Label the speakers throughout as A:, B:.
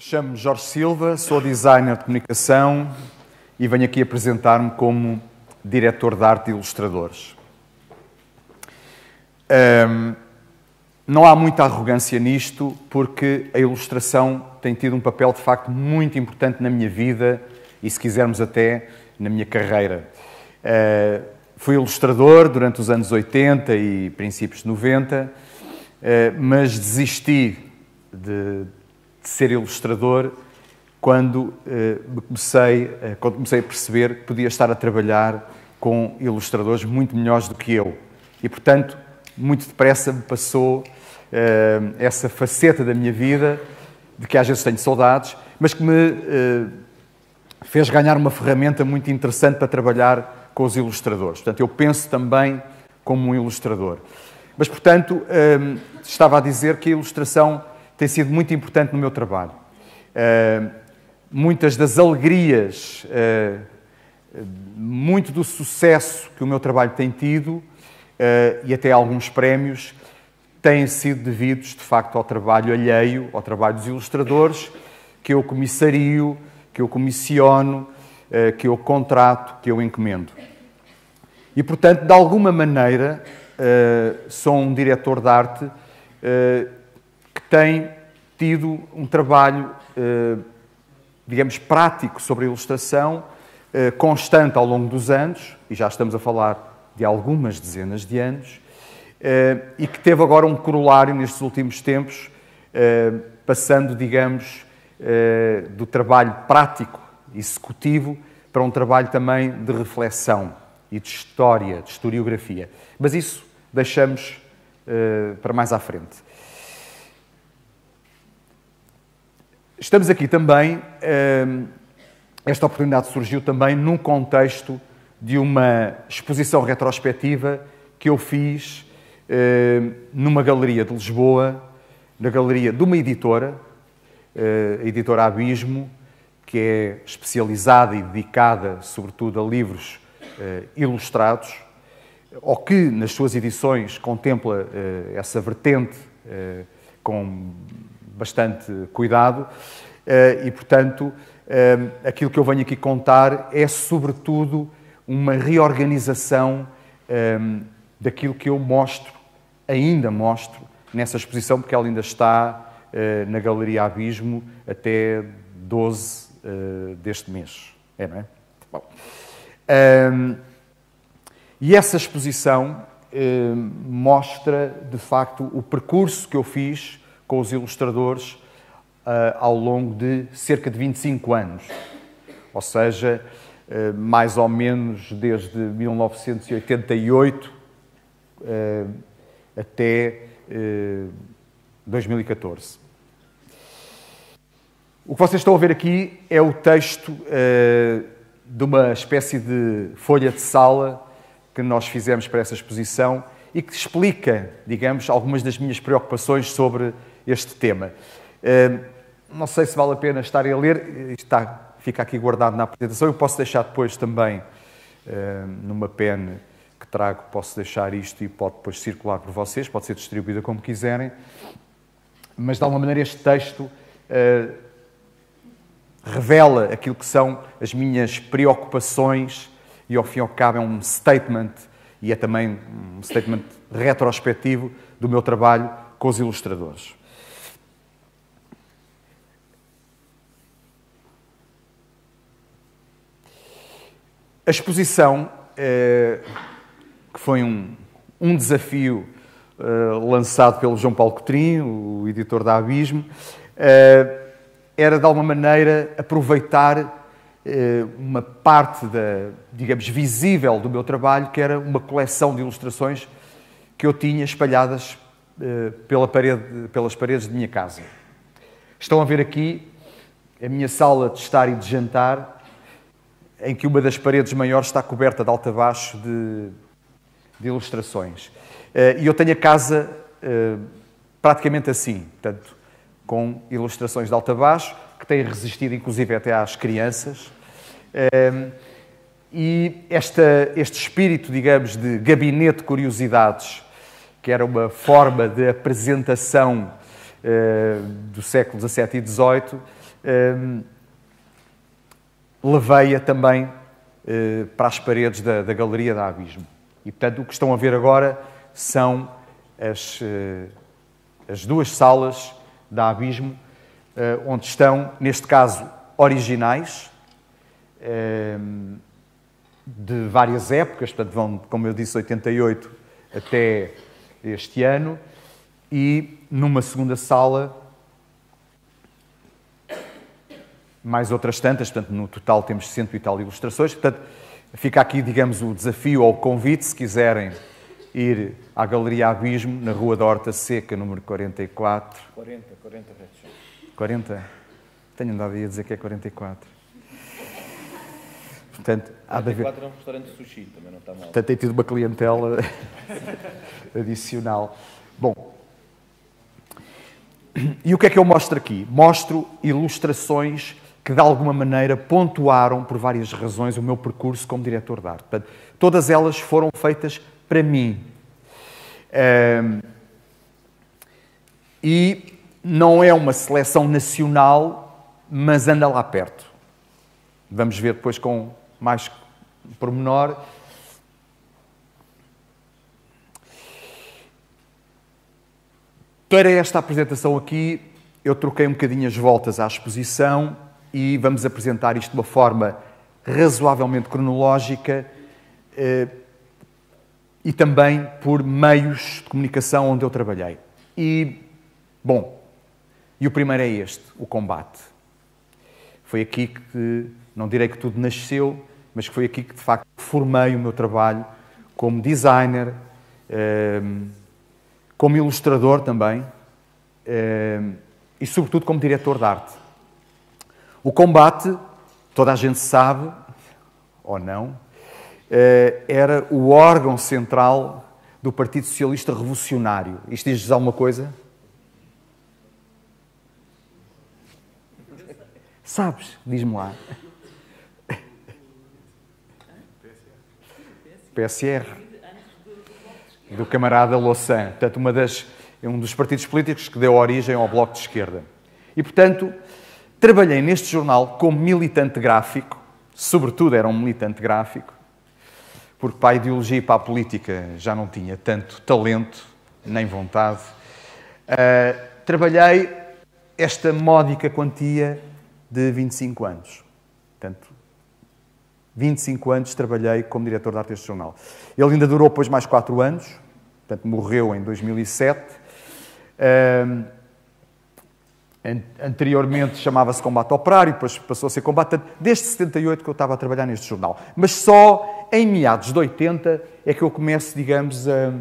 A: Chamo-me Jorge Silva, sou designer de comunicação e venho aqui apresentar-me como diretor de arte e ilustradores. Um, não há muita arrogância nisto, porque a ilustração tem tido um papel de facto muito importante na minha vida e, se quisermos, até na minha carreira. Uh, fui ilustrador durante os anos 80 e princípios de 90, uh, ah, mas desisti de de ser ilustrador quando, eh, comecei, eh, quando comecei a perceber que podia estar a trabalhar com ilustradores muito melhores do que eu. E, portanto, muito depressa me passou eh, essa faceta da minha vida, de que às vezes tenho saudades, mas que me eh, fez ganhar uma ferramenta muito interessante para trabalhar com os ilustradores. Portanto, eu penso também como um ilustrador. Mas, portanto, estava a dizer que a ilustração tem sido muito importante no meu trabalho. Uh, muitas das alegrias, uh, muito do sucesso que o meu trabalho tem tido, uh, e até alguns prémios, têm sido devidos, de facto, ao trabalho alheio, ao trabalho dos ilustradores, que eu comissario, que eu comissiono, que eu contrato, que eu encomendo. E, portanto, de alguma maneira, sou um diretor de arte tem tido um trabalho, eh, digamos, prático sobre a ilustração eh, constante ao longo dos anos, e já estamos a falar de algumas dezenas de anos, eh, e que teve agora um corolário nestes últimos tempos, passando, digamos, do trabalho prático, executivo, para um trabalho também de reflexão e de história, de historiografia. Mas isso deixamos para mais à frente. Estamos aqui também, ehm, esta oportunidade surgiu também num contexto de uma exposição retrospectiva que eu fiz ehm, numa galeria de Lisboa, na galeria de uma editora, eh, a editora Abismo, que é especializada e dedicada sobretudo a livros eh, ilustrados, ou que nas suas edições contempla eh, essa vertente com bastante cuidado eh, e, portanto, eh, aquilo que eu venho aqui contar é, sobretudo, uma reorganização eh, daquilo que eu mostro, ainda mostro, nessa exposição, porque ela ainda está na Galeria Abismo até 12 deste mês. É, não é? Bom. Um, e essa exposição mostra, de facto, o percurso que eu fiz com os ilustradores uh, ao longo de cerca de 25 anos. Ou seja, uh, mais ou menos desde 1988 uh, eh, até 2014. O que vocês estão a ver aqui é o texto de uma espécie de folha de sala que nós fizemos para essa exposição e que explica, digamos, algumas das minhas preocupações sobre este tema. Ehm, não sei se vale a pena estar a ler, eh, está, fica aqui guardado na apresentação. Eu posso deixar depois também ehm, numa pen que trago, posso deixar isto e pode depois circular por vocês, pode ser distribuída como quiserem. Mas de alguma maneira este texto eh, revela aquilo que são as minhas preocupações e ao fim e ao cabo é um statement e é também um statement retrospectivo do meu trabalho com os ilustradores. A exposição, eh, que foi um, um desafio eh, lançado pelo João Paulo Cotrim, o editor da Abismo, eh, era de alguma maneira aproveitar uma parte da, digamos, visível do meu trabalho, que era uma coleção de ilustrações que eu tinha espalhadas pela parede, pelas paredes de minha casa. Estão a ver aqui a minha sala de estar e de jantar, em que uma das paredes maiores está coberta de alto a baixo de, de ilustrações. Eh, e eu tenho a casa eh, praticamente assim, portanto, com ilustrações de alto a baixo, que têm resistido inclusive até às crianças. Eh, e esta, este espírito, digamos, de gabinete de curiosidades, que era uma forma de apresentação do século XVII e XVIII, levei-a também eh, para as paredes da, da Galeria da Abismo. E, portanto, o que estão a ver agora são as, eh, as duas salas da Abismo, eh, onde estão, neste caso, originais eh, de várias épocas, portanto, vão, como eu disse, 88 até este ano, e numa segunda sala mais outras tantas, portanto, no total temos cento e tal ilustrações. Portanto, fica aqui, digamos, o desafio ou o convite, se quiserem ir à Galeria Abismo, na Rua da Horta Seca, número 44. 40, 40 40? Tenho andado aí a dizer que é 44. Portanto, há de haver... é um restaurante de sushi, também não está mal. Portanto, tem tido uma clientela adicional. Bom, e o que é que eu mostro aqui? Mostro ilustrações que de alguma maneira pontuaram, por várias razões, o meu percurso como diretor de arte. Portanto, todas elas foram feitas para mim. e não é uma seleção nacional, mas anda lá perto. Vamos ver depois com mais pormenor. Para esta apresentação aqui, eu troquei um bocadinho as voltas à exposição e vamos apresentar isto de uma forma razoavelmente cronológica eh, e também por meios de comunicação onde eu trabalhei. E, bom, e o primeiro é este, o combate. Foi aqui que, não direi que tudo nasceu, mas foi aqui que, de facto, formei o meu trabalho como designer, eh, como ilustrador também eh, e, sobretudo, como diretor de arte. O combate, toda a gente sabe, ou não, eh, era o órgão central do Partido Socialista Revolucionário. Isto diz-vos alguma coisa? Sabes? Diz-me lá. PSR. Do camarada Louçã. Portanto, uma das, um dos partidos políticos que deu origem ao Bloco de Esquerda. E, portanto, Trabalhei neste jornal como militante gráfico, sobretudo era um militante gráfico, porque para a ideologia e para a política já não tinha tanto talento nem vontade. Uh, trabalhei esta módica quantia de 25 anos. Portanto, 25 anos trabalhei como diretor de arte deste jornal. Ele ainda durou depois mais 4 anos, portanto, morreu em 2007. Uh, Anteriormente chamava-se Combate Operário, depois passou a ser Combate. desde 78 que eu estava a trabalhar neste jornal. Mas só em meados de 80 é que eu começo, digamos, a,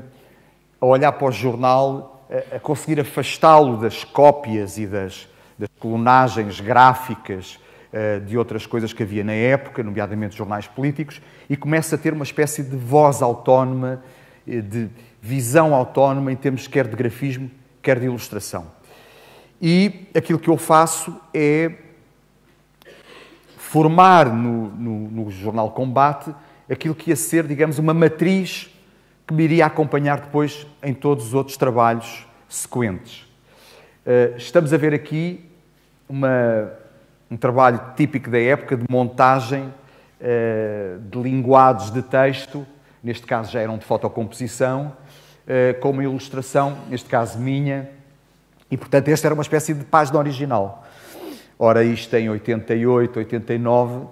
A: a olhar para o jornal, a, a conseguir afastá-lo das cópias e das, das clonagens gráficas uh, de outras coisas que havia na época, nomeadamente jornais políticos, e começo a ter uma espécie de voz autónoma, eh, de visão autónoma em termos quer de grafismo, quer de ilustração. E aquilo que eu faço é formar no, no, no jornal Combate aquilo que ia ser, digamos, uma matriz que me iria acompanhar depois em todos os outros trabalhos sequentes. Eh, estamos a ver aqui uma, um trabalho típico da época de montagem eh, de linguados de texto, neste caso já eram de fotocomposição, eh, com uma ilustração, neste caso minha, e, portanto, esta era uma espécie de página original. Ora, isto em 88, 89,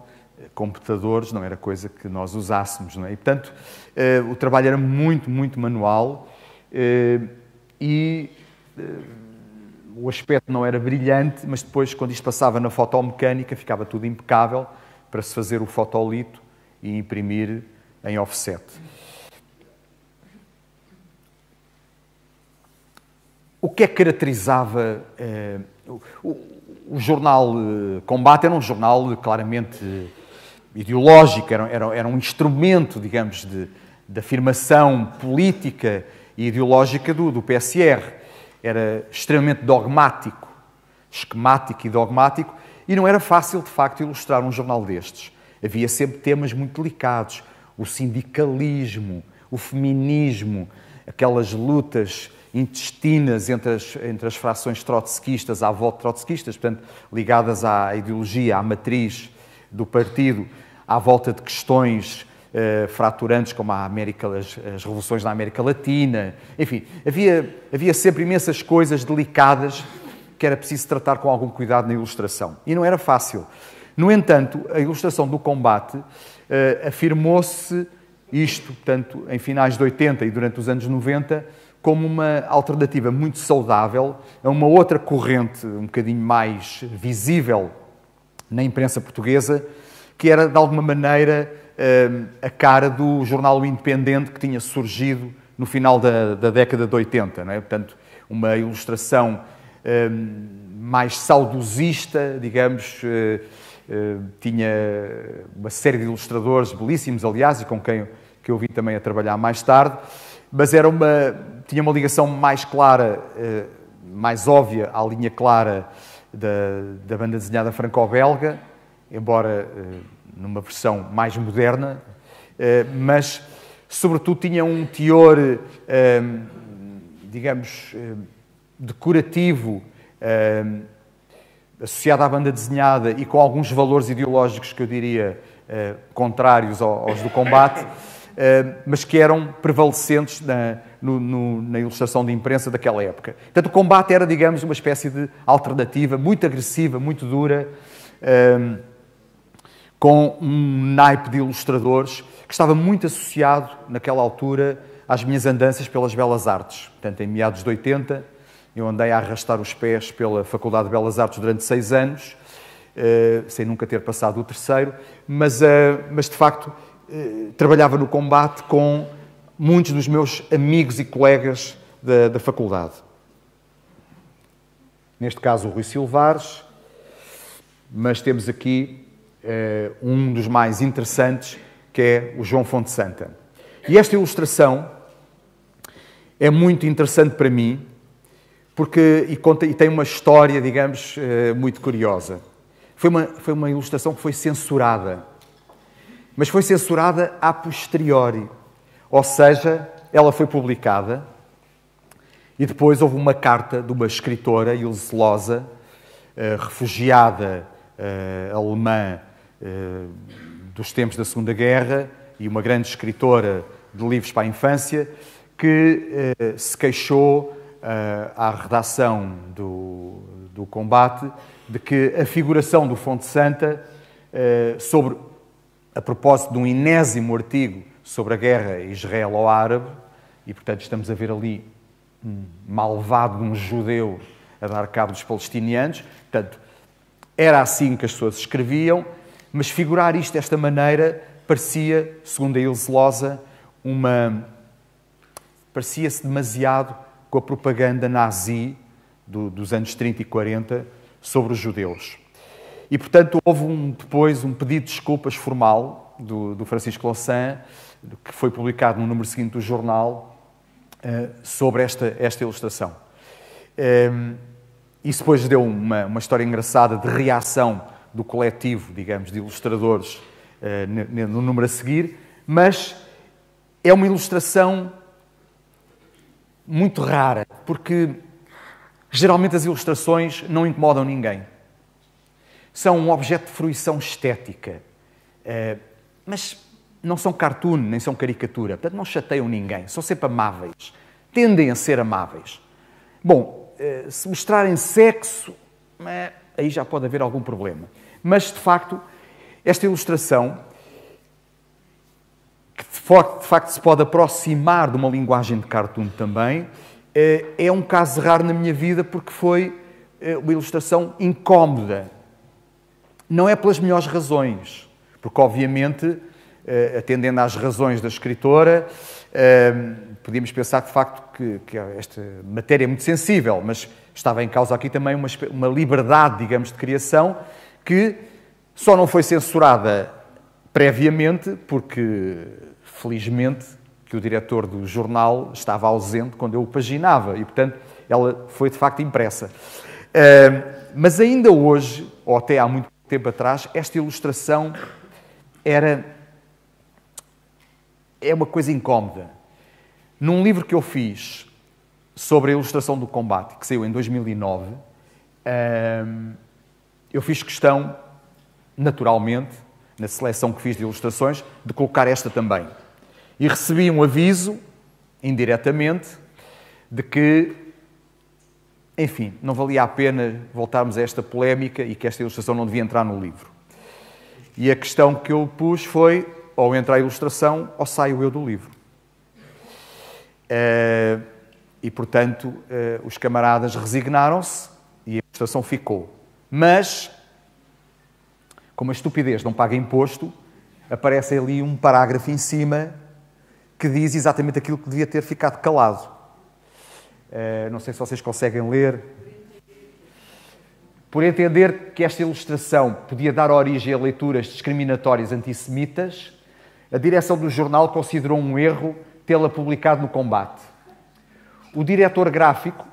A: computadores não era coisa que nós usássemos, não é? E, portanto, eh, o trabalho era muito, muito manual eh, e eh, o aspecto não era brilhante, mas depois, quando isto passava na fotomecânica, ficava tudo impecável para se fazer o fotolito e imprimir em offset. o que é que caracterizava eh, o, o, jornal eh, Combate? Era um jornal claramente ideológico, era, era, era um instrumento, digamos, de, de, afirmação política e ideológica do, do PSR. Era extremamente dogmático, esquemático e dogmático, e não era fácil, de facto, ilustrar um jornal destes. Havia sempre temas muito delicados: o sindicalismo, o feminismo, aquelas lutas intestinas entre as, entre as frações trotskistas, à volta trotskistas, portanto, ligadas à ideologia, à matriz do partido, à volta de questões uh, fraturantes como a América, as, as, revoluções na América Latina, enfim, havia, havia sempre imensas coisas delicadas que era preciso tratar com algum cuidado na ilustração. E não era fácil. No entanto, a ilustração do combate uh, afirmou-se isto, portanto, em finais de 80 e durante os anos 90, como uma alternativa muito saudável a uma outra corrente um bocadinho mais visível na imprensa portuguesa, que era de alguma maneira eh, a cara do jornal independente que tinha surgido no final da, da década de 80. É? Portanto, uma ilustração eh, mais saudosista, digamos. Eh, tinha uma série de ilustradores belíssimos, aliás, e com quem que eu vim também a trabalhar mais tarde, mas era uma, tinha uma ligação mais clara, eh, mais óbvia à linha clara da, da banda desenhada franco-belga, embora eh, numa versão mais moderna, eh, mas sobretudo tinha um teor, digamos, decorativo associado à banda desenhada e com alguns valores ideológicos que eu diria contrários aos do combate, mas que eram prevalecentes na, no, no, na ilustração de imprensa daquela época. Portanto, o combate era, digamos, uma espécie de alternativa muito agressiva, muito dura, um, com um naipe de ilustradores que estava muito associado, naquela altura, às minhas andanças pelas belas artes. Portanto, em meados de 80, eu andei a arrastar os pés pela Faculdade de Belas Artes durante seis anos, uh, sem nunca ter passado o terceiro, mas, uh, mas de facto uh, trabalhava no combate com muitos dos meus amigos e colegas da, da faculdade. Neste caso, o Rui Silvares, mas temos aqui eh, um dos mais interessantes, que é o João Fonte Santa. E esta ilustração é muito interessante para mim, porque e, conta, e tem uma história, digamos, eh, muito curiosa. Foi uma, foi uma ilustração que foi censurada, mas foi censurada a posteriori. Ou seja, ela foi publicada e depois houve uma carta de uma escritora, Ilse Loza, eh, refugiada eh, alemã eh, dos tempos da Segunda Guerra e uma grande escritora de livros para a infância, que se queixou à redação do, do combate de que a figuração do Fonte Santa sobre, a propósito de um enésimo artigo sobre a guerra israelo-árabe, e portanto estamos a ver ali um malvado de um judeu a dar cabo dos palestinianos. Portanto, era assim que as pessoas escreviam, mas figurar isto desta maneira parecia, segundo a Ilse Loza, uma parecia-se demasiado com a propaganda nazi do, dos anos 30 e 40 sobre os judeus. E, portanto, houve um, depois um pedido de desculpas formal do, do Francisco Louçã, que foi publicado no número seguinte do jornal, eh, sobre esta, esta ilustração. Ehm, isso depois deu uma, uma história engraçada de reação do coletivo, digamos, de ilustradores eh, no número a seguir, mas é uma ilustração muito rara, porque geralmente as ilustrações não incomodam ninguém. São um objeto de fruição estética. Eh, mas não são cartoon, nem são caricatura, portanto não chateiam ninguém, são sempre amáveis, tendem a ser amáveis. Bom, eh, se mostrarem sexo, eh, aí já pode haver algum problema. Mas, de facto, esta ilustração, que de facto se pode aproximar de uma linguagem de cartoon também, eh, é um caso raro na minha vida porque foi uma ilustração incómoda. Não é pelas melhores razões. Porque, obviamente, eh, atendendo às razões da escritora, eh, podíamos pensar de facto que, que, esta matéria é muito sensível, mas estava em causa aqui também uma, uma liberdade, digamos, de criação que só não foi censurada previamente, porque felizmente que o diretor do jornal estava ausente quando eu o paginava e, portanto, ela foi de facto impressa. Eh, mas ainda hoje, ou até há muito tempo atrás, esta ilustração era. é uma coisa incómoda. Num livro que eu fiz sobre a ilustração do combate, que saiu em 2009, eu fiz questão, naturalmente, na seleção que fiz de ilustrações, de colocar esta também. E recebi um aviso, indiretamente, de que, enfim, não valia a pena voltarmos a esta polémica e que esta ilustração não devia entrar no livro. E a questão que eu pus foi: ou entra a ilustração ou saio eu do livro. Eh, e, portanto, eh, os camaradas resignaram-se e a ilustração ficou. Mas, como a estupidez não paga imposto, aparece ali um parágrafo em cima que diz exatamente aquilo que devia ter ficado calado. Eh, não sei se vocês conseguem ler, por entender que esta ilustração podia dar origem a leituras discriminatórias antissemitas, a direção do jornal considerou um erro tê-la publicado no combate. O diretor gráfico,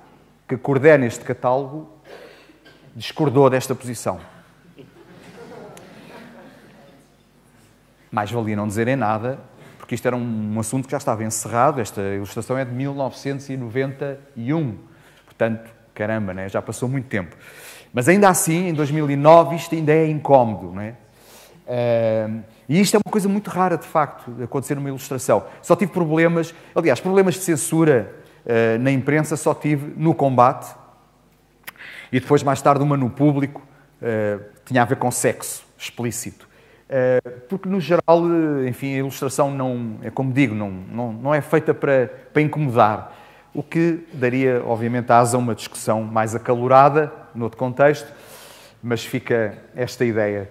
A: que coordena este catálogo, discordou desta posição. Mais valia não dizerem nada, porque isto era um assunto que já estava encerrado. Esta ilustração é de 1991. Portanto, caramba, né? já passou muito tempo. Mas ainda assim, em 2009, isto ainda é incómodo, não é? Uh, e isto é uma coisa muito rara, de facto, de acontecer numa ilustração. Só tive problemas, aliás, problemas de censura uh, na imprensa só tive no combate e depois, mais tarde, uma no público, uh, tinha a ver com sexo explícito. Ah, porque, no geral, enfim, a ilustração não, é como digo, não, não, não é feita para, para incomodar. O que daria, obviamente, asa a uma discussão mais acalorada, noutro contexto, mas fica esta ideia.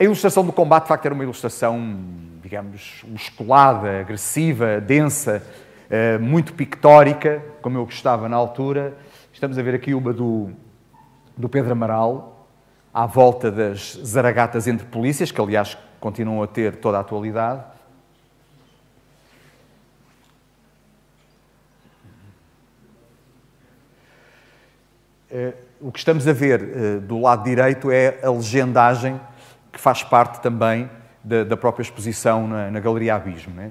A: A ilustração do combate, de facto, era uma ilustração, digamos, musculada, agressiva, densa, ah, muito pictórica, como eu gostava na altura. Estamos a ver aqui uma do, do Pedro Amaral, à volta das zaragatas entre polícias, que aliás continuam a ter toda a atualidade. Eh, o que estamos a ver eh, do lado direito é a legendagem que faz parte também da, da própria exposição na, na Galeria Abismo, né?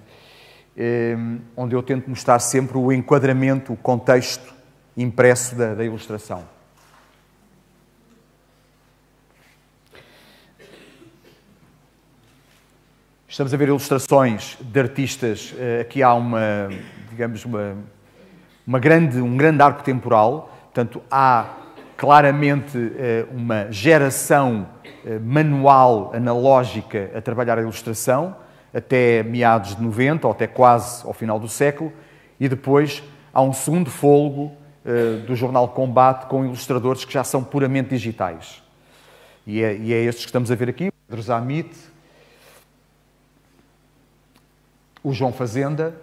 A: onde eu tento mostrar sempre o enquadramento, o contexto impresso da, da ilustração. Estamos a ver ilustrações de artistas. Aqui há uma, digamos, uma, uma grande, um grande arco temporal Portanto, há claramente eh, uma geração eh, manual, analógica, a trabalhar a ilustração, até meados de 90, ou até quase ao final do século, e depois há um segundo folgo eh, do jornal Combate com ilustradores que já são puramente digitais. E é, e é estes que estamos a ver aqui: Pedro Zamit, o João Fazenda,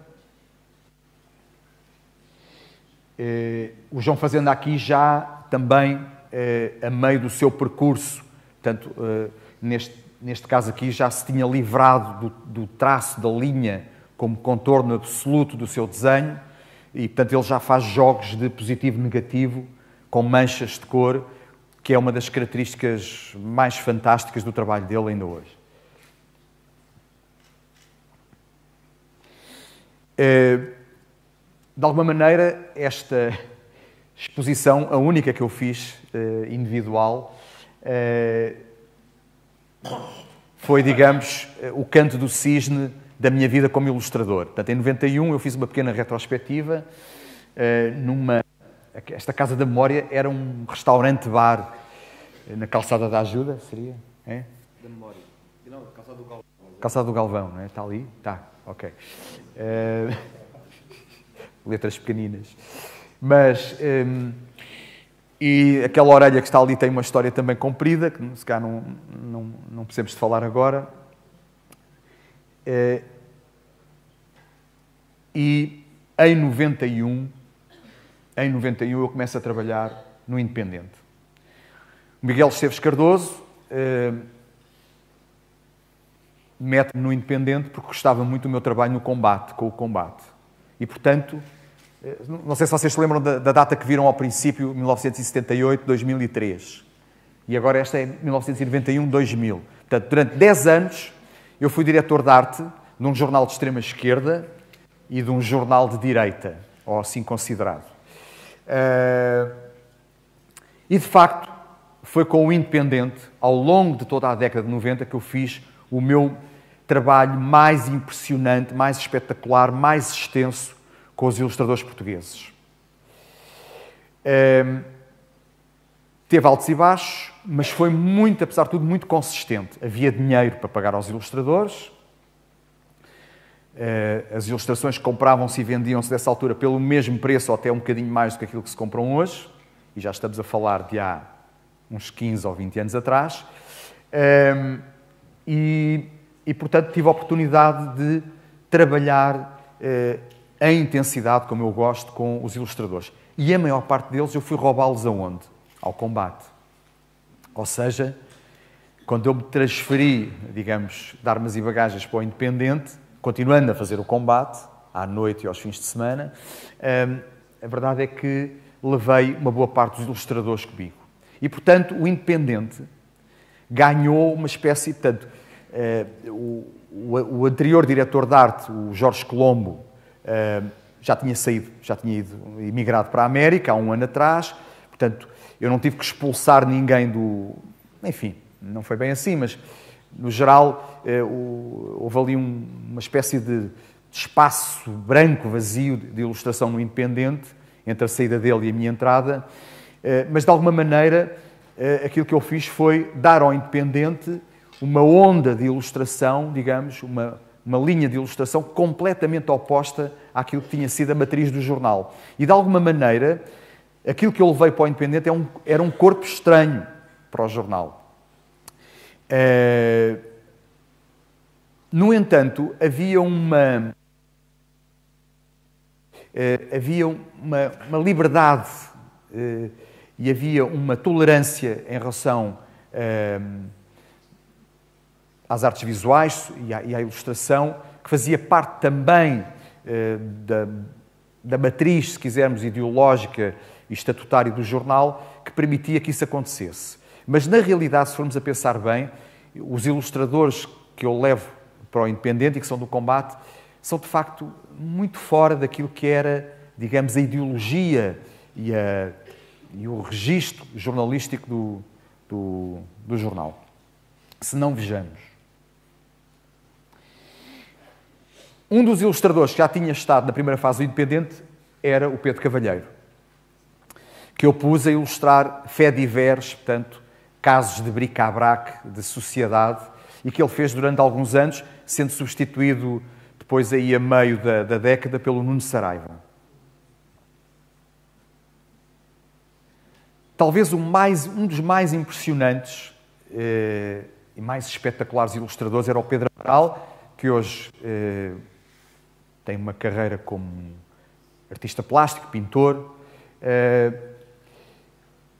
A: eh, o João Fazenda aqui já também eh, a meio do seu percurso, tanto eh, neste, neste caso aqui já se tinha livrado do, do traço da linha como contorno absoluto do seu desenho e, portanto, ele já faz jogos de positivo-negativo com manchas de cor, que é uma das características mais fantásticas do trabalho dele ainda hoje. Eh, de alguma maneira, esta exposição, a única que eu fiz eh, individual, eh, foi, digamos, eh, o canto do cisne da minha vida como ilustrador. Portanto, em 91 eu fiz uma pequena retrospectiva numa... Esta Casa da Memória era um restaurante-bar na Calçada da Ajuda, seria? É? Da Memória. Não, Calçada do Galvão. Calçada do Galvão, não é? Está ali? Está, ok. Uh letras pequeninas. Mas. Um, e aquela orelha que está ali tem uma história também comprida, que se calhar não, não, não precisamos de falar agora. Eh, e em 91, em 91 eu começo a trabalhar no Independente. Miguel Esteves Cardoso eh, mete-me no Independente porque gostava muito do meu trabalho no combate, com o combate. E, portanto, não sei se vocês se lembram da, da data que viram ao princípio, 1978, 2003. E agora esta é 1991, 2000. Portanto, durante 10 anos, eu fui diretor de arte de um jornal de extrema esquerda e de um jornal de direita, ou assim considerado. Eh, e de facto, foi com o Independente, ao longo de toda a década de 90, que eu fiz o meu trabalho mais impressionante, mais espetacular, mais extenso com os ilustradores portugueses. Um, teve altos e baixos, mas foi muito, apesar de tudo, muito consistente. Havia dinheiro para pagar aos ilustradores. Uh, as ilustrações compravam-se e vendiam-se dessa altura pelo mesmo preço, ou até um bocadinho mais do que aquilo que se compram hoje. E já estamos a falar de há uns 15 ou 20 anos atrás. Um, e, e, portanto, tive a oportunidade de trabalhar uh, a intensidade, como eu gosto, com os ilustradores. E a maior parte deles eu fui roubá-los aonde? Ao combate. Ou seja, quando eu me transferi, digamos, de armas e bagagens para o Independente, continuando a fazer o combate, à noite e aos fins de semana, hum, a verdade é que levei uma boa parte dos ilustradores comigo. E, portanto, o Independente ganhou uma espécie, portanto, eh, o, o anterior diretor de arte, o Jorge Colombo, eh, já tinha saído, já tinha ido, emigrado para a América há um ano atrás, portanto, eu não tive que expulsar ninguém do. Enfim, não foi bem assim, mas no geral eh, houve ali uma espécie de espaço branco, vazio, de ilustração no Independente, entre a saída dele e a minha entrada, eh, mas de alguma maneira aquilo que eu fiz foi dar ao Independente uma onda de ilustração, digamos, uma, uma linha de ilustração completamente oposta àquilo que tinha sido a matriz do jornal. E de alguma maneira, aquilo que eu levei para o Independente era é um, era um corpo estranho para o jornal. Uh, no entanto, havia uma. Uh, havia uma, uma liberdade uh, e havia uma tolerância em relação às artes visuais e à, e à ilustração, que fazia parte também eh, da, da matriz, se quisermos, ideológica e estatutária do jornal, que permitia que isso acontecesse. Mas, na realidade, se formos a pensar bem, os ilustradores que eu levo para o Independente e que são do combate são, de facto, muito fora daquilo que era, digamos, a ideologia e, a, e o registro jornalístico do, do, do jornal. Se não vejamos. Um dos ilustradores que já tinha estado na primeira fase do Independente era o Pedro Cavalheiro, que eu pus a ilustrar fé divers, portanto, casos de bric-a-brac, de sociedade, e que ele fez durante alguns anos, sendo substituído depois aí a meio da, da década pelo Nuno Saraiva. Talvez mais, um dos mais impressionantes eh, e mais espetaculares ilustradores era o Pedro Amaral, que hoje eh, tem uma carreira como artista plástico, pintor, eh,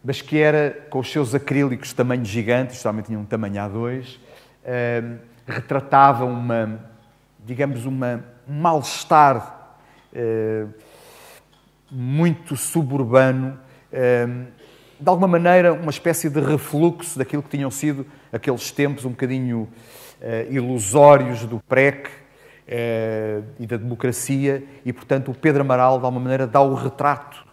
A: mas que era, com os seus acrílicos de tamanho gigante, justamente tinha um tamanho A2, eh, retratava uma, digamos, uma, um mal-estar eh, muito suburbano, de alguma maneira, uma espécie de refluxo daquilo que tinham sido aqueles tempos um bocadinho ilusórios do PREC, eh, e da democracia, e portanto o Pedro Amaral, de alguma maneira, dá o retrato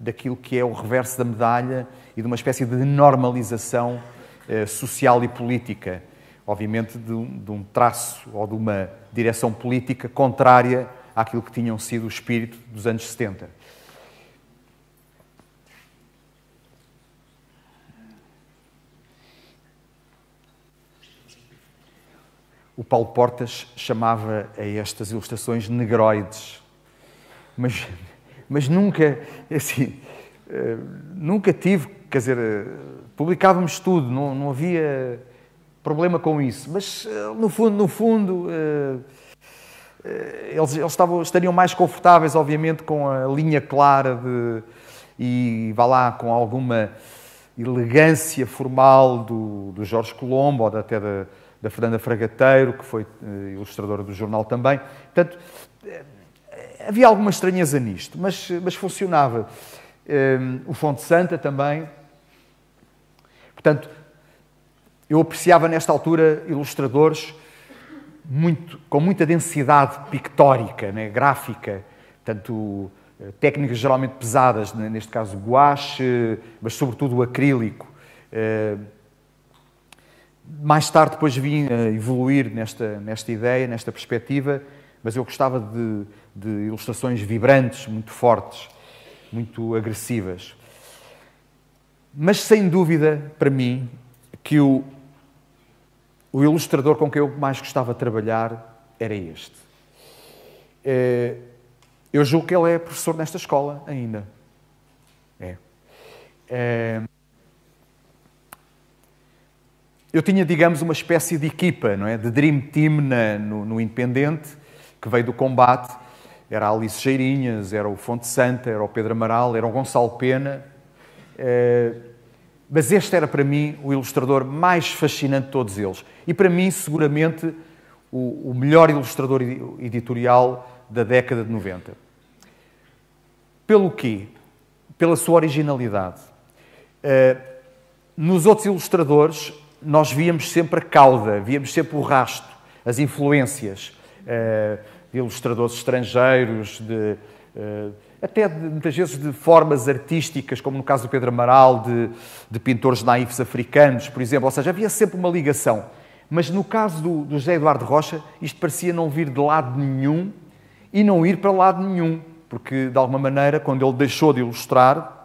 A: daquilo que é o reverso da medalha e de uma espécie de normalização eh, social e política, obviamente de um, de um traço ou de uma direção política contrária àquilo que tinham sido o espírito dos anos 70. O Paulo Portas chamava a estas ilustrações negroides. Mas, mas nunca, assim, eh, nunca tive, quer dizer, eh, publicávamos tudo, não, não havia problema com isso. Mas, eh, no fundo, no fundo, eles, eles estavam, estariam mais confortáveis, obviamente, com a linha clara de, e, vá lá, com alguma elegância formal do, do Jorge Colombo, ou até da da Fernanda Fragateiro, que foi eh, ilustradora do jornal também. Portanto, eh, havia alguma estranheza nisto, mas, mas funcionava. Eh, o Fonte Santa também. Portanto, eu apreciava nesta altura ilustradores muito, com muita densidade pictórica, né, gráfica, tanto técnicas geralmente pesadas, né, neste caso guache, mas sobretudo o acrílico mais tarde depois vim a evoluir nesta, nesta ideia, nesta perspectiva, mas eu gostava de, de ilustrações vibrantes, muito fortes, muito agressivas. Mas sem dúvida, para mim, que o, o ilustrador com quem eu mais gostava de trabalhar era este. É, eu julgo que ele é professor nesta escola ainda. É. é eu tinha, digamos, uma espécie de equipa, não é? De Dream Team na, no, no, Independente, que veio do combate. Era a Alice Geirinhas, era o Fonte Santa, era o Pedro Amaral, era o Gonçalo Pena. Eh, mas este era para mim o ilustrador mais fascinante de todos eles. E para mim, seguramente, o, o melhor ilustrador editorial da década de 90. Pelo quê? Pela sua originalidade. Uh, nos outros ilustradores, nós víamos sempre a cauda, víamos sempre o rasto, as influências eh, de ilustradores estrangeiros, de, eh, até de, muitas vezes de formas artísticas, como no caso do Pedro Amaral, de, de pintores naifes africanos, por exemplo. Ou seja, havia sempre uma ligação. Mas no caso do, do José Eduardo Rocha, isto parecia não vir de lado nenhum e não ir para lado nenhum, porque de alguma maneira, quando ele deixou de ilustrar,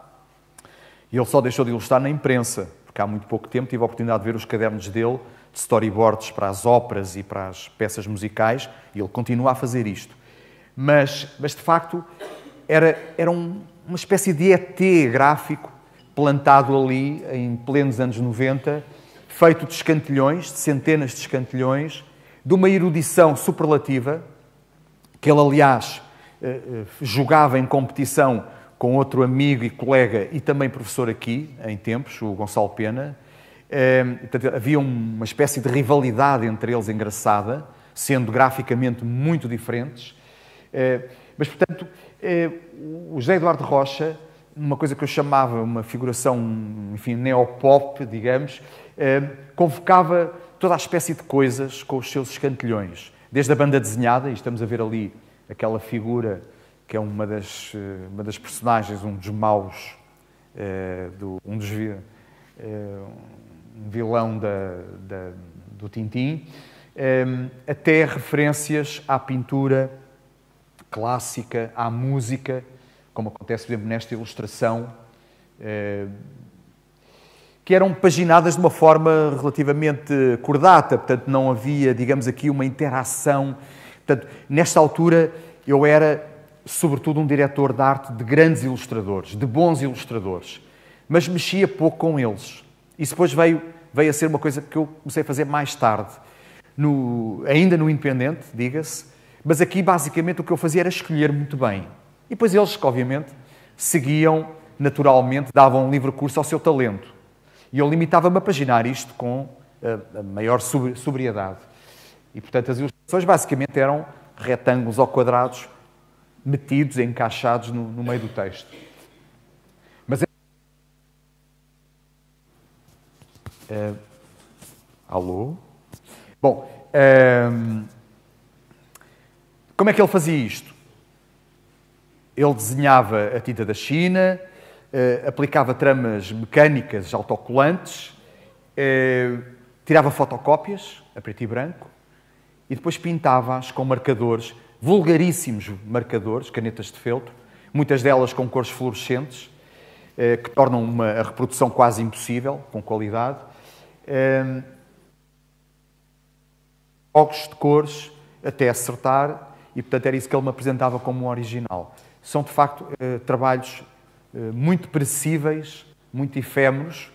A: ele só deixou de ilustrar na imprensa porque há muito pouco tempo tive a oportunidade de ver os cadernos dele de storyboards para as óperas e para as peças musicais, e ele continua a fazer isto. Mas, mas de facto, era, era um, uma espécie de ET gráfico plantado ali em plenos anos 90, feito de escantilhões, de centenas de escantilhões, de uma erudição superlativa, que ele, aliás, eh, eh, jogava em competição com outro amigo e colega e também professor aqui, em tempos, o Gonçalo Pena. Ehm, havia uma espécie de rivalidade entre eles engraçada, sendo graficamente muito diferentes. Ehm, mas, portanto, eh, o José Eduardo Rocha, numa coisa que eu chamava uma figuração, enfim, neopop, digamos, ehm, convocava toda a espécie de coisas com os seus escantilhões. Desde a banda desenhada, e estamos a ver ali aquela figura que é uma das, eh, uma das personagens, um dos maus, eh, do, um dos eh, um vilão da, da, do Tintim, ehm, até referências à pintura clássica, à música, como acontece, por exemplo, nesta ilustração, que eram paginadas de uma forma relativamente cordata, portanto, não havia, digamos aqui, uma interação. Portanto, nesta altura, eu era sobretudo, um diretor de arte de grandes ilustradores, de bons ilustradores, mas mexia pouco com eles. Isso depois veio, veio a ser uma coisa que eu comecei a fazer mais tarde, no, ainda no Independente, diga-se, mas aqui basicamente o que eu fazia era escolher muito bem. E depois eles, obviamente, seguiam naturalmente, davam um livre curso ao seu talento. E eu limitava-me a paginar isto com a, eh, a maior sobriedade. E, portanto, as ilustrações basicamente eram retângulos ou quadrados metidos, encaixados no, no meio do texto. Mas é... Uh, alô? Bom, uh, como é que ele fazia isto? Ele desenhava a tinta da China, uh, aplicava tramas mecânicas autocolantes, eh, tirava fotocópias a preto e branco e depois pintava-as com marcadores vulgaríssimos marcadores, canetas de feltro, muitas delas com cores fluorescentes, eh, que tornam uma, a reprodução quase impossível, com qualidade. Fogos ehm, de cores até acertar, e portanto era isso que ele me apresentava como um original. São de facto eh, trabalhos eh, muito perecíveis, muito efêmeros,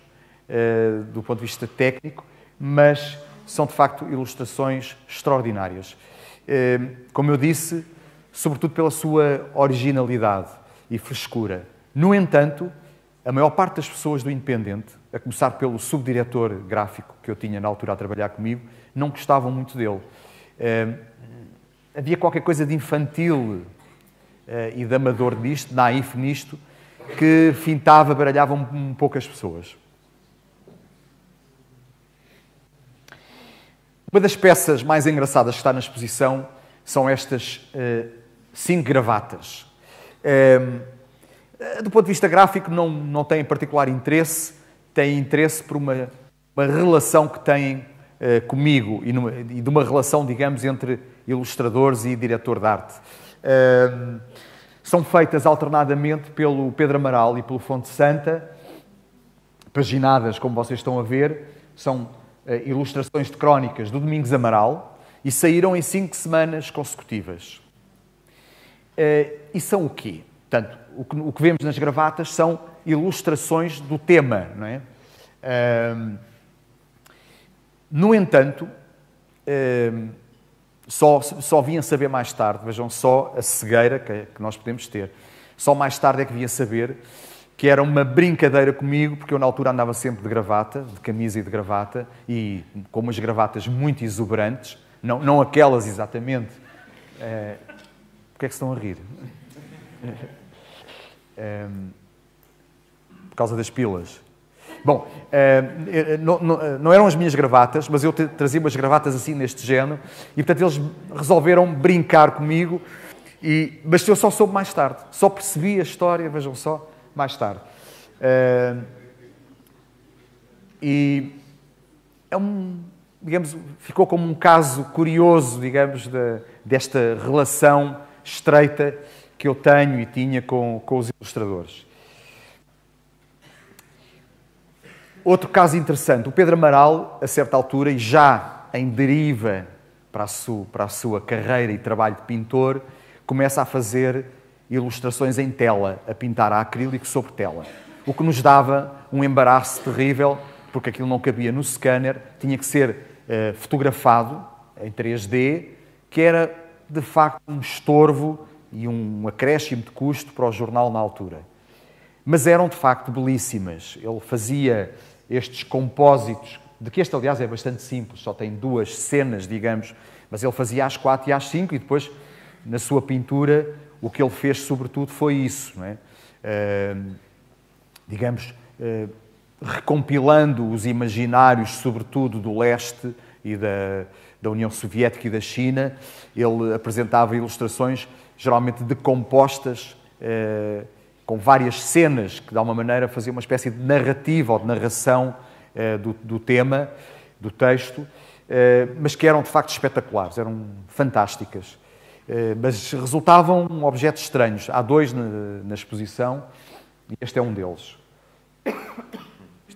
A: do ponto de vista técnico, mas são de facto ilustrações extraordinárias. Eh, como eu disse, sobretudo pela sua originalidade e frescura. No entanto, a maior parte das pessoas do Independente, a começar pelo subdiretor gráfico que eu tinha na altura a trabalhar comigo, não gostavam muito dele. Eh, havia qualquer coisa de infantil eh, e de amador nisto, naif nisto, que fintava, baralhava um, pouco as pessoas. Uma das peças mais engraçadas que está na exposição são estas uh, cinco gravatas. Uh, do ponto de vista gráfico, não, não tem particular interesse, tem interesse por uma, uma relação que têm uh, comigo e, numa, e, de uma relação, digamos, entre ilustradores e diretor de arte. Ehm, são feitas alternadamente pelo Pedro Amaral e pelo Fonte Santa, paginadas, como vocês estão a ver, são eh, ilustrações de crónicas do Domingos Amaral e saíram em cinco semanas consecutivas. Eh, e são o quê? Portanto, o que, vemos nas gravatas são ilustrações do tema, não é? Eh, no entanto, só, só vinha a saber mais tarde, vejam só a cegueira que, nós podemos ter, só mais tarde é que vinha a saber que era uma brincadeira comigo, porque eu na altura andava sempre de gravata, de camisa e de gravata, e com umas gravatas muito exuberantes, não, não aquelas exatamente. É, é que estão a rir? É, por causa das pilas. Bom, é, não, não, não, eram as minhas gravatas, mas eu trazia umas gravatas assim neste género, e portanto eles resolveram brincar comigo, e, mas eu só soube mais tarde, só percebi a história, vejam só, mais tarde. Uh, e é um, digamos, ficou como um caso curioso, digamos, de, desta relação estreita que eu tenho e tinha com, com os ilustradores. Outro caso interessante, o Pedro Amaral, a certa altura, e já em deriva para a, sua, para a sua carreira e trabalho de pintor, começa a fazer ilustrações em tela, a pintar a acrílico sobre tela. O que nos dava um embaraço terrível, porque aquilo não cabia no scanner, tinha que ser uh, fotografado em 3D, que era de facto um estorvo e um acréscimo de custo para o jornal na altura. Mas eram de facto belíssimas. Ele fazia estes compósitos, de que este, aliás, é bastante simples, só tem duas cenas, digamos, mas ele fazia às quatro e às cinco e depois, na sua pintura, o que ele fez, sobretudo, foi isso. Não é? Uh, digamos, uh, recompilando os imaginários, sobretudo do leste e da, da União Soviética e da China, ele apresentava ilustrações geralmente decompostas, uh, com várias cenas, que de alguma maneira fazia uma espécie de narrativa ou de narração do, do tema, do texto, mas que eram de facto espetaculares, eram fantásticas. Eh, mas resultavam objetos estranhos. Há dois na, exposição e este é um deles.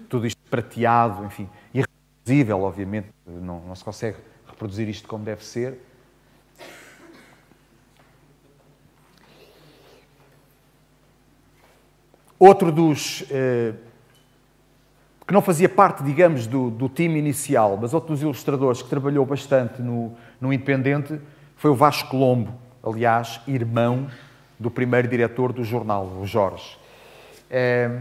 A: Tudo isto prateado, enfim, irreproduzível, obviamente, não, não se consegue reproduzir isto como deve ser. Outro dos. Eh, que não fazia parte, digamos, do, do, time inicial, mas outro dos ilustradores que trabalhou bastante no, no Independente foi o Vasco Colombo, aliás, irmão do primeiro diretor do jornal, o Jorge. Ehm,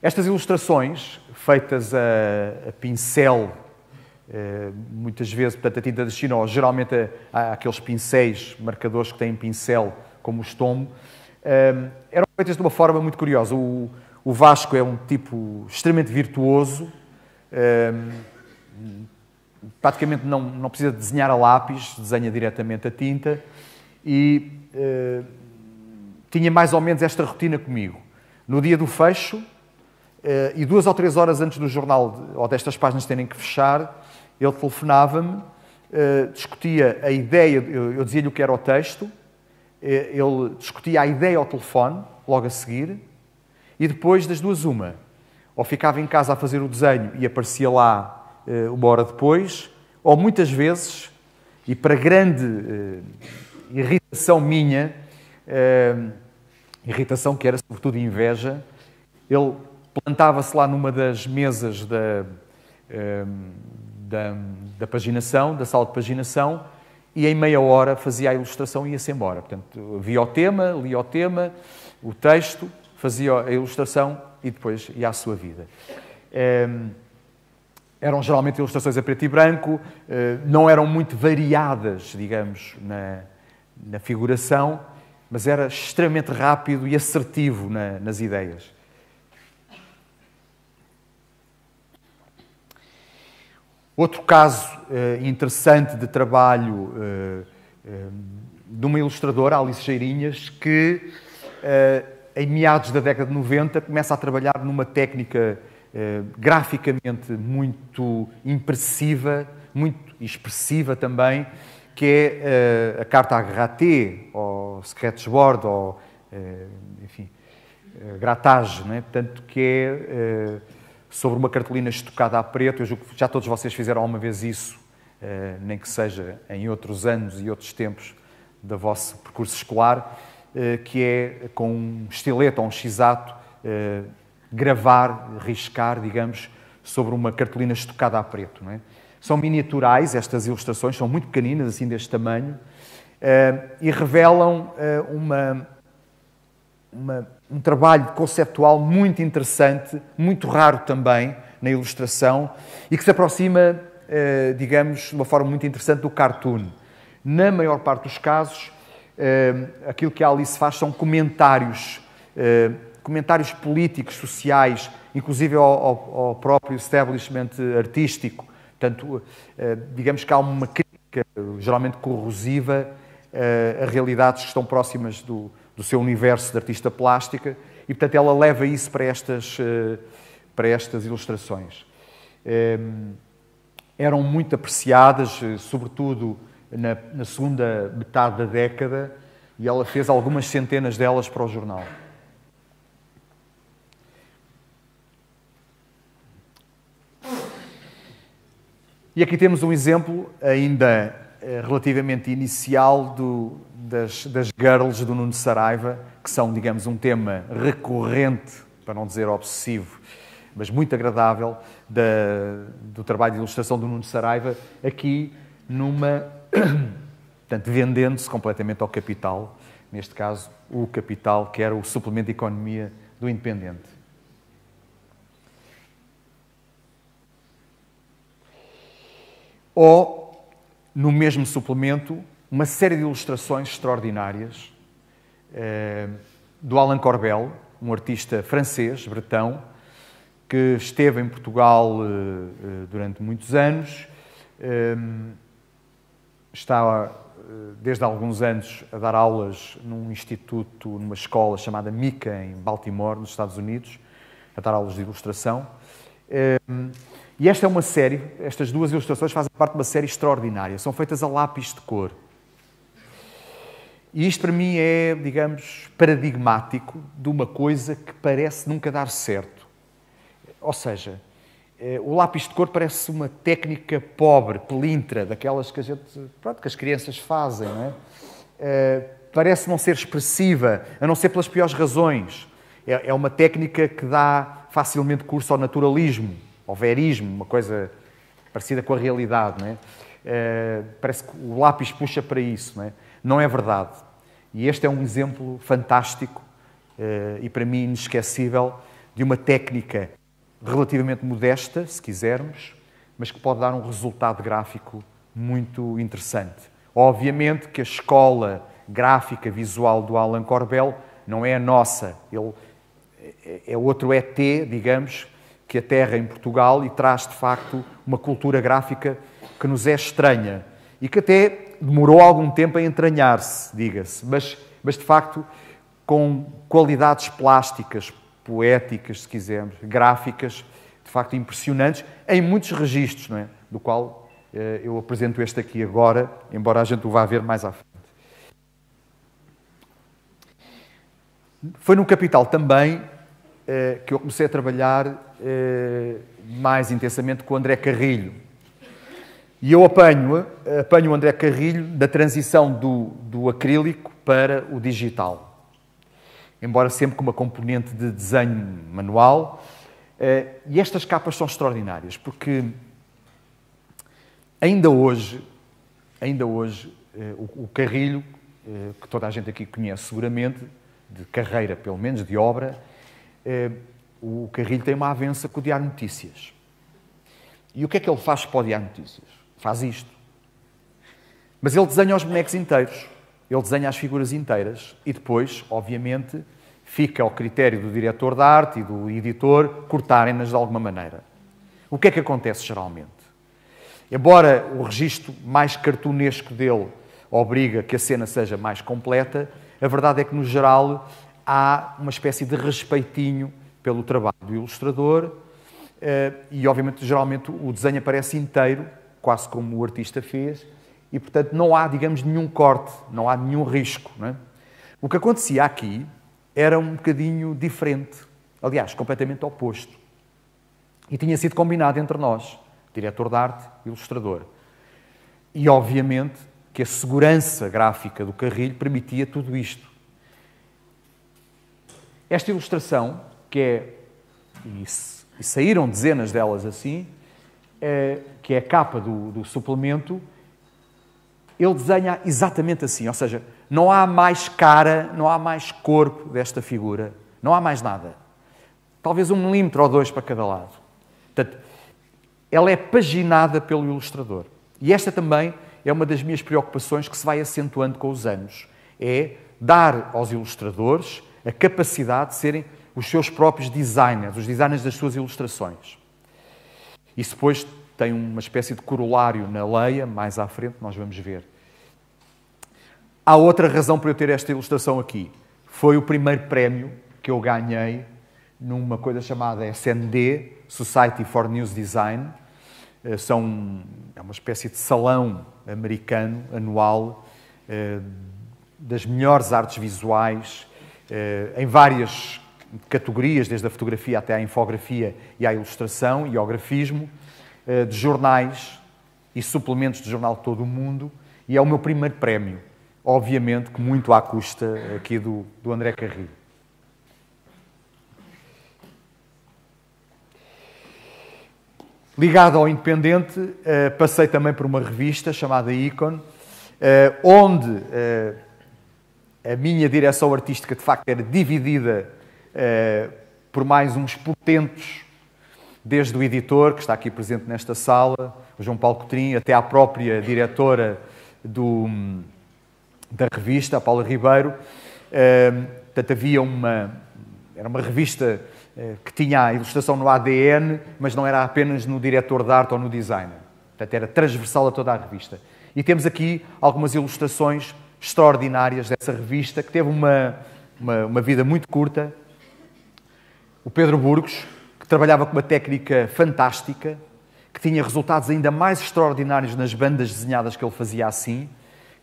A: estas ilustrações, feitas a, a pincel, ehm, muitas vezes, portanto, a tinta de chino, ou geralmente há aqueles pincéis, marcadores que têm pincel, como o estombo, ehm, eram feitas de uma forma muito curiosa. O, o Vasco é um tipo extremamente virtuoso, praticamente não, não precisa desenhar a lápis, desenha diretamente a tinta e uh, tinha mais ou menos esta rotina comigo. No dia do fecho, uh, e duas ou três horas antes do jornal ou destas páginas terem que fechar, ele telefonava-me, uh, discutia a ideia, eu, eu dizia-lhe o que era o texto, ele discutia a ideia ao telefone, logo a seguir, e depois das duas, uma. Ou ficava em casa a fazer o desenho e aparecia lá eh, uma hora depois, ou muitas vezes, e para grande eh, irritação minha, eh, irritação que era sobretudo inveja, ele plantava-se lá numa das mesas da, da, da, paginação, da sala de paginação, e em meia hora fazia a ilustração e ia-se embora. Portanto, via o tema, lia o tema, o texto, fazia a ilustração e depois ia à sua vida eram geralmente ilustrações a preto e branco, eh, não eram muito variadas, digamos, na, na figuração, mas era extremamente rápido e assertivo na, nas ideias. Outro caso eh, interessante de trabalho eh, de uma ilustradora, Alice Cheirinhas, que em meados da década de 90 começa a trabalhar numa técnica eh, graficamente muito impressiva, muito expressiva também, que é eh, a carta à Graté, ou Board, ou, eh, enfim, gratage, né? portanto, que é sobre uma cartolina estocada a preto. Eu julgo que já todos vocês fizeram uma vez isso, nem que seja em outros anos e outros tempos do vosso percurso escolar, que é com um estilete ou um x-ato gravar, riscar, digamos, sobre uma cartolina estocada a preto. É? São miniaturais estas ilustrações, são muito pequeninas, assim deste tamanho, eh, e revelam eh, uma, uma, um trabalho conceptual muito interessante, muito raro também na ilustração, e que se aproxima, eh, digamos, de uma forma muito interessante do cartoon. Na maior parte dos casos, aquilo que a Alice faz são comentários comentários políticos, sociais, inclusive ao, ao, ao próprio establishment artístico. Portanto, eh, digamos que há uma crítica geralmente corrosiva eh, a realidades que estão próximas do, do seu universo de artista plástica e, portanto, ela leva isso para estas, eh, para estas ilustrações. Eram muito apreciadas, sobretudo na, na segunda metade da década, e ela fez algumas centenas delas para o jornal. E aqui temos um exemplo ainda eh, relativamente inicial do, das, das girls do Nuno Saraiva, que são, digamos, um tema recorrente, para não dizer obsessivo, mas muito agradável, da, do trabalho de ilustração do Nuno Saraiva, aqui numa. portanto, vendendo-se completamente ao capital, neste caso, o capital, que era o suplemento de economia do Independente. ou, no mesmo suplemento, uma série de ilustrações extraordinárias eh, do Alan Corbel, um artista francês, bretão, que esteve em Portugal eh, eh, durante muitos anos, está desde há alguns anos a dar aulas num instituto, numa escola chamada MICA, em Baltimore, nos Estados Unidos, a dar aulas de ilustração. E esta é uma série, estas duas ilustrações fazem parte de uma série extraordinária, são feitas a lápis de cor. E isto para mim é, digamos, paradigmático de uma coisa que parece nunca dar certo. Ou seja, eh, o lápis de cor parece uma técnica pobre, pelintra, daquelas que, a gente, pronto, que as crianças fazem, não é? Eh, parece não ser expressiva, a não ser pelas piores razões. É, é uma técnica que dá facilmente curso ao naturalismo ao verismo, uma coisa parecida com a realidade. Não é? uh, parece que o lápis puxa para isso. Não é? não é verdade. E este é um exemplo fantástico uh, e para mim inesquecível de uma técnica relativamente modesta, se quisermos, mas que pode dar um resultado gráfico muito interessante. Obviamente que a escola gráfica visual do Alan Corbel não é a nossa. Ele é, é outro ET, digamos, que aterra em Portugal e traz, de facto, uma cultura gráfica que nos é estranha e que até demorou algum tempo a entranhar-se, diga-se, mas, mas de facto com qualidades plásticas, poéticas, se quisermos, gráficas, de facto impressionantes, em muitos registros, não é? do qual eh, eu apresento este aqui agora, embora a gente o vá ver mais à frente. Foi no Capital também eh, que eu comecei a trabalhar eh, mais intensamente com o André Carrilho. E eu apanho, apanho o André Carrilho da transição do, do acrílico para o digital. Embora sempre com uma componente de desenho manual. Eh, e estas capas são extraordinárias, porque ainda hoje, ainda hoje, eh, o Carrilho, que toda a gente aqui conhece seguramente, de carreira pelo menos, de obra, o Carrilho tem uma avença com o Diário Notícias. E o que é que ele faz para o Diário Notícias? Faz isto. Mas ele desenha os bonecos inteiros, ele desenha as figuras inteiras e depois, obviamente, fica ao critério do diretor da arte e do editor cortarem-nas de alguma maneira. O que é que acontece geralmente? Embora o registro mais cartunesco dele obriga que a cena seja mais completa, a verdade é que, no geral, há uma espécie de respeitinho pelo trabalho do ilustrador eh, e, obviamente, geralmente o desenho aparece inteiro, quase como o artista fez, e, portanto, não há, digamos, nenhum corte, não há nenhum risco. É? O que acontecia aqui era um bocadinho diferente, aliás, completamente oposto. E tinha sido combinado entre nós, diretor de arte, e ilustrador. E, obviamente, que a segurança gráfica do carrilho permitia tudo isto. Esta ilustração que é, e, saíram dezenas delas assim, eh, que é a capa do, do suplemento, ele desenha exatamente assim, ou seja, não há mais cara, não há mais corpo desta figura, não há mais nada. Talvez um milímetro ou dois para cada lado. Portanto, ela é paginada pelo ilustrador. E esta também é uma das minhas preocupações que se vai acentuando com os anos. É dar aos ilustradores a capacidade de serem os seus próprios designers, os designers das suas ilustrações. Isso depois tem uma espécie de corolário na leia mais à frente nós vamos ver. Há outra razão para eu ter esta ilustração aqui. Foi o primeiro prémio que eu ganhei numa coisa chamada SND, Society for News Design. Eh, são, é uma espécie de salão americano anual eh, das melhores artes visuais eh, em várias categorias, desde a fotografia até à infografia e à ilustração e ao grafismo, eh, de jornais e suplementos de jornal de todo o mundo, e é o meu primeiro prémio, obviamente que muito à custa aqui do, do André Carrilho. Ligado ao Independente, eh, passei também por uma revista chamada Icon, eh, onde a minha direção artística de facto era dividida eh, por mais uns potentos, desde o editor, que está aqui presente nesta sala, o João Paulo Cotrim, até à própria diretora do, da revista, a Paula Ribeiro. Eh, portanto, havia uma. Era uma revista eh, que tinha a ilustração no ADN, mas não era apenas no diretor de arte ou no designer. Portanto, era transversal a toda a revista. E temos aqui algumas ilustrações extraordinárias dessa revista, que teve uma, uma, uma vida muito curta, o Pedro Burgos, que trabalhava com uma técnica fantástica, que tinha resultados ainda mais extraordinários nas bandas desenhadas que ele fazia assim,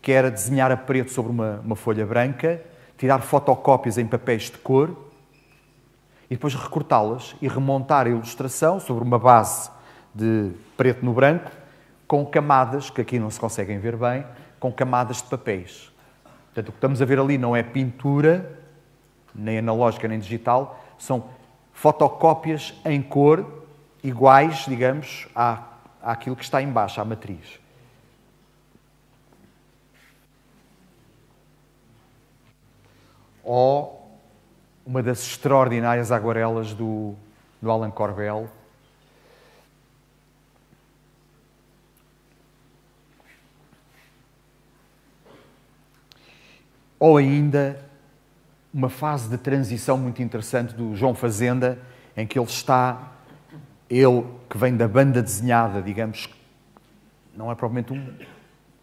A: que era desenhar a preto sobre uma, uma folha branca, tirar fotocópias em papéis de cor e depois recortá-las e remontar a ilustração sobre uma base de preto no branco, com camadas, que aqui não se conseguem ver bem, com camadas de papéis. Portanto, o que estamos a ver ali não é pintura, nem analógica nem digital, são fotocópias em cor iguais, digamos, à, àquilo que está embaixo, à matriz. Ou uma das extraordinárias aguarelas do, do Alan Corbel, ou ainda uma fase de transição muito interessante do João Fazenda, em que ele está, ele que vem da banda desenhada, digamos, não é propriamente um,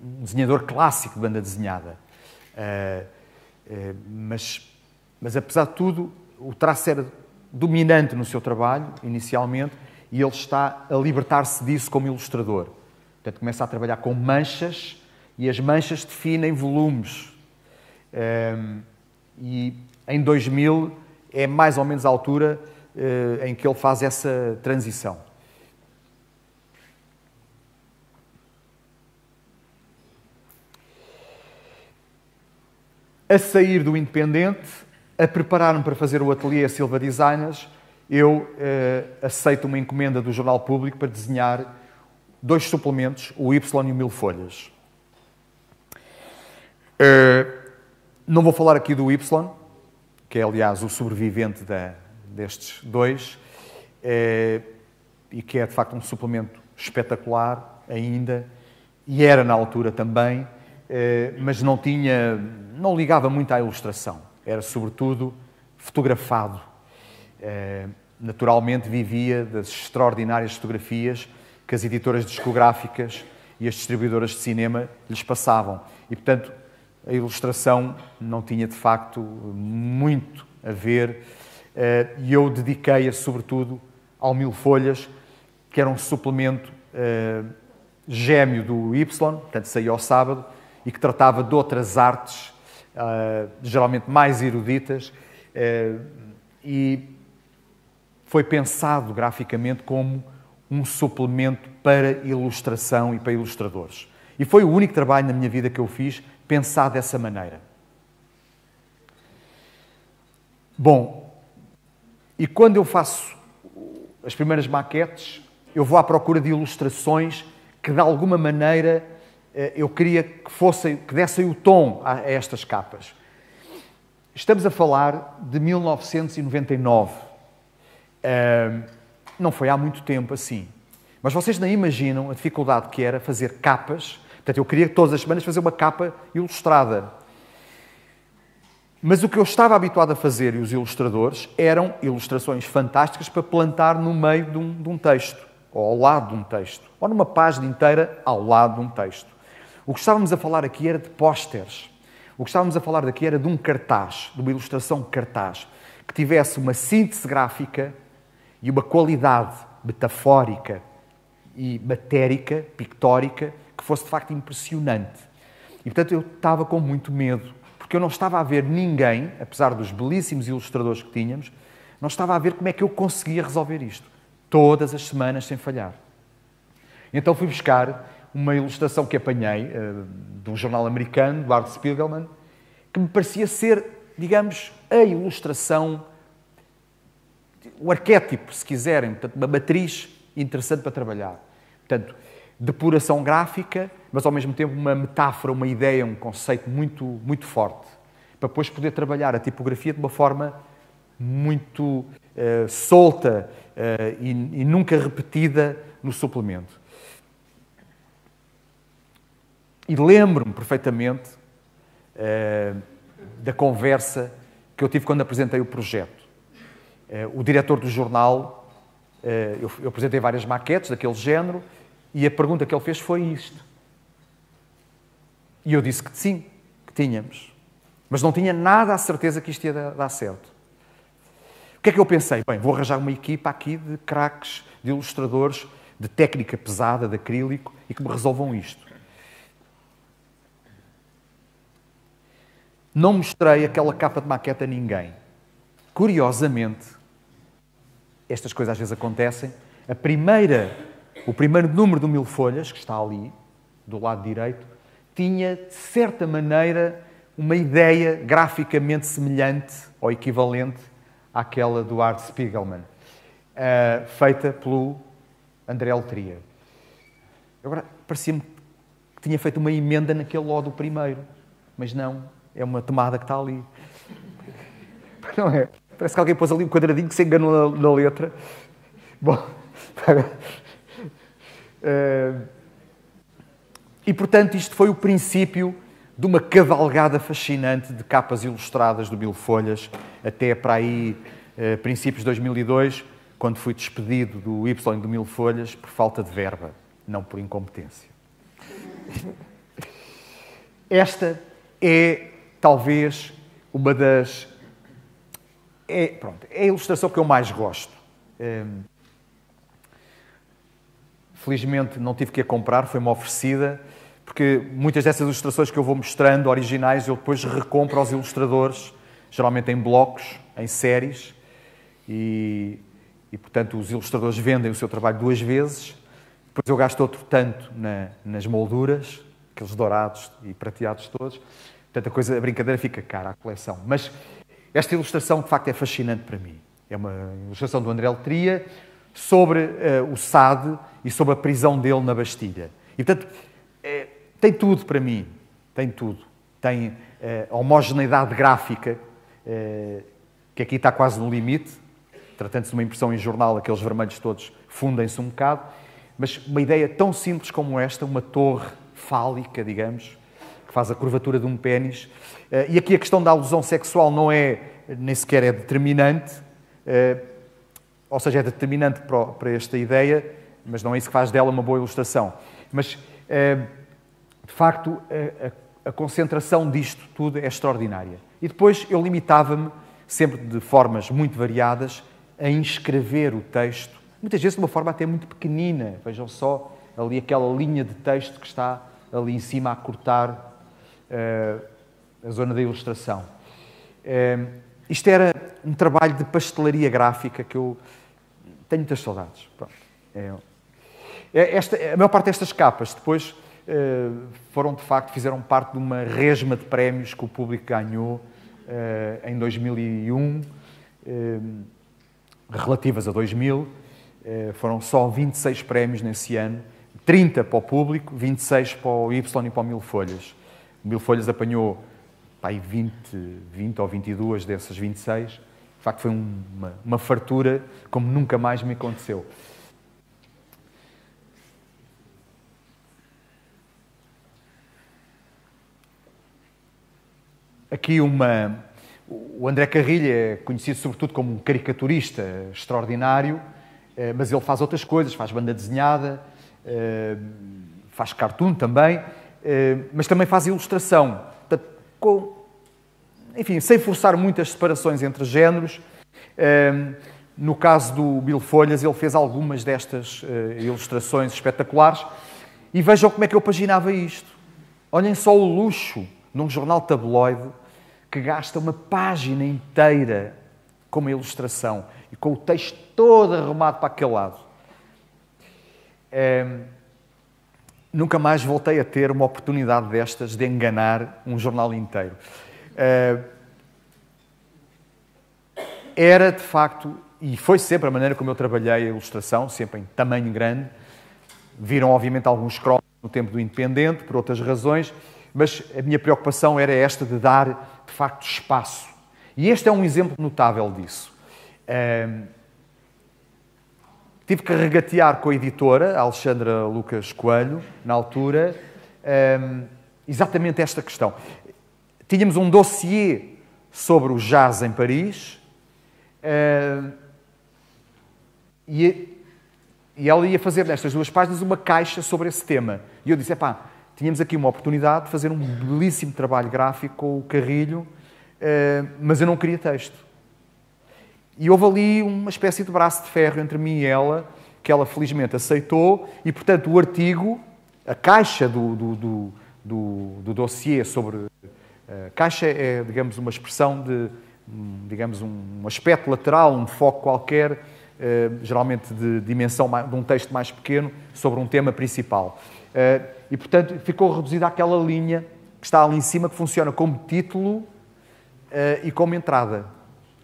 A: um desenhador clássico de banda desenhada, uh, uh, mas, mas apesar de tudo, o traço era dominante no seu trabalho, inicialmente, e ele está a libertar-se disso como ilustrador. Portanto, começa a trabalhar com manchas e as manchas definem volumes. Eh, e em 2000 é mais ou menos a altura eh, em que ele faz essa transição. A sair do Independente, a preparar-me para fazer o ateliê Silva Designers, eu eh, aceito uma encomenda do Jornal Público para desenhar dois suplementos, o Y e o Mil Folhas. Uh não vou falar aqui do Y, que é, aliás, o sobrevivente da, destes dois, é, e que é, de facto, um suplemento espetacular ainda, e era na altura também, é, mas não tinha, não ligava muito à ilustração. Era, sobretudo, fotografado. É, naturalmente, vivia das extraordinárias fotografias que as editoras discográficas e as distribuidoras de cinema lhes passavam. E, portanto, a ilustração não tinha de facto muito a ver eh, e eu dediquei-a sobretudo ao Mil Folhas, que era um suplemento eh, gêmeo do Y, portanto saiu ao sábado, e que tratava de outras artes, eh, geralmente mais eruditas, e foi pensado graficamente como um suplemento para ilustração e para ilustradores. E foi o único trabalho na minha vida que eu fiz pensar dessa maneira. Bom, e quando eu faço as primeiras maquetes, eu vou à procura de ilustrações que de alguma maneira eh, eu queria que fossem, que dessem o tom a estas capas. Estamos a falar de 1999. não foi há muito tempo assim. Mas vocês nem imaginam a dificuldade que era fazer capas Portanto, eu queria todas as semanas fazer uma capa ilustrada. Mas o que eu estava habituado a fazer, e os ilustradores, eram ilustrações fantásticas para plantar no meio de um, de um texto, ou ao lado de um texto, ou numa página inteira ao lado de um texto. O que estávamos a falar aqui era de pósteres. O que estávamos a falar daqui era de um cartaz, de uma ilustração de cartaz, que tivesse uma síntese gráfica e uma qualidade metafórica e matérica, pictórica, que fosse de facto impressionante. E portanto eu estava com muito medo, porque eu não estava a ver ninguém, apesar dos belíssimos ilustradores que tínhamos, não estava a ver como é que eu conseguia resolver isto. Todas as semanas sem falhar. Então fui buscar uma ilustração que apanhei eh, de um jornal americano, do Art Spiegelman, que me parecia ser, digamos, a ilustração, o arquétipo, se quiserem, portanto, uma matriz interessante para trabalhar. Portanto, depuração gráfica, mas ao mesmo tempo uma metáfora, uma ideia, um conceito muito, muito forte, para depois poder trabalhar a tipografia de uma forma muito uh, solta uh, e, e nunca repetida no suplemento. E lembro-me perfeitamente uh, da conversa que eu tive quando apresentei o projeto. Uh, o diretor do jornal, uh, eu, eu, apresentei várias maquetes daquele género, e a pergunta que ele fez foi isto. E eu disse que sim, que tínhamos. Mas não tinha nada a certeza que isto ia dar certo. O que é que eu pensei? Bem, vou arranjar uma equipa aqui de craques, de ilustradores, de técnica pesada, de acrílico, e que me resolvam isto. Não mostrei aquela capa de maqueta a ninguém. Curiosamente, estas coisas às vezes acontecem. A primeira o primeiro número do Mil Folhas, que está ali, do lado direito, tinha, de certa maneira, uma ideia graficamente semelhante ou equivalente àquela do Art Spiegelman, uh, feita pelo André Letria. Agora, parecia-me que tinha feito uma emenda naquele ló do primeiro, mas não, é uma tomada que está ali. Não é? Parece que alguém pôs ali um quadradinho que se enganou na, na letra. Bom, Eh, e, portanto, isto foi o princípio de uma cavalgada fascinante de capas ilustradas do Mil Folhas até para aí, eh, princípios de 2002, quando fui despedido do Y do Mil Folhas por falta de verba, não por incompetência. Esta é, talvez, uma das... É, pronto, é a ilustração que eu mais gosto. Ehm, Felizmente não tive que a comprar, foi-me oferecida, porque muitas dessas ilustrações que eu vou mostrando, originais, eu depois recompro aos ilustradores, geralmente em blocos, em séries, e, e portanto os ilustradores vendem o seu trabalho duas vezes, depois eu gasto outro tanto na, nas molduras, aqueles dourados e prateados todos, portanto a, coisa, a brincadeira fica cara à coleção. Mas esta ilustração de facto é fascinante para mim. É uma ilustração do André Letria, sobre uh, o Sade e sobre a prisão dele na Bastilha. E, portanto, é, tem tudo para mim, tem tudo. Tem uh, homogeneidade gráfica, uh, que aqui está quase no limite, tratando-se de uma impressão em jornal, aqueles vermelhos todos fundem-se um bocado, mas uma ideia tão simples como esta, uma torre fálica, digamos, que faz a curvatura de um pênis. E aqui a questão da alusão sexual não é, nem sequer é determinante, ou seja, é determinante para esta ideia, mas não é isso que faz dela uma boa ilustração. Mas, eh, de facto, a concentração disto tudo é extraordinária. E depois eu limitava-me, sempre de formas muito variadas, a inscrever o texto, muitas vezes de uma forma até muito pequenina. Vejam só ali aquela linha de texto que está ali em cima a cortar eh, a zona da ilustração. Eh, isto era um trabalho de pastelaria gráfica que eu tenho muitas saudades. É, é, esta, a maior parte destas capas depois eh, foram, de facto, fizeram parte de uma resma de prémios que o público ganhou eh, em 2001, eh, relativas a 2000. Foram só 26 prémios nesse ano, 30 para o público, 26 para o Y e para o Mil Folhas. O Mil Folhas apanhou pá, 20, 20 ou 22 dessas 26 de facto, foi uma, uma fartura como nunca mais me aconteceu. Aqui uma. O André Carrilha é conhecido sobretudo como um caricaturista extraordinário, eh, mas ele faz outras coisas, faz banda desenhada, eh, faz cartoon também, eh, mas também faz ilustração. Portanto, com enfim, sem forçar muitas separações entre géneros. Ehm, no caso do Bill Folhas, ele fez algumas destas eh, ilustrações espetaculares. E vejam como é que eu paginava isto. Olhem só o luxo num jornal tabloide que gasta uma página inteira com uma ilustração e com o texto todo arrumado para aquele lado. É... nunca mais voltei a ter uma oportunidade destas de enganar um jornal inteiro. É, era de facto, e foi sempre a maneira como eu trabalhei a ilustração, sempre em tamanho grande. Viram, obviamente, alguns cromos no tempo do Independente, por outras razões, mas a minha preocupação era esta de dar, de facto, espaço. E este é um exemplo notável disso. Uh, tive que regatear com a editora, a Alexandra Lucas Coelho, na altura, ehm, exatamente esta questão. Tínhamos um dossiê sobre o jazz em Paris uh, e, e ela ia fazer nestas duas páginas uma caixa sobre esse tema. E eu disse: pá, tínhamos aqui uma oportunidade de fazer um belíssimo trabalho gráfico com o Carrilho, uh, mas eu não queria texto. E houve ali uma espécie de braço de ferro entre mim e ela, que ela felizmente aceitou, e portanto o artigo, a caixa do, do, do, do, do dossiê sobre eh, caixa é, digamos, uma expressão de, hum, digamos, um aspecto lateral, um foco qualquer, eh, geralmente de dimensão de um texto mais pequeno, sobre um tema principal. Eh, e, portanto, ficou reduzida àquela linha que está ali em cima, que funciona como título e como entrada,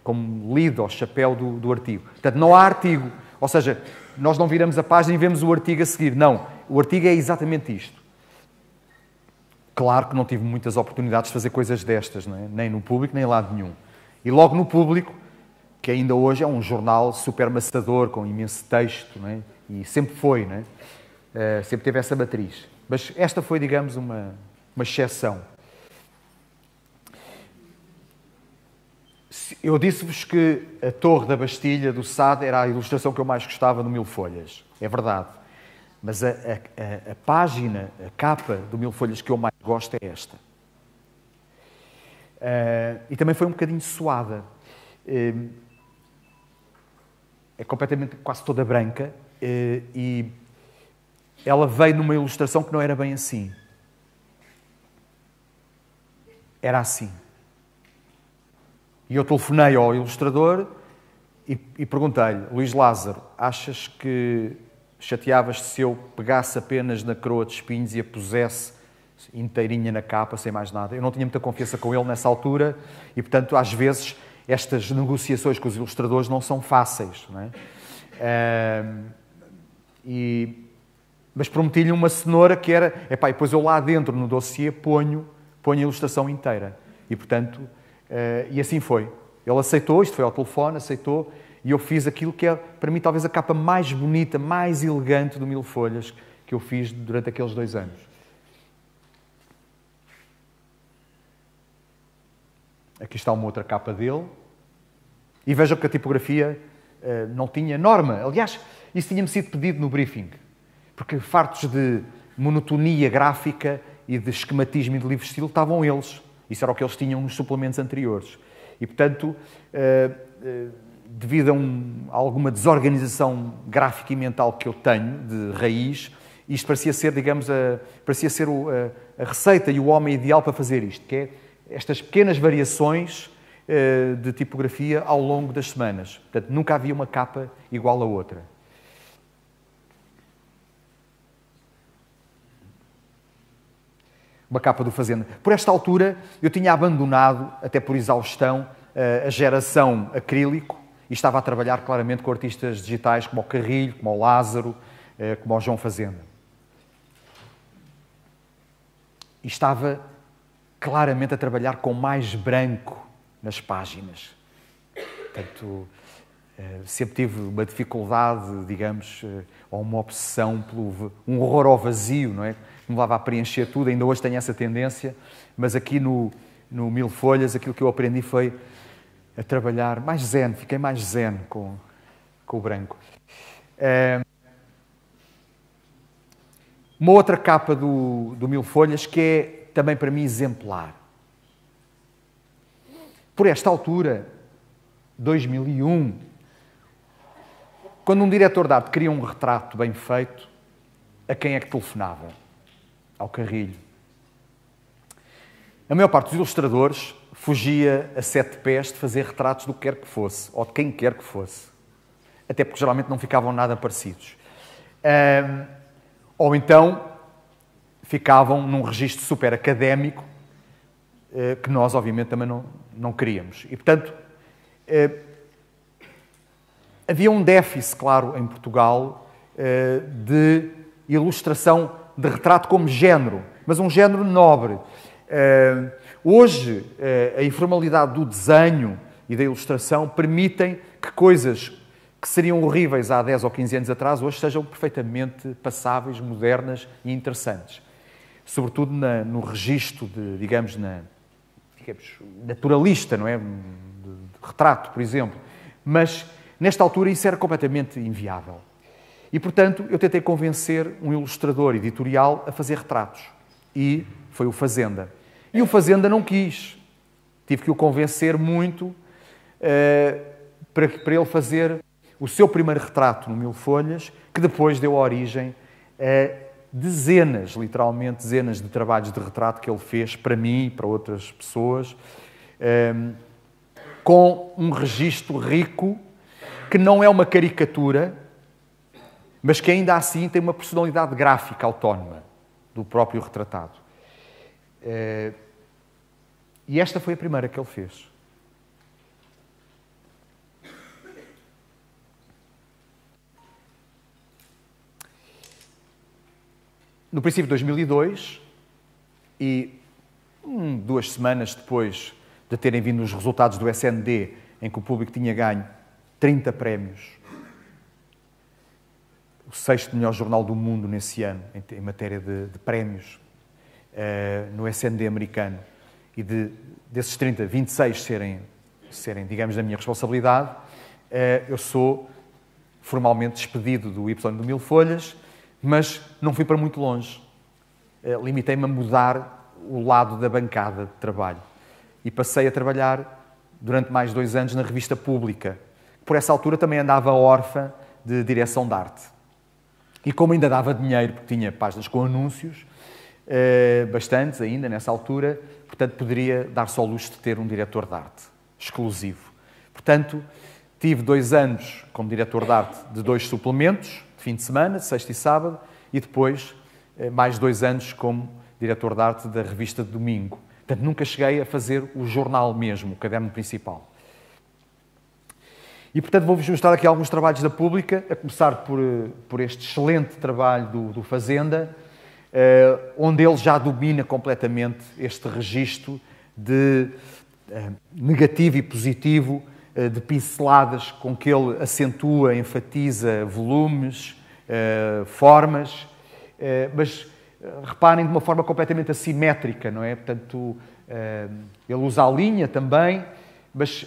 A: como lido, ao chapéu do, do artigo. Portanto, não há artigo. Ou seja, nós não viramos a página e vemos o artigo a seguir. Não, o artigo é exatamente isto. Claro que não tive muitas oportunidades de fazer coisas destas, é? nem no público, nem lado nenhum. E logo no público, que ainda hoje é um jornal super maçador, com imenso texto, é? e sempre foi, é? uh, sempre teve essa matriz. Mas esta foi, digamos, uma, uma exceção. Eu disse-vos que a Torre da Bastilha do Sade era a ilustração que eu mais gostava no Mil Folhas. É verdade. Mas a, a, a, página, a capa do Mil Folhas que eu mais gosto é esta. Uh, e também foi um bocadinho suada. Uh, é completamente, quase toda branca. Uh, e ela veio numa ilustração que não era bem assim. Era assim. E eu telefonei ao ilustrador e, e perguntei-lhe: Luís Lázaro, achas que chateavas se eu pegasse apenas na coroa de espinhos e a pusesse inteirinha na capa, sem mais nada. Eu não tinha muita confiança com ele nessa altura e, portanto, às vezes estas negociações com os ilustradores não são fáceis. Não é? uh, e, mas prometi-lhe uma cenoura que era. é e depois eu lá dentro no dossiê ponho, ponho a ilustração inteira. E, portanto, uh, e assim foi. Ele aceitou, isto foi ao telefone, aceitou e eu fiz aquilo que é, para mim, talvez a capa mais bonita, mais elegante do Mil Folhas que eu fiz durante aqueles dois anos. Aqui está uma outra capa dele. E vejam que a tipografia uh, não tinha norma. Aliás, isso tinha-me sido pedido no briefing. Porque fartos de monotonia gráfica e de esquematismo e de de estilo estavam eles. Isso era o que eles tinham nos suplementos anteriores. E, portanto, uh, uh, devido a, um, a, alguma desorganização gráfica e mental que eu tenho, de raiz, isto parecia ser, digamos, a, parecia ser o, a, a, receita e o homem ideal para fazer isto, que é estas pequenas variações eh, de tipografia ao longo das semanas. Portanto, nunca havia uma capa igual a outra. Uma capa do Fazenda. Por esta altura, eu tinha abandonado, até por exaustão, eh, a geração acrílico e estava a trabalhar claramente com artistas digitais como o Carrilho, como o Lázaro, eh, como o João Fazenda. E estava claramente a trabalhar com mais branco nas páginas. Portanto, eh, sempre tive uma dificuldade, digamos, eh, ou uma obsessão pelo um horror ao vazio, não é? Que me levava a preencher tudo, ainda hoje tenho essa tendência, mas aqui no, no Mil Folhas aquilo que eu aprendi foi a trabalhar mais zen, fiquei mais zen com, com o branco. É... Uma outra capa do, do Mil Folhas que é também para mim exemplar. Por esta altura, 2001, quando um diretor de arte queria um retrato bem feito, a quem é que telefonava? Ao Carrilho. A maior parte dos ilustradores fugia a sete pés de fazer retratos do que quer que fosse, ou de quem quer que fosse. Até porque geralmente não ficavam nada parecidos. Um, ou então ficavam num registro super académico, uh, que nós, obviamente, também não, não queríamos. E, portanto, uh, havia um déficit, claro, em Portugal, uh, de ilustração de retrato como género, mas um género nobre. Uh, Hoje, eh, a informalidade do desenho e da ilustração permitem que coisas que seriam horríveis há 10 ou 15 anos atrás, hoje sejam perfeitamente passáveis, modernas e interessantes. Sobretudo na, no registro, de, digamos, na, digamos, naturalista, não é? De, de retrato, por exemplo. Mas, nesta altura, isso era completamente inviável. E, portanto, eu tentei convencer um ilustrador editorial a fazer retratos. E foi o Fazenda. E o Fazenda não quis. Tive que o convencer muito uh, para, para ele fazer o seu primeiro retrato no Mil Folhas, que depois deu origem a dezenas, literalmente dezenas de trabalhos de retrato que ele fez para mim e para outras pessoas, um, ehm, com um registro rico, que não é uma caricatura, mas que ainda assim tem uma personalidade gráfica autónoma do próprio retratado. Eh, e esta foi a primeira que ele fez. No princípio de 2002, e hum, duas semanas depois de terem vindo os resultados do SND, em que o público tinha ganho 30 prémios, o sexto melhor jornal do mundo nesse ano, em, matéria de, de prémios eh, no SND americano e de, desses 30, 26 serem, serem, digamos, da minha responsabilidade, eh, eu sou formalmente despedido do Y do Mil Folhas, mas não fui para muito longe. Eh, limitei-me a mudar o lado da bancada de trabalho e passei a trabalhar durante mais dois anos na revista pública. Por essa altura também andava órfã de direção de arte. E como ainda dava dinheiro, porque tinha páginas com anúncios, eh, bastantes ainda nessa altura, portanto poderia dar-se ao luxo de ter um diretor de arte exclusivo. Portanto, tive dois anos como diretor de arte de dois suplementos, de fim de semana, sexta e sábado, e depois eh, mais dois anos como diretor de arte da revista de domingo. Portanto, nunca cheguei a fazer o jornal mesmo, o caderno principal. E, portanto, vou-vos mostrar aqui alguns trabalhos da pública, a começar por, eh, por este excelente trabalho do, do Fazenda, eh, onde ele já domina completamente este registro de eh, negativo e positivo, eh, de pinceladas com que ele acentua, enfatiza volumes, formas, mas reparem de uma forma completamente assimétrica, não é? Portanto, ele usa a linha também, mas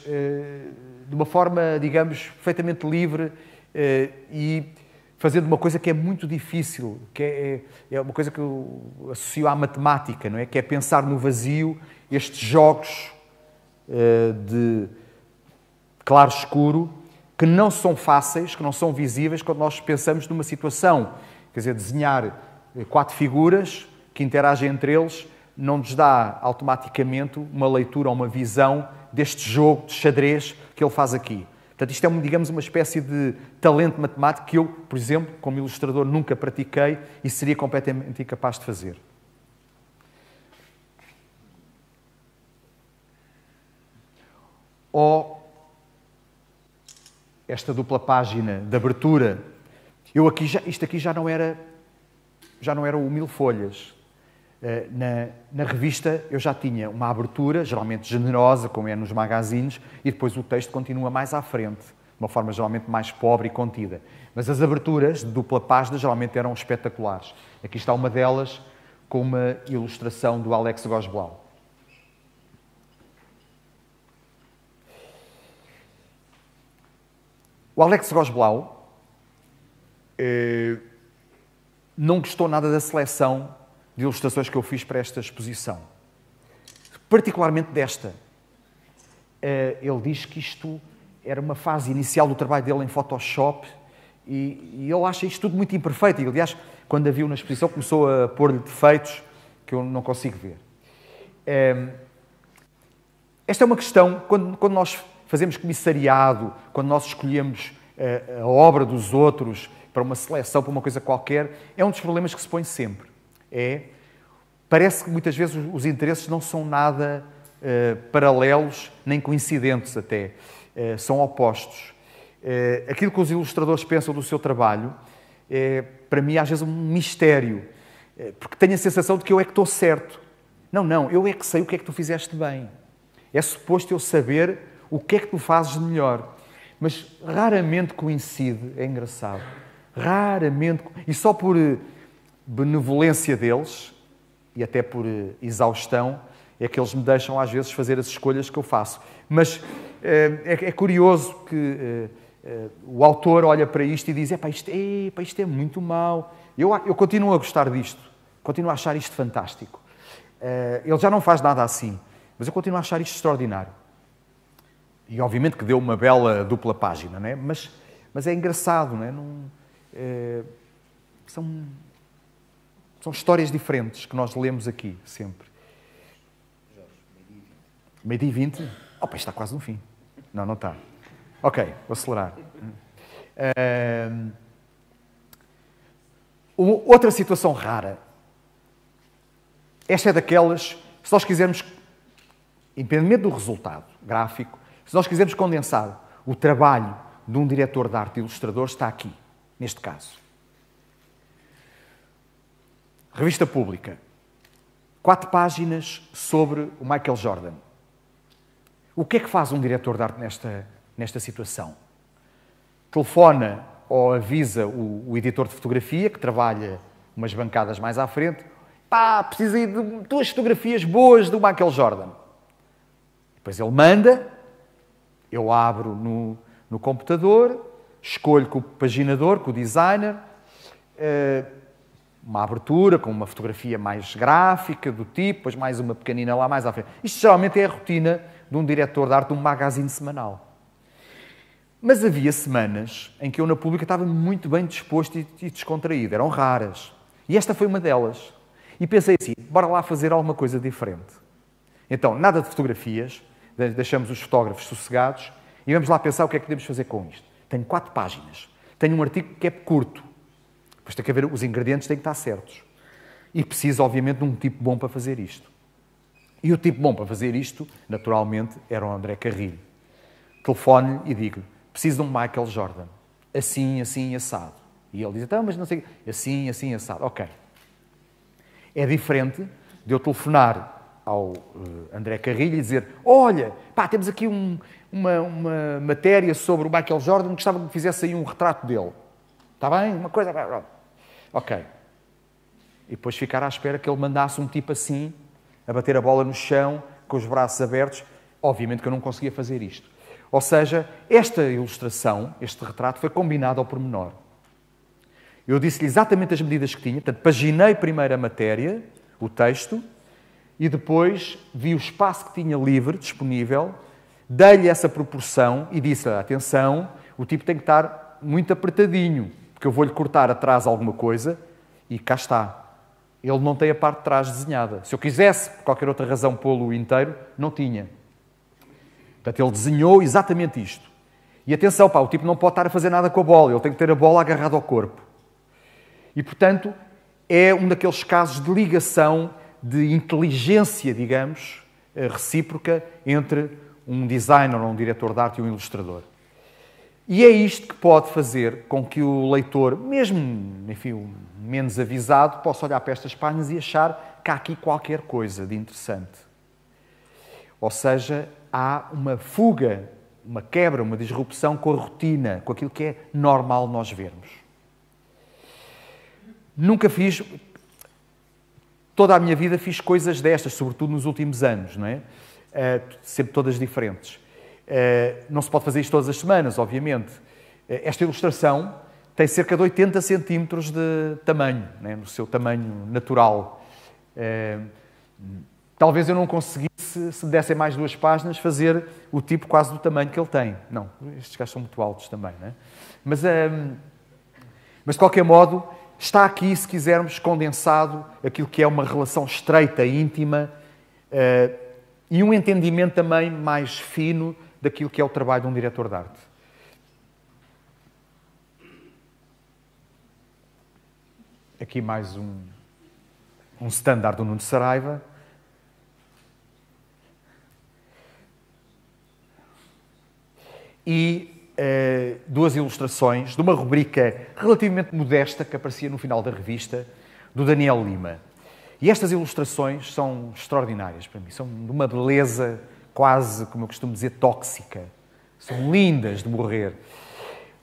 A: de uma forma, digamos, perfeitamente livre e fazendo uma coisa que é muito difícil, que é, é, é, uma coisa que eu associo à matemática, não é? Que é pensar no vazio estes jogos uh, de claro-escuro que não são fáceis, que não são visíveis quando nós pensamos numa situação. Quer dizer, desenhar eh, quatro figuras que interagem entre eles não nos dá automaticamente uma leitura ou uma visão deste jogo de xadrez que ele faz aqui. Portanto, isto é, digamos, uma espécie de talento matemático que eu, por exemplo, como ilustrador, nunca pratiquei e seria completamente incapaz de fazer. Ou esta dupla página de abertura. Eu aqui já, isto aqui já não era já não era o mil folhas eh, na, na, revista eu já tinha uma abertura, geralmente generosa, como é nos magazines, e depois o texto continua mais à frente, de uma forma geralmente mais pobre e contida. Mas as aberturas de dupla página geralmente eram espetaculares. Aqui está uma delas com uma ilustração do Alex Gosblau. O Alex Gosblau eh, não gostou nada da seleção de ilustrações que eu fiz para esta exposição. Particularmente desta. Eh, ele diz que isto era uma fase inicial do trabalho dele em Photoshop e, ele acha isto tudo muito imperfeito. E, aliás, quando a viu na exposição, começou a pôr-lhe defeitos que eu não consigo ver. Ehm, esta é uma questão, quando, nós fazemos comissariado, quando nós escolhemos eh, a obra dos outros para uma seleção, para uma coisa qualquer, é um dos problemas que se põe sempre é parece que muitas vezes os interesses não são nada uh, paralelos nem coincidentes até, uh, são opostos. Uh, aquilo que os ilustradores pensam do seu trabalho é, para mim, às vezes, um mistério, porque tenho a sensação de que eu é que estou certo. Não, não, eu é que sei o que é que tu fizeste bem. É suposto eu saber o que é que tu fazes de melhor. Mas raramente coincide, é engraçado. Raramente. E só por benevolência deles, e até por eh, exaustão, é que eles me deixam às vezes fazer as escolhas que eu faço. Mas eh, é, é curioso que é, o autor olha para isto e diz: epá, isto, é, epá, isto é muito mau. Eu, eu continuo a gostar disto, continuo a achar isto fantástico. Ele já não faz nada assim, mas eu continuo a achar isto extraordinário. E obviamente que deu uma bela dupla página, não é? mas, mas é engraçado, não é? Não, é são são histórias diferentes que nós lemos aqui, sempre. Meio dia e vinte? Opa, está quase no fim. Não, não está. Ok, vou acelerar. Uh, outra situação rara. Esta é daquelas, se nós quisermos, independente do resultado gráfico, se nós quisermos condensar o trabalho de um diretor de arte e ilustrador, está aqui, neste caso. Revista Pública. Quatro páginas sobre o Michael Jordan. O que é que faz um diretor de arte nesta, nesta situação? Telefona ou avisa o, o editor de fotografia, que trabalha umas bancadas mais à frente, pá, precisei de duas fotografias boas do Michael Jordan. Depois ele manda, eu abro no, no computador, escolho com o paginador, com o designer, uh, uma abertura com uma fotografia mais gráfica do tipo, depois mais uma pequenina lá mais à frente. Isto geralmente é a rotina de um diretor de arte de um magazine semanal. Mas havia semanas em que eu na pública estava muito bem disposto e descontraído, eram raras. E esta foi uma delas. E pensei assim, bora lá fazer alguma coisa diferente. Então, nada de fotografias, deixamos os fotógrafos sossegados e vamos lá pensar o que é que podemos fazer com isto. Tenho quatro páginas, tenho um artigo que é curto, depois tem que haver, os ingredientes têm que estar certos. E precisa, obviamente, de um tipo bom para fazer isto. E o tipo bom para fazer isto, naturalmente, era o André Carrilho. Telefone e digo-lhe, preciso de um Michael Jordan. Assim, assim, assado. E ele diz, então, mas não sei... Assim, assim, assado. Ok. É diferente de eu telefonar ao eh, André Carrilho e dizer, olha, pá, temos aqui um, uma, uma matéria sobre o Michael Jordan, gostava que me fizesse aí um retrato dele. Está bem? Uma coisa... Ok. E depois ficar à espera que ele mandasse um tipo assim, a bater a bola no chão, com os braços abertos. Obviamente que eu não conseguia fazer isto. Ou seja, esta ilustração, este retrato, foi combinado ao pormenor. Eu disse-lhe exatamente as medidas que tinha, portanto, paginei primeiro a matéria, o texto, e depois vi o espaço que tinha livre, disponível, dei-lhe essa proporção e disse-lhe: atenção, o tipo tem que estar muito apertadinho, porque eu vou-lhe cortar atrás alguma coisa e cá está. Ele não tem a parte de trás desenhada. Se eu quisesse, por qualquer outra razão, pô-lo inteiro, não tinha. Portanto, ele desenhou exatamente isto. E atenção, pá, o tipo não pode estar a fazer nada com a bola, ele tem que ter a bola agarrada ao corpo. E, portanto, é um daqueles casos de ligação de inteligência, digamos, eh, recíproca entre um designer, um diretor de arte e um ilustrador. E é isto que pode fazer com que o leitor, mesmo enfim, menos avisado, possa olhar para estas páginas e achar que há aqui qualquer coisa de interessante. Ou seja, há uma fuga, uma quebra, uma disrupção com a rotina, com aquilo que é normal nós vermos. Nunca fiz, toda a minha vida fiz coisas destas, sobretudo nos últimos anos, não é? Uh, sempre todas diferentes. Eh, não se pode fazer isto todas as semanas, obviamente. Eh, esta ilustração tem cerca de 80 centímetros de tamanho, né, no seu tamanho natural. Eh, talvez eu não conseguisse, se me dessem mais duas páginas, fazer o tipo quase do tamanho que ele tem. Não, estes gajos são muito altos também. Né? Mas, ehm, mas, de qualquer modo, está aqui, se quisermos, condensado aquilo que é uma relação estreita, íntima, e um entendimento também mais fino daquilo que é o trabalho de um diretor de arte. Aqui mais um, um standard do Nuno Saraiva. E uh, duas ilustrações de uma rubrica relativamente modesta que aparecia no final da revista, do Daniel Lima. E estas ilustrações são extraordinárias para mim, são de uma beleza quase, como eu costumo dizer, tóxica. São lindas de morrer.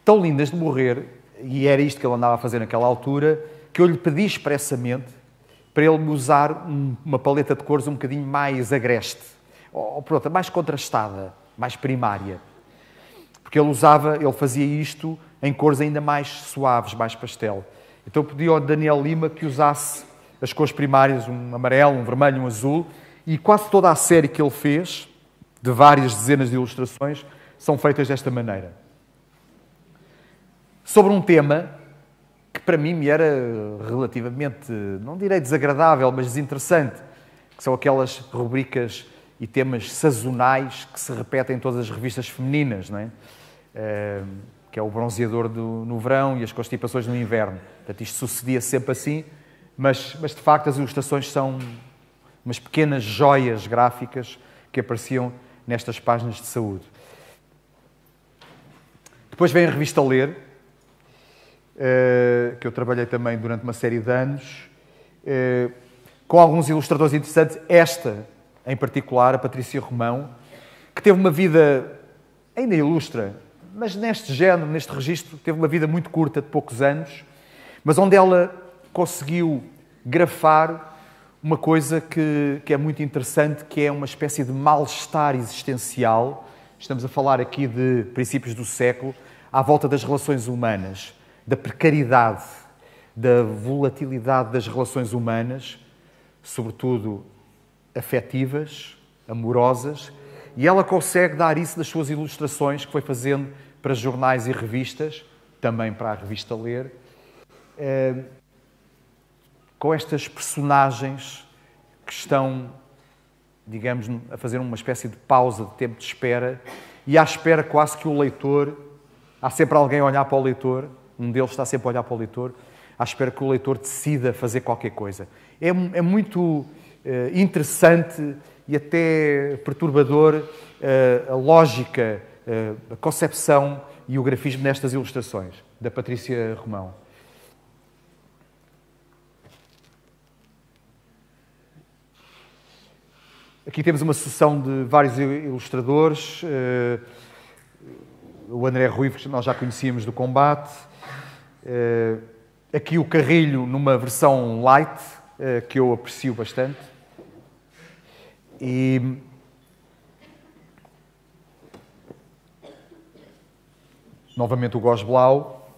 A: Tão lindas de morrer, e era isto que ele andava a fazer naquela altura, que eu lhe pedi expressamente para ele me usar uma paleta de cores um bocadinho mais agreste, ou pronto, mais contrastada, mais primária. Porque ele usava, ele fazia isto em cores ainda mais suaves, mais pastel. Então eu pedi ao Daniel Lima que usasse as cores primárias, um amarelo, um vermelho, um azul, e quase toda a série que ele fez de várias dezenas de ilustrações, são feitas desta maneira. Sobre um tema que para mim me era relativamente, não direi desagradável, mas desinteressante, que são aquelas rubricas e temas sazonais que se repetem em todas as revistas femininas, não é? Eh, que é o bronzeador do, no verão e as constipações no inverno. Portanto, isto sucedia sempre assim, mas, mas de facto as ilustrações são umas pequenas joias gráficas que apareciam nestas páginas de saúde. Depois vem a revista Ler, eh, que eu trabalhei também durante uma série de anos, eh, com alguns ilustradores interessantes. Esta, em particular, a Patrícia Romão, que teve uma vida ainda ilustra, mas neste género, neste registro, teve uma vida muito curta, de poucos anos, mas onde ela conseguiu grafar uma coisa que, que é muito interessante, que é uma espécie de mal-estar existencial. Estamos a falar aqui de princípios do século, à volta das relações humanas, da precariedade, da volatilidade das relações humanas, sobretudo afetivas, amorosas, e ela consegue dar isso nas suas ilustrações que foi fazendo para jornais e revistas, também para a revista Ler. Eh, com estas personagens que estão, digamos, a fazer uma espécie de pausa de tempo de espera e à espera quase que o leitor, há sempre alguém a olhar para o leitor, um deles está sempre a olhar para o leitor, à espera que o leitor decida fazer qualquer coisa. É, é muito uh, interessante e até perturbador uh, a lógica, uh, a concepção e o grafismo nestas ilustrações, da Patrícia Romão. Aqui temos uma sessão de vários ilustradores. Eh, o André Ruivo, que nós já conhecíamos do combate. Eh, aqui o Carrilho numa versão light, eh, que eu aprecio bastante. E novamente o Gosblau,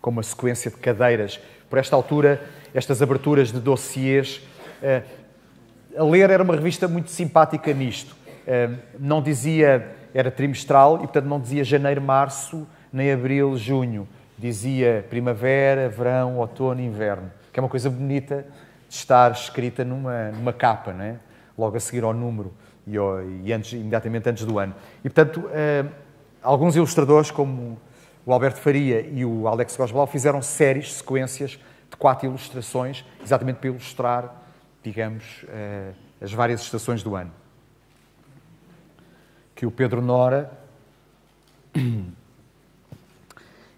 A: com uma sequência de cadeiras. Por esta altura, estas aberturas de dossiês a ler era uma revista muito simpática nisto. Ehm, não dizia, era trimestral e, portanto, não dizia janeiro, março, nem abril, junho. Dizia primavera, verão, outono, inverno. Que é uma coisa bonita de estar escrita numa, numa capa, não é? logo a seguir ao número e, ao, e antes, imediatamente antes do ano. E, portanto, ehm, alguns ilustradores, como o Alberto Faria e o Alex Gosblau, fizeram séries, sequências de quatro ilustrações, exatamente para ilustrar digamos, eh, as várias estações do ano. Que o Pedro Nora.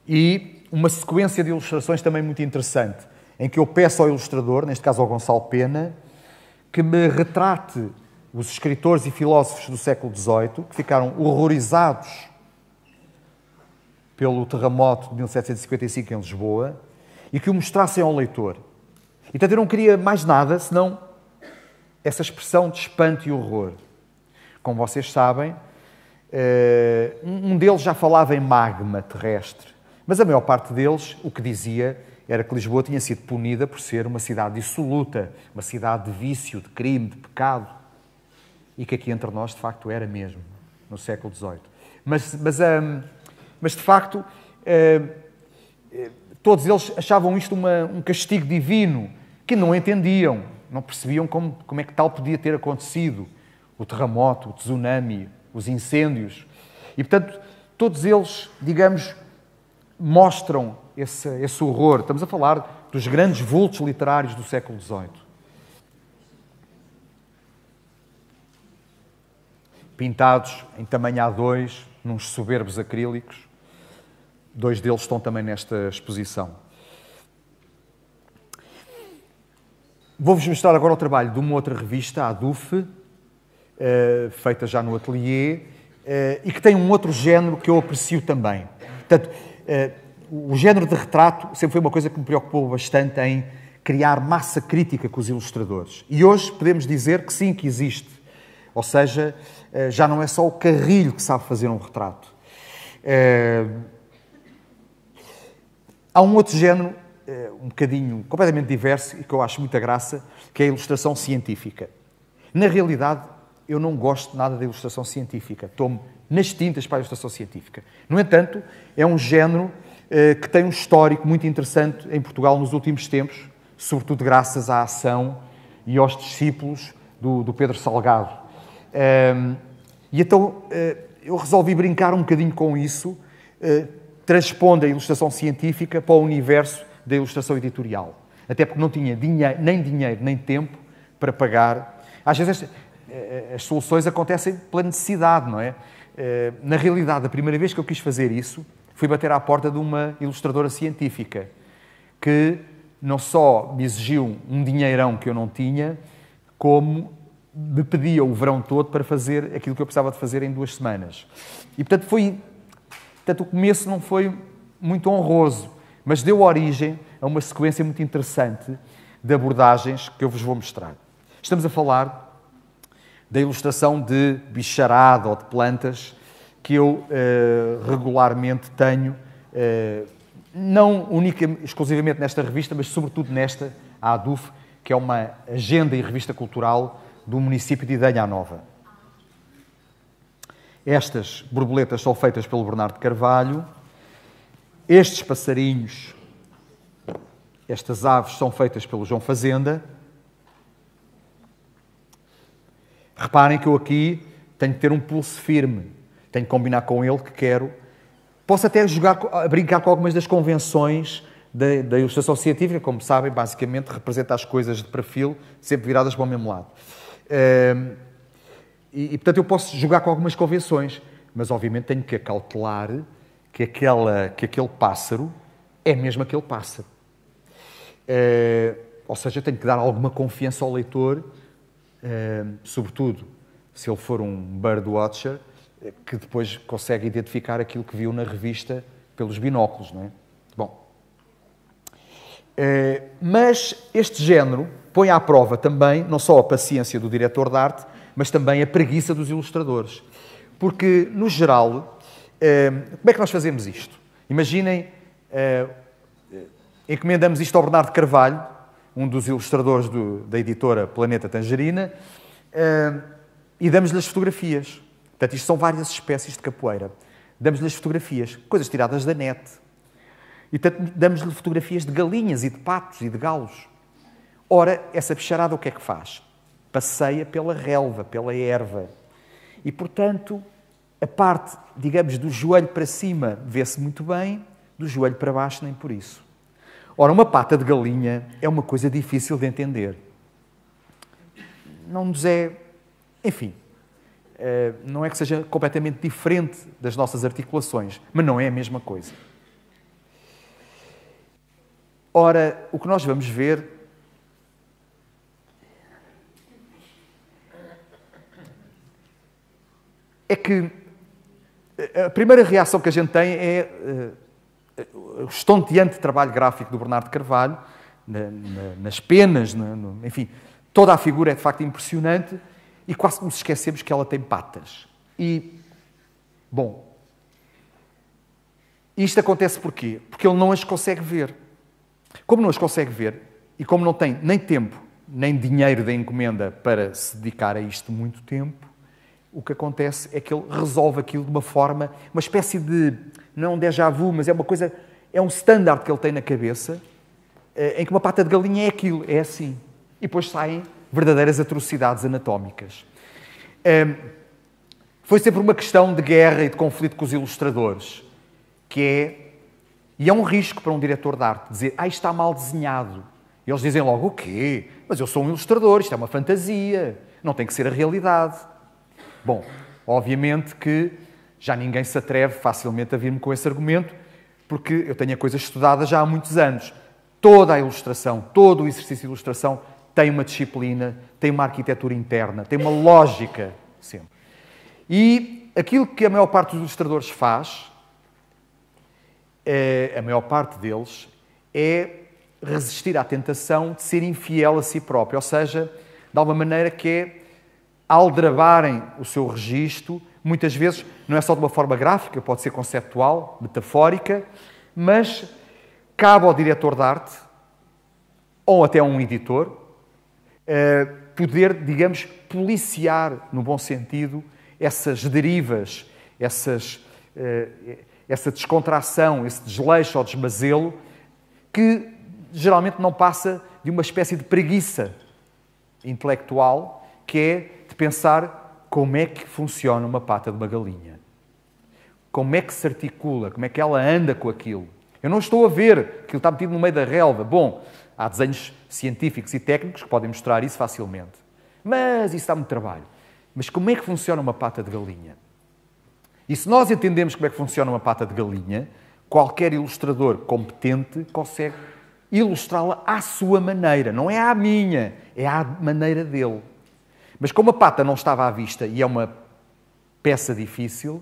A: E uma sequência de ilustrações também muito interessante, em que eu peço ao ilustrador, neste caso ao Gonçalo Pena, que me retrate os escritores e filósofos do século XVIII que ficaram horrorizados pelo terremoto de 1755 em Lisboa e que o mostrassem ao leitor. E portanto eu não queria mais nada senão essa expressão de espanto e horror. Como vocês sabem, eh, um deles já falava em magma terrestre, mas a maior parte deles o que dizia era que Lisboa tinha sido punida por ser uma cidade dissoluta, uma cidade de vício, de crime, de pecado, e que aqui entre nós de facto era mesmo, no século XVIII. Mas, mas, ehm, mas de facto, eh, eh, todos eles achavam isto uma, um castigo divino que não entendiam, não percebiam como, como é que tal podia ter acontecido. O terremoto, o tsunami, os incêndios. E, portanto, todos eles, digamos, mostram esse, esse horror. Estamos a falar dos grandes vultos literários do século XVIII. Pintados em tamanho A2, nos soberbos acrílicos. Dois deles estão também nesta exposição. Vou-vos mostrar agora o trabalho de uma outra revista, a DUF, eh, feita já no atelier, eh, e que tem um outro género que eu aprecio também. Portanto, eh, o género de retrato sempre foi uma coisa que me preocupou bastante em criar massa crítica com os ilustradores. E hoje podemos dizer que sim, que existe. Ou seja, já não é só o carrilho que sabe fazer um retrato. Há um outro género eh, um bocadinho completamente diverso e que eu acho muita graça, que é a ilustração científica. Na realidade, eu não gosto nada da ilustração científica. Tomo nas tintas para a ilustração científica. No entanto, é um género eh, que tem um histórico muito interessante em Portugal nos últimos tempos, sobretudo graças à ação e aos discípulos do, do Pedro Salgado. Um, ehm, e então eh, eu resolvi brincar um bocadinho com isso, eh, transpondo a ilustração científica para o universo da ilustração editorial. Até porque não tinha dinhe nem dinheiro nem tempo para pagar. Às vezes eh, eh, as, soluções acontecem pela necessidade, não é? Eh, na realidade, a primeira vez que eu quis fazer isso, fui bater à porta de uma ilustradora científica que não só me exigiu um dinheirão que eu não tinha, como me pedia o verão todo para fazer aquilo que eu precisava de fazer em duas semanas. E portanto foi, portanto o começo não foi muito honroso, mas deu origem a uma sequência muito interessante de abordagens que eu vos vou mostrar. Estamos a falar da ilustração de bicharada ou de plantas que eu eh, regularmente tenho, eh, não única, exclusivamente nesta revista, mas sobretudo nesta, a ADUF, que é uma agenda e revista cultural do município de Idanha Nova. Estas borboletas são feitas pelo Bernardo Carvalho, estes passarinhos, estas aves são feitas pelo João Fazenda. Reparem que eu aqui tenho que ter um pulso firme, tenho que combinar com ele que quero. Posso até jogar, brincar com algumas das convenções da, da ilustração científica, como sabem, basicamente representa as coisas de perfil, sempre viradas para o mesmo lado. e, e, portanto, eu posso jogar com algumas convenções, mas obviamente tenho que acautelar que, aquela, que aquele pássaro é mesmo aquele pássaro. Uh, ou seja, tenho que dar alguma confiança ao leitor, uh, sobretudo se ele for um birdwatcher, eh, que depois consegue identificar aquilo que viu na revista pelos binóculos, não é? Bom, uh, mas este género põe à prova também não só a paciência do diretor de arte, mas também a preguiça dos ilustradores, porque no geral Ehm, como é que nós fazemos isto? Imaginem, eh, encomendamos isto ao Bernardo Carvalho, um dos ilustradores do, da editora Planeta Tangerina, ehm, e damos-lhe as fotografias. Portanto, isto são várias espécies de capoeira. Damos-lhe as fotografias, coisas tiradas da net. E damos-lhe fotografias de galinhas e de patos e de galos. Ora, essa bicharada o que é que faz? Passeia pela relva, pela erva. E, portanto, a parte, digamos, do joelho para cima vê-se muito bem, do joelho para baixo nem por isso. Ora, uma pata de galinha é uma coisa difícil de entender. Não nos é. Enfim, eh, não é que seja completamente diferente das nossas articulações, mas não é a mesma coisa. Ora, o que nós vamos ver. É que a primeira reação que a gente tem é eh, o estonteante trabalho gráfico do Bernardo Carvalho, nas penas, enfim, toda a figura é de facto impressionante e quase nos esquecemos que ela tem patas. E, bom, isto acontece porquê? Porque ele não as consegue ver. Como não as consegue ver e como não tem nem tempo nem dinheiro da encomenda para se dedicar a isto muito tempo, o que acontece é que ele resolve aquilo de uma forma, uma espécie de, não é déjà vu, mas é uma coisa, é um standard que ele tem na cabeça, eh, em que uma pata de galinha é aquilo, é assim. E depois saem verdadeiras atrocidades anatómicas. Ehm, foi sempre uma questão de guerra e de conflito com os ilustradores, que é, e é um risco para um diretor de arte dizer, ah, está mal desenhado. E eles dizem logo, o quê? Mas eu sou um ilustrador, isto é uma fantasia, não tem que ser a realidade. Bom, obviamente que já ninguém se atreve facilmente a vir-me com esse argumento, porque eu tenho a coisa estudada já há muitos anos. Toda a ilustração, todo o exercício de ilustração tem uma disciplina, tem uma arquitetura interna, tem uma lógica sempre. E aquilo que a maior parte dos ilustradores faz, é, a maior parte deles, é resistir à tentação de ser infiel a si próprio, ou seja, de alguma maneira que é aldrabarem o seu registro, muitas vezes não é só de uma forma gráfica, pode ser conceptual, metafórica, mas cabe ao diretor de arte ou até a um editor eh, poder, digamos, policiar, no bom sentido, essas derivas, essas, eh, essa descontração, esse desleixo ou desmazelo que geralmente não passa de uma espécie de preguiça intelectual que é pensar como é que funciona uma pata de uma galinha. Como é que se articula, como é que ela anda com aquilo. Eu não estou a ver que ele está metido no meio da relva. Bom, há desenhos científicos e técnicos que podem mostrar isso facilmente. Mas isso dá muito trabalho. Mas como é que funciona uma pata de galinha? E se nós entendemos como é que funciona uma pata de galinha, qualquer ilustrador competente consegue ilustrá-la à sua maneira. Não é à minha, é à maneira dele. Mas como a pata não estava à vista e é uma peça difícil,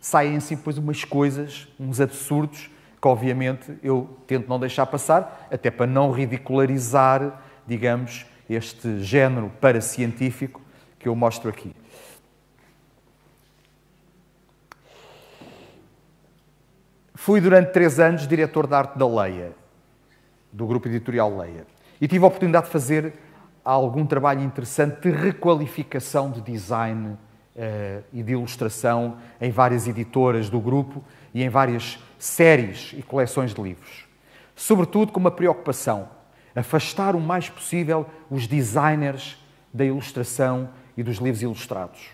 A: saem se assim depois umas coisas, uns absurdos, que obviamente eu tento não deixar passar, até para não ridicularizar, digamos, este género paracientífico que eu mostro aqui. Fui durante três anos diretor da arte da Leia, do grupo editorial Leia, e tive a oportunidade de fazer algum trabalho interessante de requalificação de design uh, e de ilustração em várias editoras do grupo e em várias séries e coleções de livros. Sobretudo com uma preocupação, afastar o mais possível os designers da ilustração e dos livros ilustrados.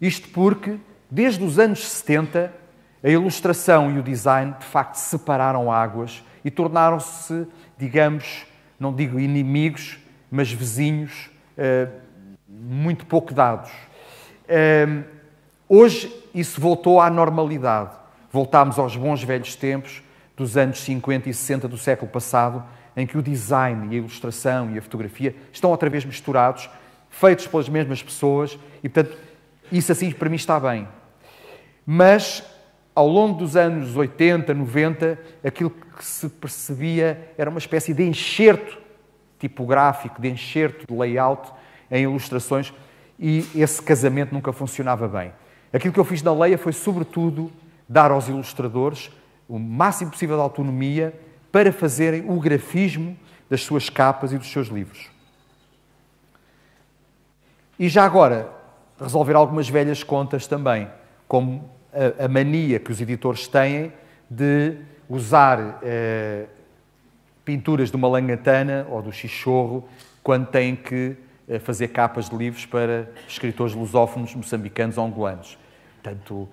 A: Isto porque, desde os anos 70, a ilustração e o design de facto separaram águas e tornaram-se, digamos, não digo inimigos, mas vizinhos eh, muito pouco dados. Eh, hoje isso voltou à normalidade. Voltámos aos bons velhos tempos dos anos 50 e 60 do século passado, em que o design e a ilustração e a fotografia estão outra vez misturados, feitos pelas mesmas pessoas, e portanto, isso assim para mim está bem. Mas ao longo dos anos 80, 90, aquilo que se percebia era uma espécie de enxerto tipográfico, de enxerto de layout em ilustrações e esse casamento nunca funcionava bem. Aquilo que eu fiz na Leia foi, sobretudo, dar aos ilustradores o máximo possível de autonomia para fazerem o grafismo das suas capas e dos seus livros. E já agora, resolver algumas velhas contas também, como a, a mania que os editores têm de usar eh, pinturas de uma langatana ou do xixorro quando têm que eh, fazer capas de livros para escritores lusófonos, moçambicanos ou angolanos. Portanto,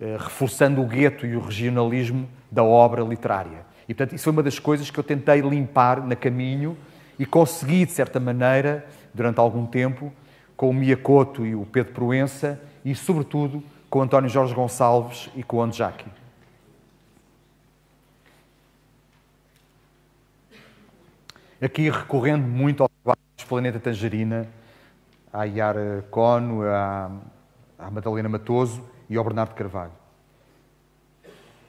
A: eh, reforçando o gueto e o regionalismo da obra literária. E, portanto, isso foi uma das coisas que eu tentei limpar na caminho e consegui, de certa maneira, durante algum tempo, com o Miacoto e o Pedro Proença e, sobretudo, com António Jorge Gonçalves e com Onjaki. Aqui recorrendo muito ao trabalho do Planeta Tangerina, à Yara Cono, à, à Madalena Matoso e ao Bernardo Carvalho.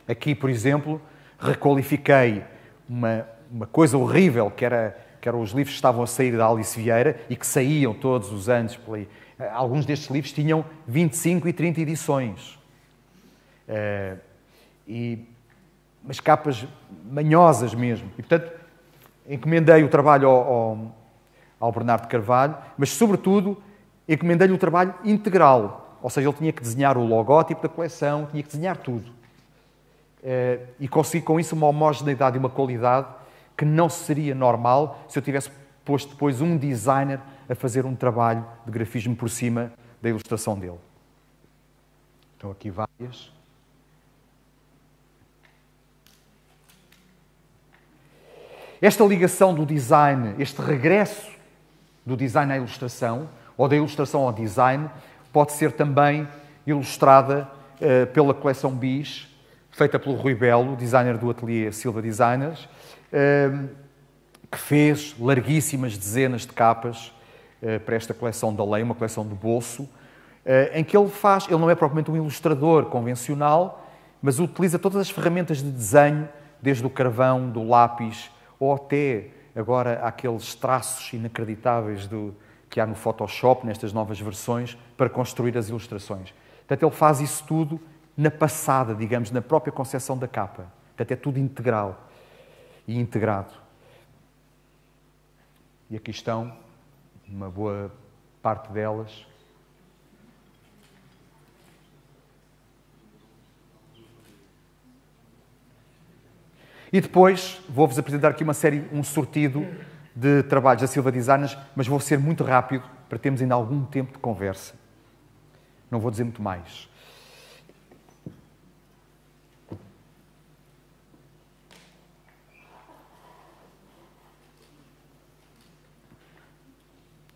A: Aqui, por exemplo, requalifiquei uma, uma coisa horrível que era, que era os livros que estavam a sair da Alice Vieira e que saíam todos os anos pela, eh, alguns destes livros tinham 25 e 30 edições. Uh, e umas capas manhosas mesmo. E, portanto, encomendei o trabalho ao, ao, ao Bernardo Carvalho, mas, sobretudo, encomendei-lhe o trabalho integral. Ou seja, ele tinha que desenhar o logótipo da coleção, tinha que desenhar tudo. Uh, e consegui com isso uma homogeneidade e uma qualidade que não seria normal se eu tivesse posto depois um designer a fazer um trabalho de grafismo por cima da ilustração dele. Estão aqui várias. Esta ligação do design, este regresso do design à ilustração, ou da ilustração ao design, pode ser também ilustrada uh, pela coleção BIS, feita pelo Rui Belo, designer do ateliê Silva Designers, uh, que fez larguíssimas dezenas de capas eh, para esta coleção da lei, uma coleção de bolso, eh, em que ele faz, ele não é propriamente um ilustrador convencional, mas utiliza todas as ferramentas de desenho, desde o carvão, do lápis, ou até agora aqueles traços inacreditáveis do, que há no Photoshop, nestas novas versões, para construir as ilustrações. Portanto, ele faz isso tudo na passada, digamos, na própria concepção da capa. Portanto, é tudo integral e integrado. E aqui estão uma boa parte delas. E depois vou-vos apresentar aqui uma série, um sortido de trabalhos da Silva Designers, mas vou ser muito rápido para termos ainda algum tempo de conversa. Não vou dizer muito mais.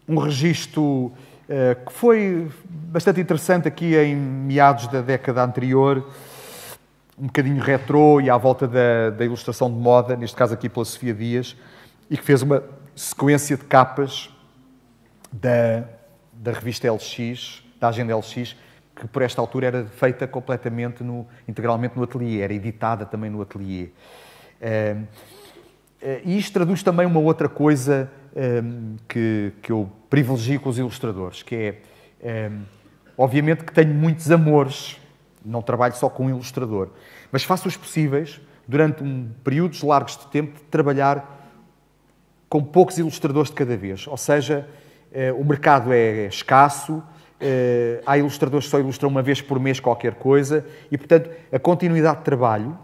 A: um registro uh, que foi bastante interessante aqui em meados da década anterior, um bocadinho retrô e à volta da, da ilustração de moda, neste caso aqui pela Sofia Dias, e que fez uma sequência de capas da, da revista LX, da agenda LX, que por esta altura era feita completamente, no, integralmente no ateliê, era editada também no ateliê. Eh, eh, e uh, isto traduz também uma outra coisa um, ehm, que, que eu privilegio com os ilustradores, que é, um, ehm, obviamente que tenho muitos amores, não trabalho só com um ilustrador, mas faço os possíveis, durante um períodos largos de tempo, de trabalhar com poucos ilustradores de cada vez. Ou seja, eh, o mercado é, é escasso, eh, há ilustradores que só ilustram uma vez por mês qualquer coisa e, portanto, a continuidade de trabalho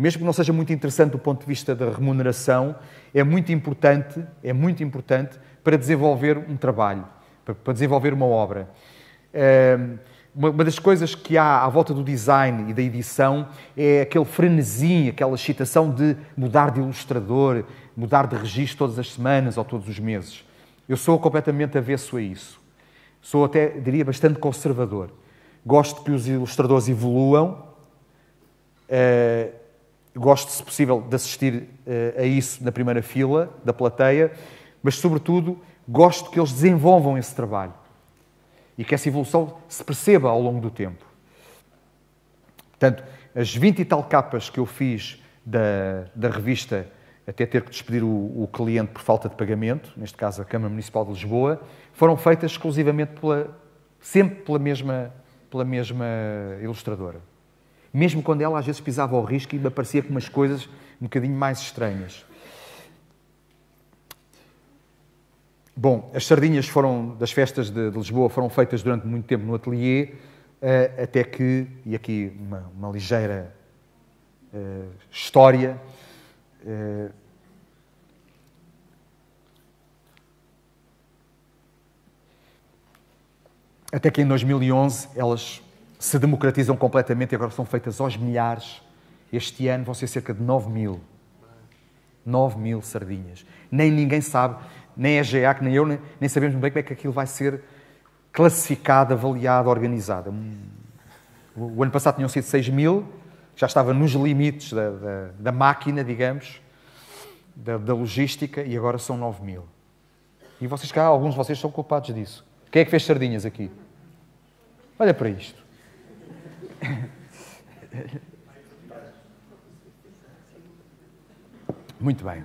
A: mesmo que não seja muito interessante do ponto de vista da remuneração, é muito importante, é muito importante para desenvolver um trabalho, para desenvolver uma obra. Ehm, uma das coisas que há à volta do design e da edição é aquele frenesim, aquela excitação de mudar de ilustrador, mudar de registro todas as semanas ou todos os meses. Eu sou completamente avesso a isso. Sou até, diria, bastante conservador. Gosto que os ilustradores evoluam, eh, gosto, se possível, de assistir eh, a isso na primeira fila da plateia, mas, sobretudo, gosto que eles desenvolvam esse trabalho e que essa evolução se perceba ao longo do tempo. Portanto, as 20 e tal capas que eu fiz da, da revista até ter que despedir o, o, cliente por falta de pagamento, neste caso a Câmara Municipal de Lisboa, foram feitas exclusivamente pela, sempre pela mesma, pela mesma ilustradora mesmo quando ela às vezes pisava ao risco e me aparecia com umas coisas um bocadinho mais estranhas. Bom, as sardinhas foram, das festas de, de Lisboa foram feitas durante muito tempo no atelier, uh, até que, e aqui uma, uma ligeira uh, história, uh, até que em 2011 elas se democratizam completamente e agora são feitas aos milhares. Este ano vão ser cerca de 9 mil. 9 mil sardinhas. Nem ninguém sabe, nem a GEAC, nem eu, nem, nem sabemos bem como é que aquilo vai ser classificado, avaliado, organizado. Hum. O ano passado tinham sido 6 mil, já estava nos limites da, da, da máquina, digamos, da, da, logística, e agora são 9 mil. E vocês cá, alguns de vocês são culpados disso. Quem é que fez sardinhas aqui? Olha para isto. Muito bem.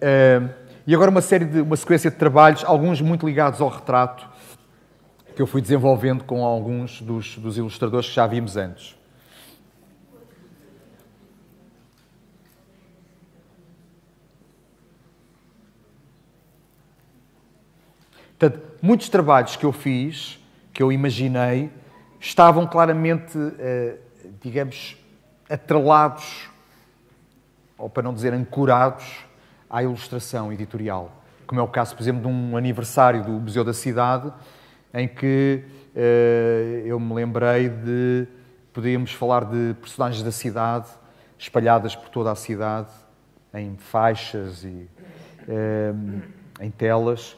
A: Uh, e agora uma série de uma sequência de trabalhos, alguns muito ligados ao retrato, que eu fui desenvolvendo com alguns dos, dos ilustradores que já vimos antes. Portanto, muitos trabalhos que eu fiz que eu imaginei estavam claramente, eh, digamos, atrelados, ou para não dizer ancorados, à ilustração editorial. Como é o caso, por exemplo, de um aniversário do Museu da Cidade, em que eh, eu me lembrei de. Podíamos falar de personagens da cidade, espalhadas por toda a cidade, em faixas e eh, em telas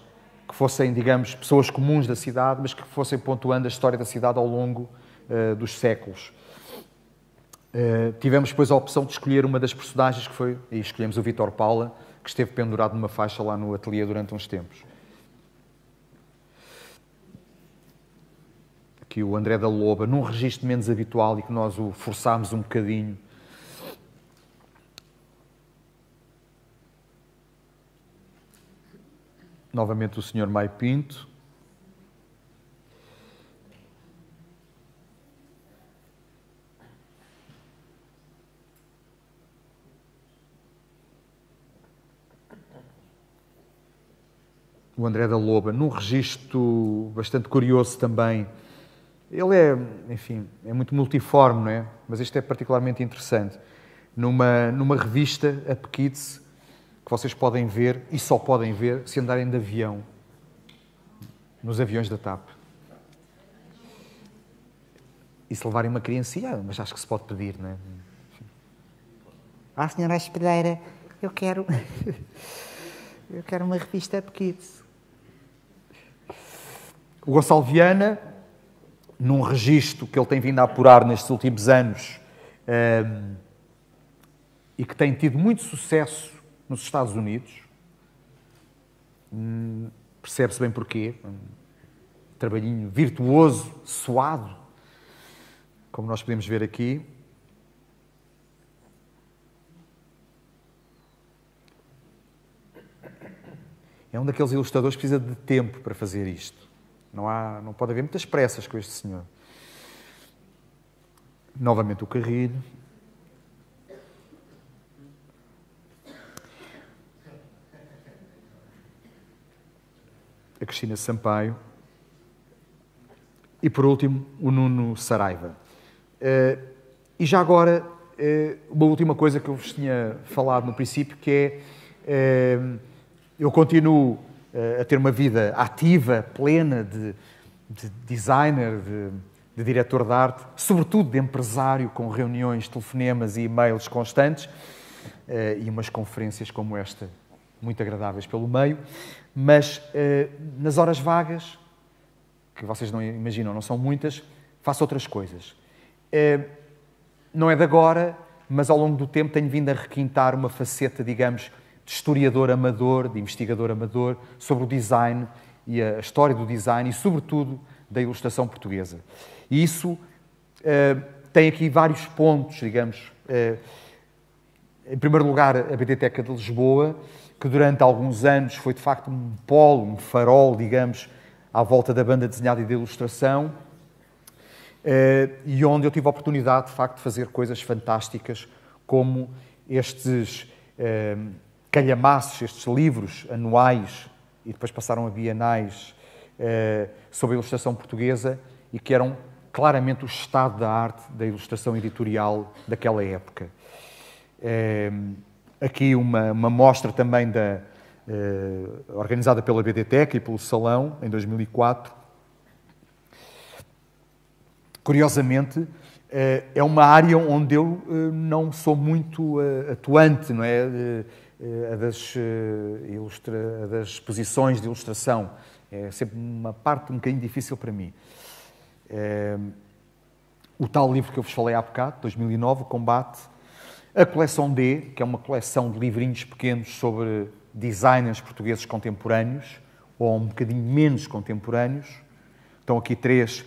A: que fossem, digamos, pessoas comuns da cidade, mas que fossem pontuando a história da cidade ao longo uh, dos séculos. Uh, tivemos depois a opção de escolher uma das personagens que foi, e escolhemos o Vitor Paula, que esteve pendurado numa faixa lá no ateliê durante uns tempos. Aqui o André da Loba, num registro menos habitual e que nós o forçámos um bocadinho novamente o Sr. Mai Pinto. O André da Loba, num registro bastante curioso também. Ele é, enfim, é muito multiforme, não é? Mas este é particularmente interessante. Numa, numa revista, a Pequitz, que vocês podem ver e só podem ver se andarem de avião, nos aviões da TAP. E se levarem uma criancinha, mas acho que se pode pedir, não é?
B: Ah, senhora hospedeira,
A: eu quero. eu quero uma revista de Kids. O Gonçalo Viana, num registro que ele tem vindo a apurar nestes últimos anos um, ehm, e que tem tido muito sucesso nos Estados Unidos, hum, percebe-se bem porquê, um trabalhinho virtuoso, suado, como nós podemos ver aqui. É um daqueles ilustradores que precisa de tempo para fazer isto. Não, há, não pode haver muitas pressas com este senhor. Novamente o carrilho. a Cristina Sampaio e, por último, o Nuno Saraiva. Eh, e já agora, eh, uma última coisa que eu vos tinha falado no princípio, que é eh, eu continuo a ter uma vida ativa, plena de, de designer, de, de diretor de arte, sobretudo de empresário, com reuniões, telefonemas e e-mails constantes e umas conferências como esta, muito agradáveis pelo meio. Mas eh, nas horas vagas, que vocês não imaginam, não são muitas, faço outras coisas. Eh, não é de agora, mas ao longo do tempo tenho vindo a requintar uma faceta, digamos, de historiador amador, de investigador amador, sobre o design e a história do design e, sobretudo, da ilustração portuguesa. E isso eh, tem aqui vários pontos, digamos. Em primeiro lugar, a Biblioteca de Lisboa que durante alguns anos foi de facto um polo, um farol, digamos, à volta da banda desenhada e de ilustração, eh, e onde eu tive a oportunidade de facto de fazer coisas fantásticas, como estes eh, calhamaços, estes livros anuais, e depois passaram a bienais, eh, sobre a ilustração portuguesa e que eram claramente o estado da arte da ilustração editorial daquela época aqui uma, uma mostra também da, eh, organizada pela BDTEC e pelo Salão, em 2004. Curiosamente, eh, é uma área onde eu eh, não sou muito eh, atuante, não é? Eh, eh, a das, ilustra, a das exposições de ilustração. É sempre uma parte um bocadinho difícil para mim. O tal livro que eu vos falei há bocado, 2009, o Combate, a coleção D, que é uma coleção de livrinhos pequenos sobre designers portugueses contemporâneos, ou um bocadinho menos contemporâneos. Estão aqui três,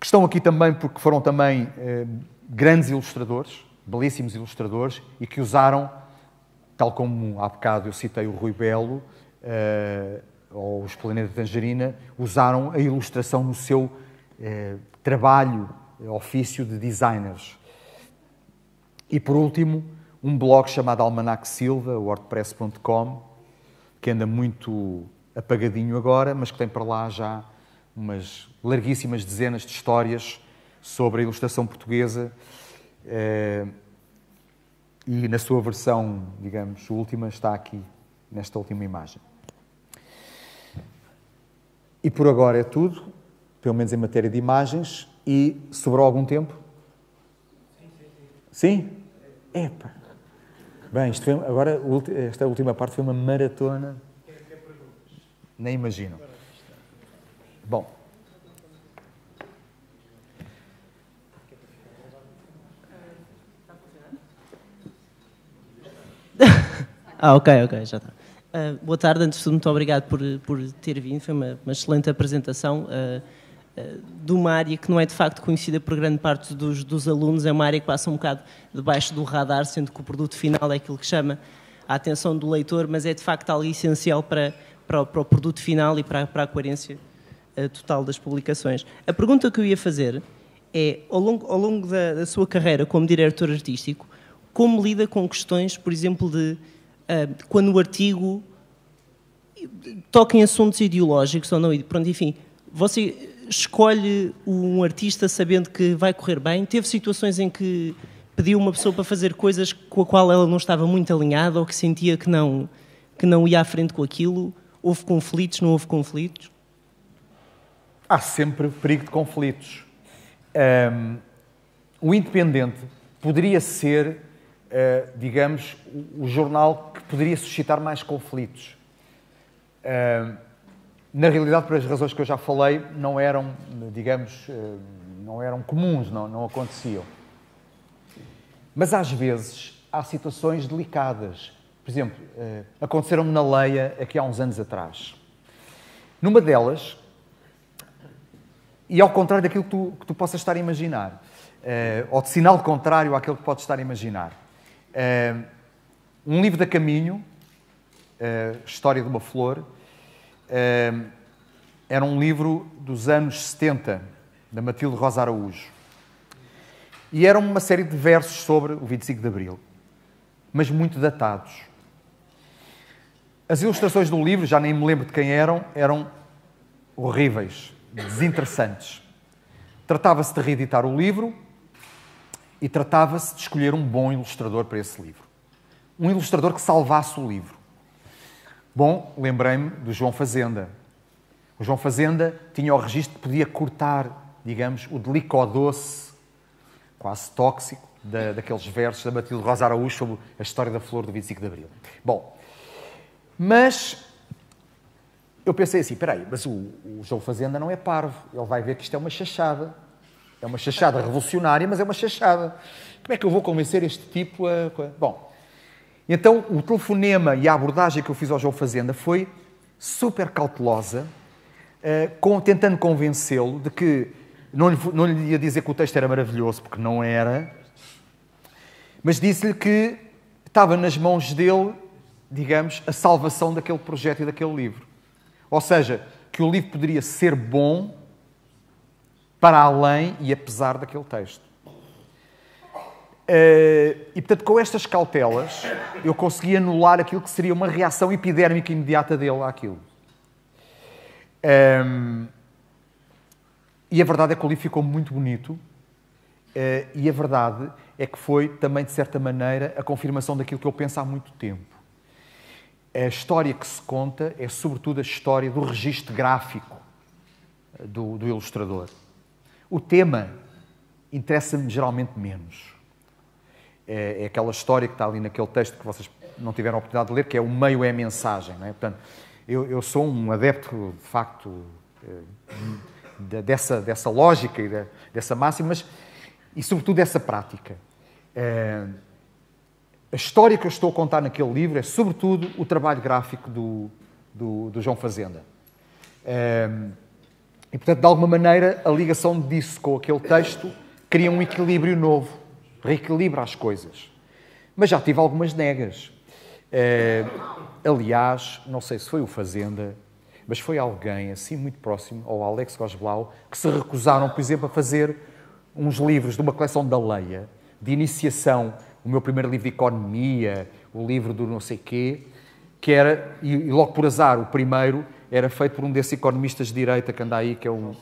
A: que estão aqui também porque foram também eh, grandes ilustradores, belíssimos ilustradores, e que usaram, tal como há bocado eu citei o Rui Belo, eh, ou os Planeta Tangerina, usaram a ilustração no seu eh, trabalho, eh, ofício de designers. E por último, um blog chamado Almanac Silva, wordpress.com, que anda muito apagadinho agora, mas que tem para lá já umas larguíssimas dezenas de histórias sobre a ilustração portuguesa eh, e na sua versão, digamos, última, está aqui, nesta última imagem. E por agora é tudo, pelo menos em matéria de imagens, e sobrou algum tempo? Sim? sim, sim. sim? Epa! Bem, isto foi, agora esta última parte foi uma maratona. Nem imagino. Bom.
C: ah, ok, ok, já está. Uh, boa tarde, antes de tudo, muito obrigado por, por ter vindo, foi uma, uma excelente apresentação. Uh, de uma área que não é de facto conhecida por grande parte dos, dos, alunos, é uma área que passa um bocado debaixo do radar, sendo que o produto final é aquilo que chama a atenção do leitor, mas é de facto algo essencial para, para, para o produto final e para, para a coerência eh, total das publicações. A pergunta que eu ia fazer é, ao longo, ao longo da, da, sua carreira como diretor artístico, como lida com questões, por exemplo, de, uh, quando o artigo toca em assuntos ideológicos ou não, pronto, enfim, você escolhe um artista sabendo que vai correr bem? Teve situações em que pediu uma pessoa para fazer coisas com a qual ela não estava muito alinhada ou que sentia que não, que não ia à frente com aquilo? Houve conflitos, não houve conflitos?
A: Há sempre perigo de conflitos. Um, o Independente poderia ser, uh, digamos, o jornal que poderia suscitar mais conflitos na realidade, por as razões que eu já falei, não eram, digamos, eh, não eram comuns, não, não aconteciam. Mas às vezes há situações delicadas. Por exemplo, eh, aconteceram-me na Leia aqui há uns anos atrás. Numa delas, e ao contrário daquilo que tu, que tu possas estar a imaginar, eh, ou de sinal contrário àquilo que podes estar a imaginar. um livro da caminho, História de uma Flor, é, era um livro dos anos 70, da Matilde Rosa Araújo. E era uma série de versos sobre o 25 de Abril, mas muito datados. As ilustrações do livro, já nem me lembro de quem eram, eram horríveis, desinteressantes. Tratava-se de reeditar o livro e tratava-se de escolher um bom ilustrador para esse livro. Um ilustrador que salvasse o livro. Bom, lembrei-me do João Fazenda. O João Fazenda tinha o registro que podia cortar, digamos, o doce, quase tóxico, da, daqueles versos da Matilde Rosa Araújo sobre a história da flor do 25 de Abril. Bom, mas eu pensei assim, espera aí, mas o, o João Fazenda não é parvo. Ele vai ver que isto é uma chachada. É uma chachada revolucionária, mas é uma chachada. Como é que eu vou convencer este tipo a... Bom, então, o telefonema e a abordagem que eu fiz ao João Fazenda foi super cautelosa, eh, com, tentando convencê-lo de que não lhe, não lhe ia dizer que o texto era maravilhoso, porque não era, mas disse-lhe que estava nas mãos dele, digamos, a salvação daquele projeto e daquele livro. Ou seja, que o livro poderia ser bom para além e apesar daquele texto. Uh, e portanto, com estas cautelas, eu consegui anular aquilo que seria uma reação epidérmica imediata dele àquilo. Um, ehm, e a verdade é que o livro ficou muito bonito, uh, e a verdade é que foi também, de certa maneira, a confirmação daquilo que eu penso há muito tempo. A história que se conta é, sobretudo, a história do registro gráfico eh, do, do ilustrador. O tema interessa-me geralmente menos é, é aquela história que está ali naquele texto que vocês não tiveram a oportunidade de ler, que é o meio é mensagem. Não é? Portanto, eu, eu sou um adepto, de facto, eh, de, dessa, dessa lógica e de, dessa máxima, mas, e sobretudo dessa prática. É, a história que eu estou a contar naquele livro é, sobretudo, o trabalho gráfico do, do, do João Fazenda. É, e, portanto, de alguma maneira, a ligação disso com aquele texto cria um equilíbrio novo reequilibra as coisas. Mas já tive algumas negas. Uh, aliás, não sei se foi o Fazenda, mas foi alguém assim muito próximo ao Alex Gosblau que se recusaram, por exemplo, a fazer uns livros de uma coleção da Leia, de iniciação, o meu primeiro livro de economia, o livro do não sei quê, que era, e, e logo por azar, o primeiro era feito por um desses economistas de direita que anda aí, que é um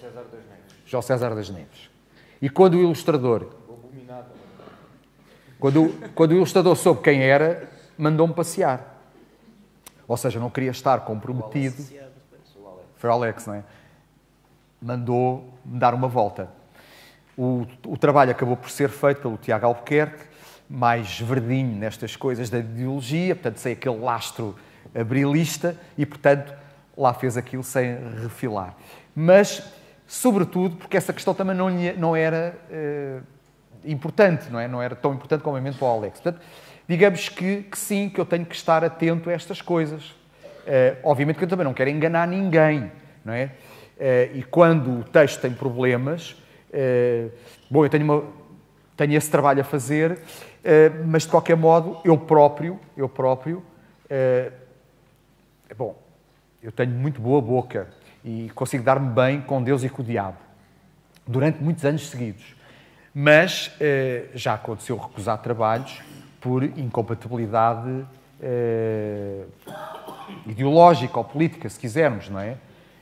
A: João César das Neves. E quando o ilustrador quando, quando o ilustrador soube quem era, mandou-me passear. Ou seja, não queria estar comprometido. Foi o Alex, não é? Mandou-me dar uma volta. O, o, trabalho acabou por ser feito pelo Tiago Albuquerque, mais verdinho nestas coisas da ideologia, portanto, sem aquele lastro abrilista e, portanto, lá fez aquilo sem refilar. Mas, sobretudo, porque essa questão também não, não era. Uh, importante, não é? Não era tão importante como o mente para o Alex. Portanto, digamos que, que, sim, que eu tenho que estar atento a estas coisas. Uh, obviamente que eu também não quero enganar ninguém, não é? Uh, e quando o texto tem problemas, uh, bom, eu tenho, uma, tenho esse trabalho a fazer, mas de qualquer modo, eu próprio, eu próprio, bom, eu tenho muito boa boca e consigo dar-me bem com Deus e com o diabo durante muitos anos seguidos mas eh, já aconteceu recusar trabalhos por incompatibilidade eh, ideológica ou política, se quisermos, não é?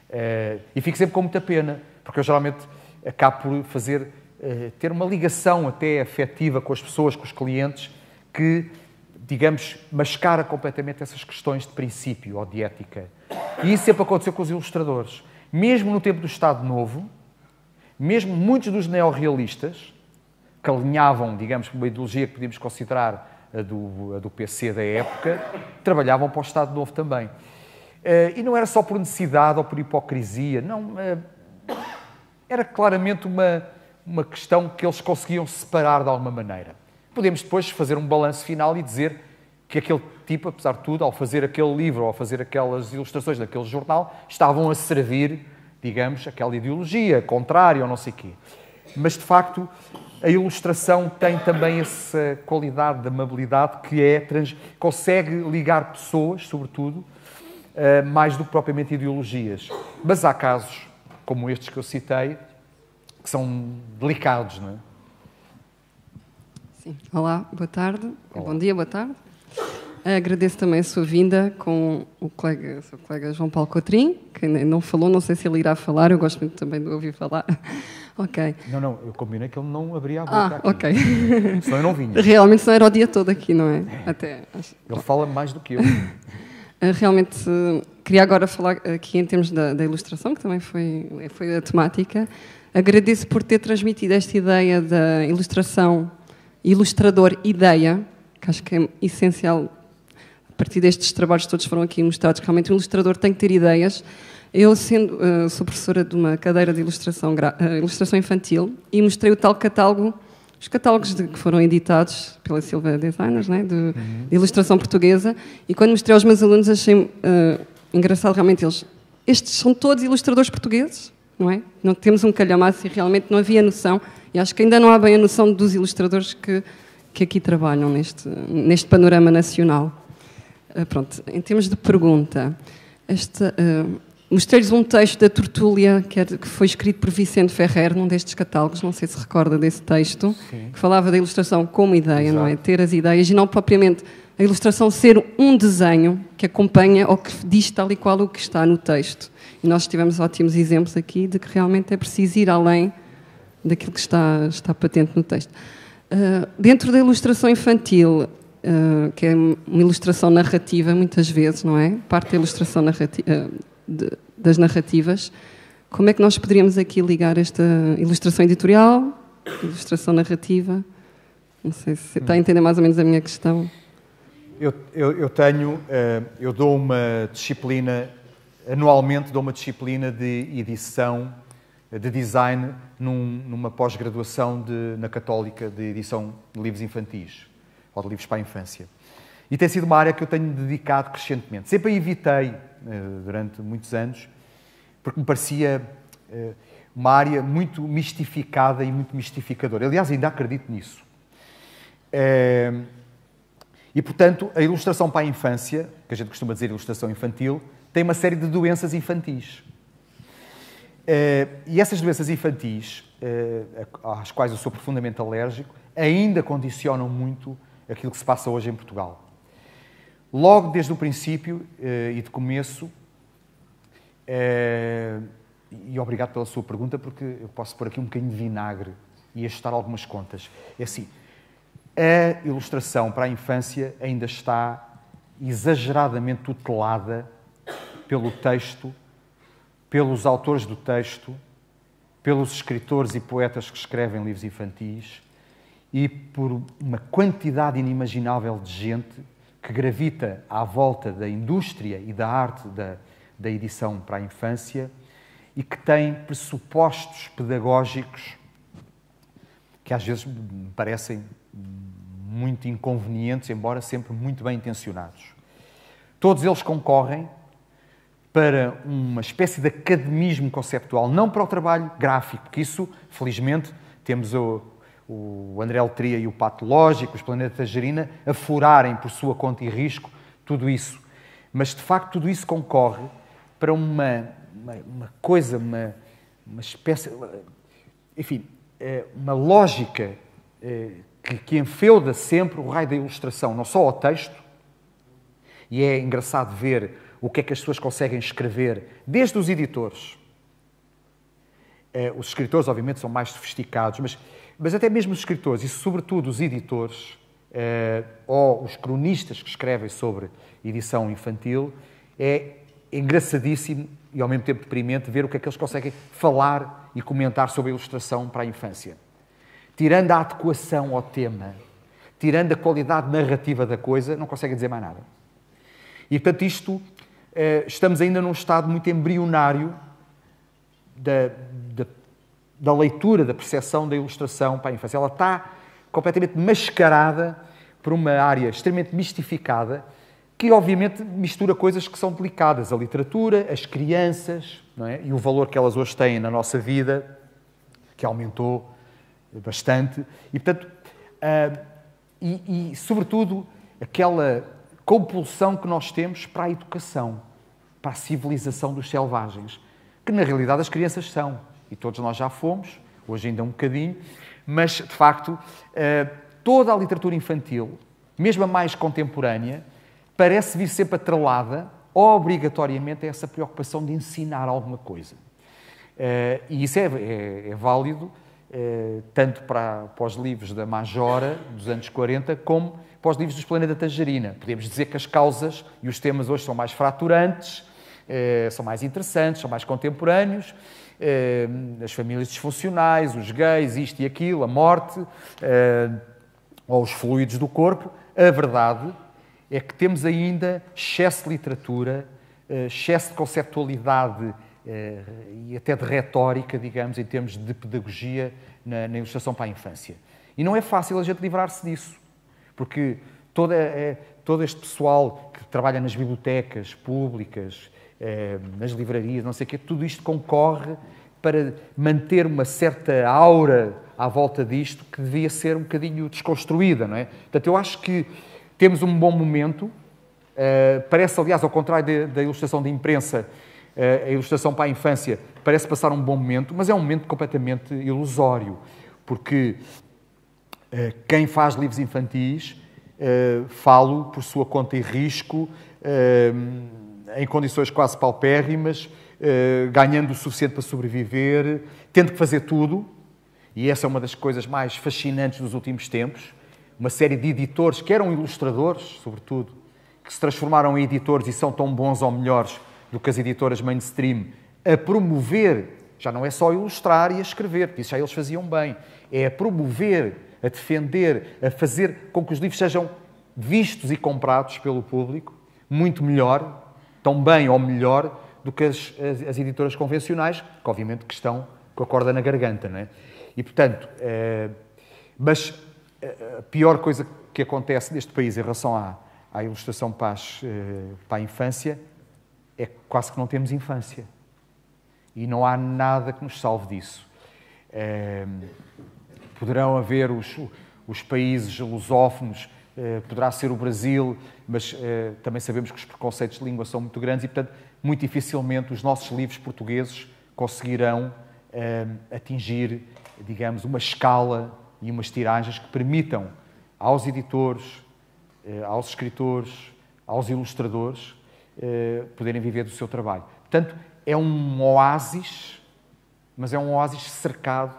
A: Eh, e fico sempre com muita pena, porque eu geralmente acabo por fazer, eh, ter uma ligação até afetiva com as pessoas, com os clientes, que, digamos, mascara completamente essas questões de princípio ou de ética. E isso sempre aconteceu com os ilustradores. Mesmo no tempo do Estado Novo, mesmo muitos dos neorrealistas, que alinhavam, digamos, uma ideologia que podíamos considerar a do, a do PC da época, trabalhavam para o Estado Novo também. Eh, e não era só por necessidade ou por hipocrisia, não. Eh, era claramente uma, uma questão que eles conseguiam separar de alguma maneira. Podemos depois fazer um balanço final e dizer que aquele tipo, apesar de tudo, ao fazer aquele livro, ao fazer aquelas ilustrações daquele jornal, estavam a servir, digamos, aquela ideologia contrária ou não sei o quê. Mas, de facto, a ilustração tem também essa qualidade de amabilidade que é trans, consegue ligar pessoas, sobretudo, eh, mais do que propriamente ideologias. Mas há casos, como estes que eu citei, que são delicados, não é?
B: Sim. Olá, boa tarde. Olá. Bom dia, boa tarde. Agradeço também a sua vinda com o colega, o seu colega João Paulo Cotrim, que não falou, não sei se ele irá falar, eu gosto muito também de ouvir falar. Ok. Não, não, eu combinei que ele não abria a ah, boca. Ah, aqui. ok. Senão eu não vinha. Realmente senão era o dia todo aqui, não é? é. Até. Acho... Ele
A: fala mais do que eu.
B: Eh, realmente, queria agora falar aqui em termos da, da ilustração, que também foi, foi a temática. Agradeço por ter transmitido esta ideia da ilustração, ilustrador ideia, que acho que é essencial. A partir destes trabalhos todos foram aqui mostrados, realmente o ilustrador tem que ter ideias eu sendo, uh, sou professora de uma cadeira de ilustração, uh, ilustração infantil e mostrei o tal catálogo, os catálogos de, que foram editados pela Silva Designers, né, de, uhum. de, ilustração portuguesa, e quando mostrei aos meus alunos achei uh, engraçado realmente eles, estes são todos ilustradores portugueses, não é? Não temos um calhamaço e realmente não havia noção, e acho que ainda não há bem a noção dos ilustradores que, que aqui trabalham neste, neste panorama nacional. Uh, pronto, em termos de pergunta, esta, uh, Mostrei-lhes um texto da Tortúlia que foi escrito por Vicente Ferrer, num destes catálogos, não sei se recorda desse texto, Sim. que falava da ilustração como ideia, Exato. não é? Ter as ideias e não propriamente a ilustração ser um desenho que acompanha ou que diz tal e qual o que está no texto. E nós tivemos ótimos exemplos aqui de que realmente é preciso ir além daquilo que está, está patente no texto. Uh, dentro da ilustração infantil, uh, que é uma ilustração narrativa, muitas vezes, não é? Parte da ilustração narrativa. Uh, de, das narrativas. Como é que nós poderíamos aqui ligar esta ilustração editorial, ilustração narrativa?
A: Não sei se está a
B: entender mais ou menos a minha questão.
A: Eu, eu, eu tenho, eh, eu dou uma disciplina, anualmente dou uma disciplina de edição, de design, num, numa pós-graduação de, na Católica de edição de livros infantis, ou de livros para a infância. E tem sido uma área que eu tenho dedicado crescentemente. Sempre evitei eh, durante muitos anos, porque me parecia eh, uma área muito mistificada e muito mistificadora. Aliás, ainda acredito nisso. Eh, e, portanto, a ilustração para a infância, que a gente costuma dizer ilustração infantil, tem uma série de doenças infantis. E essas doenças infantis, às quais eu sou profundamente alérgico, ainda condicionam muito aquilo que se passa hoje em Portugal. Logo desde o princípio eh, e de começo, eh, e obrigado pela sua pergunta, porque eu posso pôr aqui um bocadinho de vinagre e ajustar algumas contas. É assim, a ilustração para a infância ainda está exageradamente tutelada pelo texto, pelos autores do texto, pelos escritores e poetas que escrevem livros infantis e por uma quantidade inimaginável de gente que gravita à volta da indústria e da arte da, da edição para a infância e que tem pressupostos pedagógicos que às vezes me parecem muito inconvenientes, embora sempre muito bem intencionados. Todos eles concorrem para uma espécie de academismo conceptual, não para o trabalho gráfico, que isso, felizmente, temos o, o André Letria e o Patológico, os Planetas Gerina, a furarem por sua conta e risco tudo isso. Mas, de facto, tudo isso concorre para uma, uma, uma coisa, uma, uma espécie. Enfim, é, uma lógica é, que, que enfeuda sempre o raio da ilustração, não só ao texto, e é engraçado ver o que é que as pessoas conseguem escrever, desde os editores. É, os escritores, obviamente, são mais sofisticados, mas mas até mesmo os escritores e, sobretudo, os editores eh, ou os cronistas que escrevem sobre edição infantil, é engraçadíssimo e ao mesmo tempo deprimente ver o que é que eles conseguem falar e comentar sobre a ilustração para a infância. Tirando a adequação ao tema, tirando a qualidade narrativa da coisa, não conseguem dizer mais nada. E, portanto, isto, eh, estamos ainda num estado muito embrionário da, da da leitura, da percepção da ilustração para a infância. Ela está completamente mascarada por uma área extremamente mistificada que, obviamente, mistura coisas que são delicadas. A literatura, as crianças é? e o valor que elas hoje têm na nossa vida, que aumentou bastante. E, portanto, uh, e, e, sobretudo, aquela compulsão que nós temos para a educação, para a civilização dos selvagens, que, na realidade, as crianças são e todos nós já fomos, hoje ainda um bocadinho, mas de facto eh, toda a literatura infantil, mesmo a mais contemporânea, parece vir sempre atrelada obrigatoriamente a essa preocupação de ensinar alguma coisa. Eh, e isso é, é, é válido eh, tanto para, para os livros da Majora dos anos 40 como para os livros dos Planeta Tangerina. Podemos dizer que as causas e os temas hoje são mais fraturantes, são mais interessantes, são mais contemporâneos eh, as famílias disfuncionais, os gays, isto e aquilo, a morte, eh, ou os fluidos do corpo. A verdade é que temos ainda excesso de literatura, eh, excesso de conceptualidade e até de retórica, digamos, em termos de pedagogia na, na ilustração para a infância. E não é fácil a gente livrar-se disso, porque toda, todo este pessoal que trabalha nas bibliotecas públicas, eh, nas livrarias, não sei o quê, tudo isto concorre para manter uma certa aura à volta disto que devia ser um bocadinho desconstruída, não é? Portanto, eu acho que temos um bom momento. Uh, parece, aliás, ao contrário de, da ilustração de imprensa, uh, a ilustração para a infância parece passar um bom momento, mas é um momento completamente ilusório, porque uh, quem faz livros infantis, falo por sua conta e risco, em condições quase paupérrimas, eh, ganhando o suficiente para sobreviver, tendo que fazer tudo, e essa é uma das coisas mais fascinantes dos últimos tempos. Uma série de editores, que eram ilustradores, sobretudo, que se transformaram em editores e são tão bons ou melhores do que as editoras mainstream, a promover, já não é só ilustrar e a escrever, porque isso já eles faziam bem, é a promover, a defender, a fazer com que os livros sejam vistos e comprados pelo público, muito melhor tão bem ou melhor do que as, as, as editoras convencionais, que obviamente que estão com a corda na garganta, não é? E, portanto, eh, mas eh, a pior coisa que acontece neste país em relação à, à ilustração para, as, eh, para a infância é que quase que não temos infância. E não há nada que nos salve disso. poderão haver os, os países lusófonos eh, poderá ser o Brasil, mas eh, também sabemos que os preconceitos de língua são muito grandes e, portanto, muito dificilmente os nossos livros portugueses conseguirão eh, atingir, digamos, uma escala e umas tiragens que permitam aos editores, aos escritores, aos ilustradores poderem viver do seu trabalho. Portanto, é um oásis, mas é um oásis cercado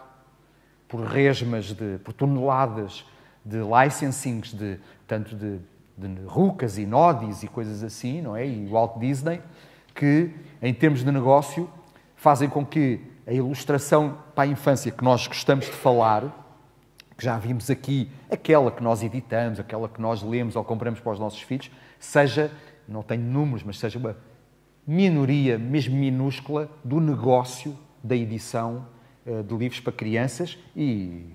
A: por resmas, de, por toneladas de licensings, de, tanto de, de rucas e nodis e coisas assim, não é? E Walt Disney, que, em termos de negócio, fazem com que a ilustração para a infância que nós gostamos de falar, que já vimos aqui, aquela que nós editamos, aquela que nós lemos ou compramos para os nossos filhos, seja, não tenho números, mas seja uma minoria, mesmo minúscula, do negócio da edição eh, de livros para crianças e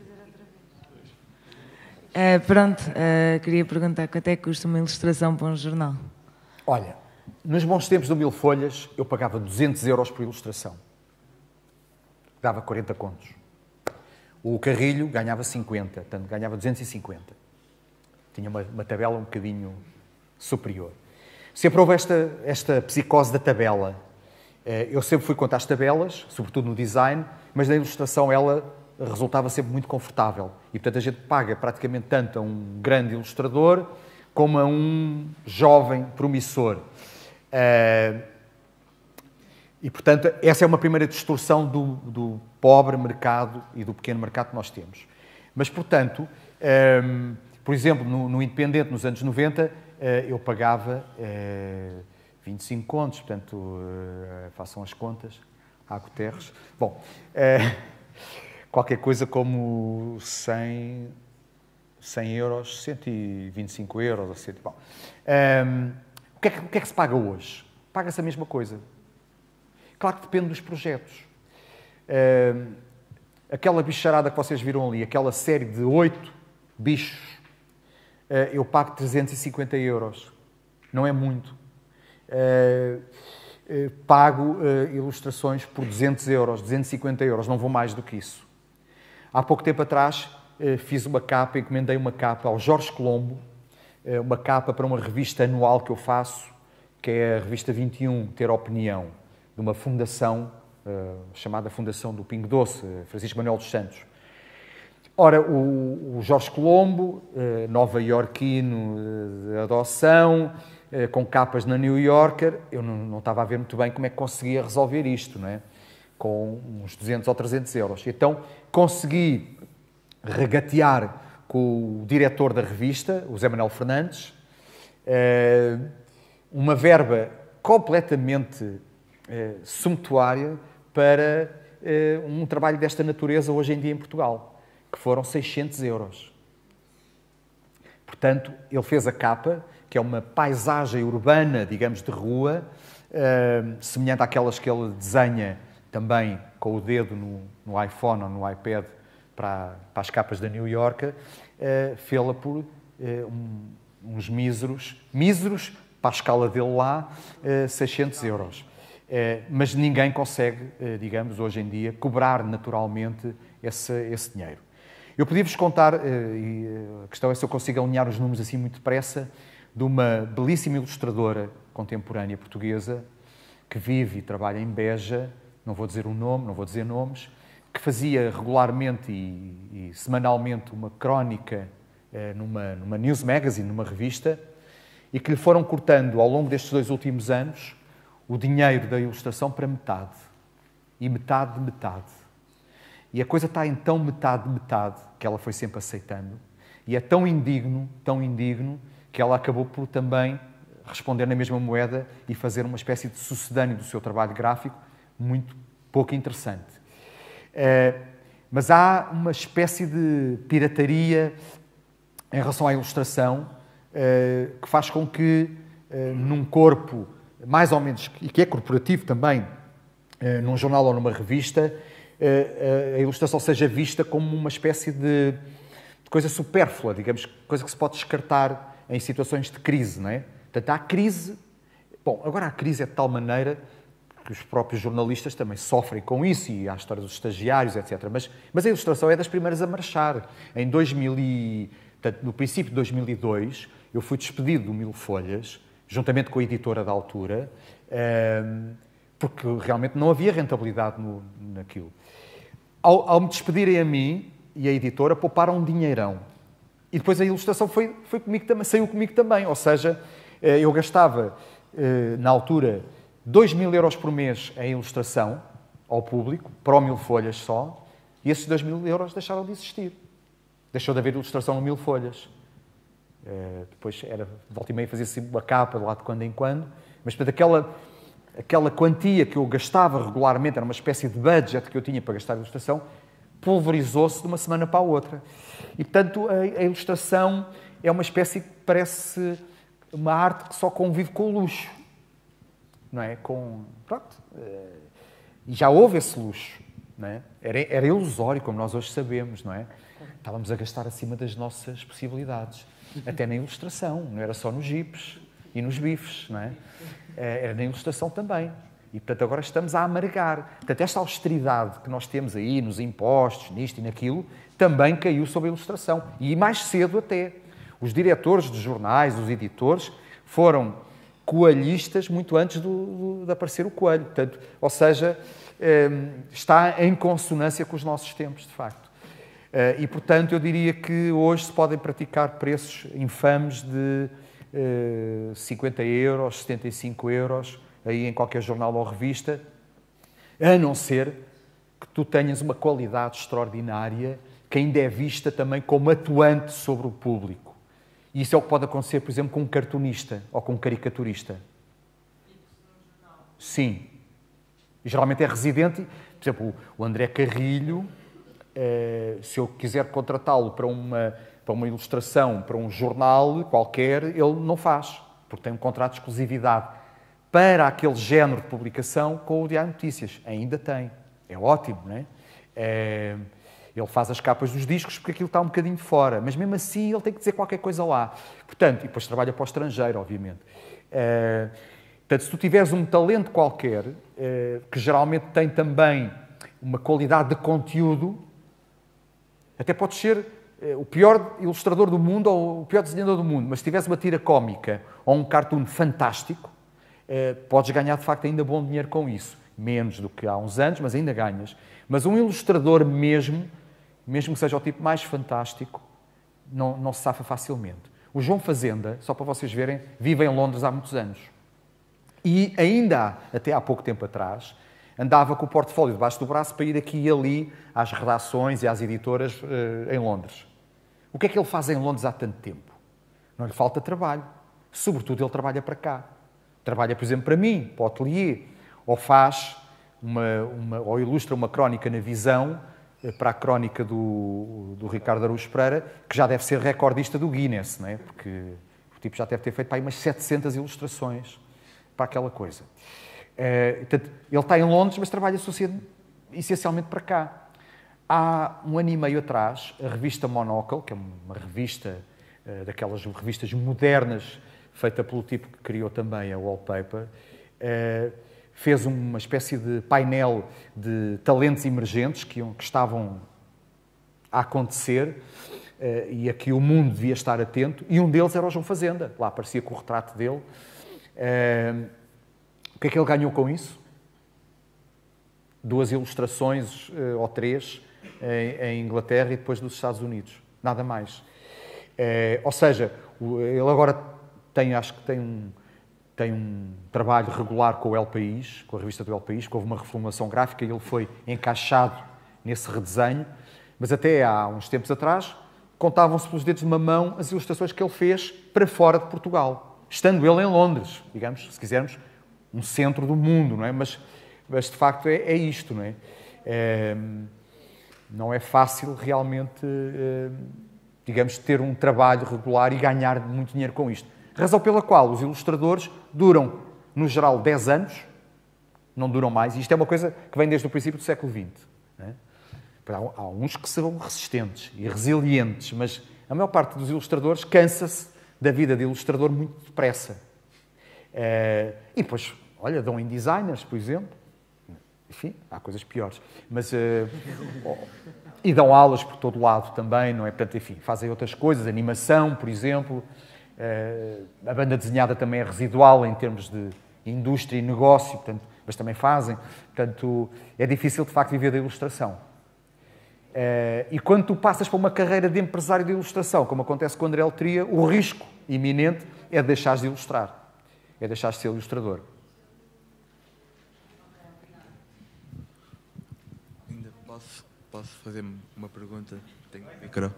B: Uh, pronto, uh, queria perguntar quanto é que custa uma ilustração para um jornal?
A: Olha, nos bons tempos do Mil Folhas, eu pagava 200 euros por ilustração. Dava 40 contos. O Carrilho ganhava 50, portanto, ganhava 250. Tinha uma, uma tabela um bocadinho superior. Sempre houve esta, esta psicose da tabela. Eh, eu sempre fui contra as tabelas, sobretudo no design, mas na ilustração ela resultava sempre muito confortável. E, portanto, a gente paga praticamente tanto a um grande ilustrador como a um jovem promissor. Eh, e, portanto, essa é uma primeira distorção do, do pobre mercado e do pequeno mercado que nós temos. Mas, portanto, ehm, por exemplo, no, no Independente, nos anos 90, eh, eu pagava 25 eh, contos, portanto, façam as contas, há Guterres. Bom, qualquer coisa como 100, 100 euros, 125 euros ou 100. Bom, um, o, que é que, o que é que se paga hoje? Paga-se a mesma coisa. Claro que depende dos projetos. Um, aquela bicharada que vocês viram ali, aquela série de oito bichos, uh, eu pago 350 euros. Não é muito. Uh, uh, pago ilustrações por 200 euros, 250 euros, não vou mais do que isso. Há pouco tempo atrás eh, fiz uma capa, encomendei uma capa ao Jorge Colombo, eh, uma capa para uma revista anual que eu faço, que é a revista 21 Ter Opinião, de uma fundação eh, chamada Fundação do Pingo Doce, Francisco Manuel dos Santos. Ora, o, Jorge Colombo, nova-iorquino de adoção, com capas na New Yorker, eu não, não estava a ver muito bem como é que conseguia resolver isto, não é? com uns 200 ou 300 euros. Então consegui regatear com o diretor da revista, o Zé Manuel Fernandes, eh, uma verba completamente eh, sumptuária para eh, um trabalho desta natureza hoje em dia em Portugal, que foram 600 euros. Portanto, ele fez a capa, que é uma paisagem urbana, digamos, de rua, semelhante àquelas que ele desenha também com o dedo no, no iPhone ou no iPad para, para as capas da New Yorker uh, fê-la por uh, um, uns míseros, míseros para a escala dele lá, uh, eh, 600 euros. Eh, mas ninguém consegue, digamos, hoje em dia, cobrar naturalmente esse, esse dinheiro. Eu podia-vos contar, e a questão é se eu consigo alinhar os números assim muito depressa, de uma belíssima ilustradora contemporânea portuguesa que vive e trabalha em Beja, não vou dizer o um nome, não vou dizer nomes, que fazia regularmente e, e semanalmente uma crónica eh, numa, numa news magazine, numa revista, e que lhe foram cortando ao longo destes dois últimos anos o dinheiro da ilustração para metade e metade metade. E a coisa está em tão metade metade que ela foi sempre aceitando e é tão indigno, tão indigno que ela acabou por também responder na mesma moeda e fazer uma espécie de sucedâneo do seu trabalho gráfico muito pouco interessante. Eh, mas há uma espécie de pirataria em relação à ilustração eh, que faz com que, eh, num corpo mais ou menos, e que é corporativo também, num jornal ou numa revista, a ilustração seja vista como uma espécie de, de coisa supérflua, digamos, coisa que se pode descartar em situações de crise, não é? Portanto, há crise. Bom, agora a crise é de tal maneira que os próprios jornalistas também sofrem com isso, e há a história dos estagiários, etc. Mas, mas a ilustração é das primeiras a marchar. Em 2000 e, no princípio de 2002, eu fui despedido do Mil Folhas, juntamente com a editora da altura, ehm, porque realmente não havia rentabilidade no, naquilo. Ao, ao me despedirem a mim e a editora, pouparam um dinheirão. E depois a ilustração foi, foi comigo também, saiu comigo também. Ou seja, eh, eu gastava, eh, na altura, 2 mil euros por mês em ilustração ao público, para o mil folhas só, e esses 2 mil euros deixaram de existir. Deixou de haver ilustração no mil folhas. Uh, depois era, volta e meia, fazia-se uma capa de lá de quando em quando, mas portanto, aquela, aquela quantia que eu gastava regularmente, era uma espécie de budget que eu tinha para gastar a ilustração, pulverizou-se de uma semana para a outra. E portanto, a, a ilustração é uma espécie que parece uma arte que só convive com o luxo não é? Com, pronto, e eh, já houve esse luxo, não é? Era, era ilusório, como nós hoje sabemos, não é? Estávamos a gastar acima das nossas possibilidades, até na ilustração, não era só nos jipes e nos bifes, não é? Eh, era na ilustração também. E, portanto, agora estamos a amargar. Portanto, esta austeridade que nós temos aí nos impostos, nisto e naquilo, também caiu sobre a ilustração. E mais cedo até. Os diretores dos jornais, os editores, foram coalhistas muito antes do, do, de aparecer o coelho. Portanto, ou seja, ehm, está em consonância com os nossos tempos, de facto. Eh, e, portanto, eu diria que hoje se podem praticar preços infames de 50 eh, euros, 75 euros, aí em qualquer jornal ou revista, a não ser que tu tenhas uma qualidade extraordinária que ainda é vista também como atuante sobre o público e isso é o que pode acontecer, por exemplo, com um cartunista ou com um caricaturista. Sim. Geralmente é residente. Por exemplo, o André Carrilho, eh, se eu quiser contratá-lo para uma, para uma ilustração, para um jornal qualquer, ele não faz, porque tem um contrato de exclusividade para aquele género de publicação com o Diário de Notícias. Ainda tem. É ótimo, não é? é ele faz as capas dos discos porque aquilo está um bocadinho fora, mas mesmo assim ele tem que dizer qualquer coisa lá. Portanto, e depois trabalha para o estrangeiro, obviamente. Uh, portanto, se tu tiveres um talento qualquer, uh, que geralmente tem também uma qualidade de conteúdo, até podes ser eh, o pior ilustrador do mundo ou o pior desenhador do mundo, mas se tiveres uma tira cómica ou um cartoon fantástico, podes ganhar de facto ainda bom dinheiro com isso. Menos do que há uns anos, mas ainda ganhas. Mas um ilustrador mesmo mesmo que seja o tipo mais fantástico, não, não se safa facilmente. O João Fazenda, só para vocês verem, vive em Londres há muitos anos. E ainda, até há pouco tempo atrás, andava com o portfólio debaixo do braço para ir aqui e ali às redações e às editoras eh, em Londres. O que é que ele faz em Londres há tanto tempo? Não lhe falta trabalho. Sobretudo, ele trabalha para cá. Trabalha, por exemplo, para mim, para o atelier, ou faz uma, uma, ou ilustra uma crónica na visão para a crónica do, do Ricardo Araújo Pereira, que já deve ser recordista do Guinness, não é? porque o tipo já deve ter feito para umas 700 ilustrações para aquela coisa. Uh, portanto, ele está em Londres, mas trabalha essencialmente para cá. Há um ano e meio atrás, a revista Monocle, que é uma revista eh, daquelas revistas modernas, feita pelo tipo que criou também a Wallpaper, eh, fez uma espécie de painel de talentos emergentes que, que estavam a acontecer eh, e a que o mundo devia estar atento, e um deles era o João Fazenda, lá aparecia com o retrato dele. Eh, o que é que ele ganhou com isso? Duas ilustrações eh, ou três em Inglaterra e depois dos Estados Unidos, nada mais. Ou seja, ele agora tem, acho que tem um tem um trabalho regular com o El País, com a revista do El País, que houve uma reformulação gráfica e ele foi encaixado nesse redesenho. Mas até há uns tempos atrás, contavam-se pelos dedos de uma mão as ilustrações que ele fez para fora de Portugal, estando ele em Londres, digamos, se quisermos, um centro do mundo, não é? Mas, mas de facto é, é isto, não é? é? Não é fácil realmente, é, digamos, ter um trabalho regular e ganhar muito dinheiro com isto. Razão pela qual os ilustradores duram, no geral, 10 anos, não duram mais. Isto é uma coisa que vem desde o princípio do século XX. Né? Há uns que são resistentes e resilientes, mas a maior parte dos ilustradores cansa-se da vida de ilustrador muito depressa. Eh, e depois, olha, dão em designers, por exemplo. Enfim, há coisas piores. Mas, eh, oh, e dão aulas por todo lado também, não é? Portanto, enfim, fazem outras coisas, animação, por exemplo. Eh, a banda desenhada também é residual em termos de indústria e negócio, portanto, mas também fazem. Portanto, é difícil, de facto, viver da ilustração. Eh, e quando tu passas para uma carreira de empresário de ilustração, como acontece com o André Altria, o risco iminente é deixar de ilustrar, é deixar de ser ilustrador. Ainda posso, posso fazer uma pergunta? Tenho micro.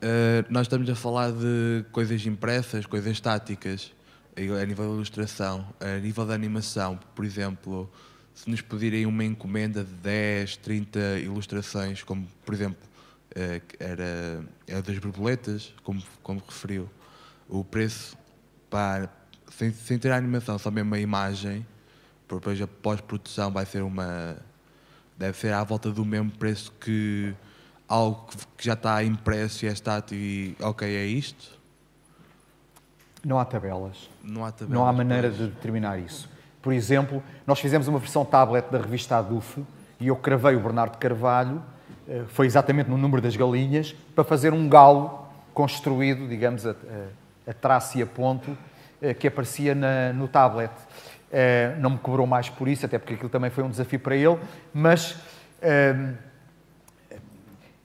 A: Eh, nós estamos a falar de coisas impressas, coisas estáticas, a nível de ilustração, a nível da animação, por exemplo, se nos pedirem uma encomenda de 10, 30 ilustrações, como por exemplo eh, era, a das borboletas, como, como referiu, o preço para, sem, sem ter a animação, só mesmo a imagem, depois a pós-produção vai ser uma. deve ser à volta do mesmo preço que algo que já está impresso e é estático e ok, é isto? Não há tabelas. Não há tabelas. Não há maneira de determinar isso. Por exemplo, nós fizemos uma versão tablet da revista Aduf e eu cravei o Bernardo Carvalho, eh, foi exatamente no número das galinhas, para fazer um galo construído, digamos, a, a, a traço e a ponto, eh, que aparecia na, no tablet. Eh, não me cobrou mais por isso, até porque aquilo também foi um desafio para ele, mas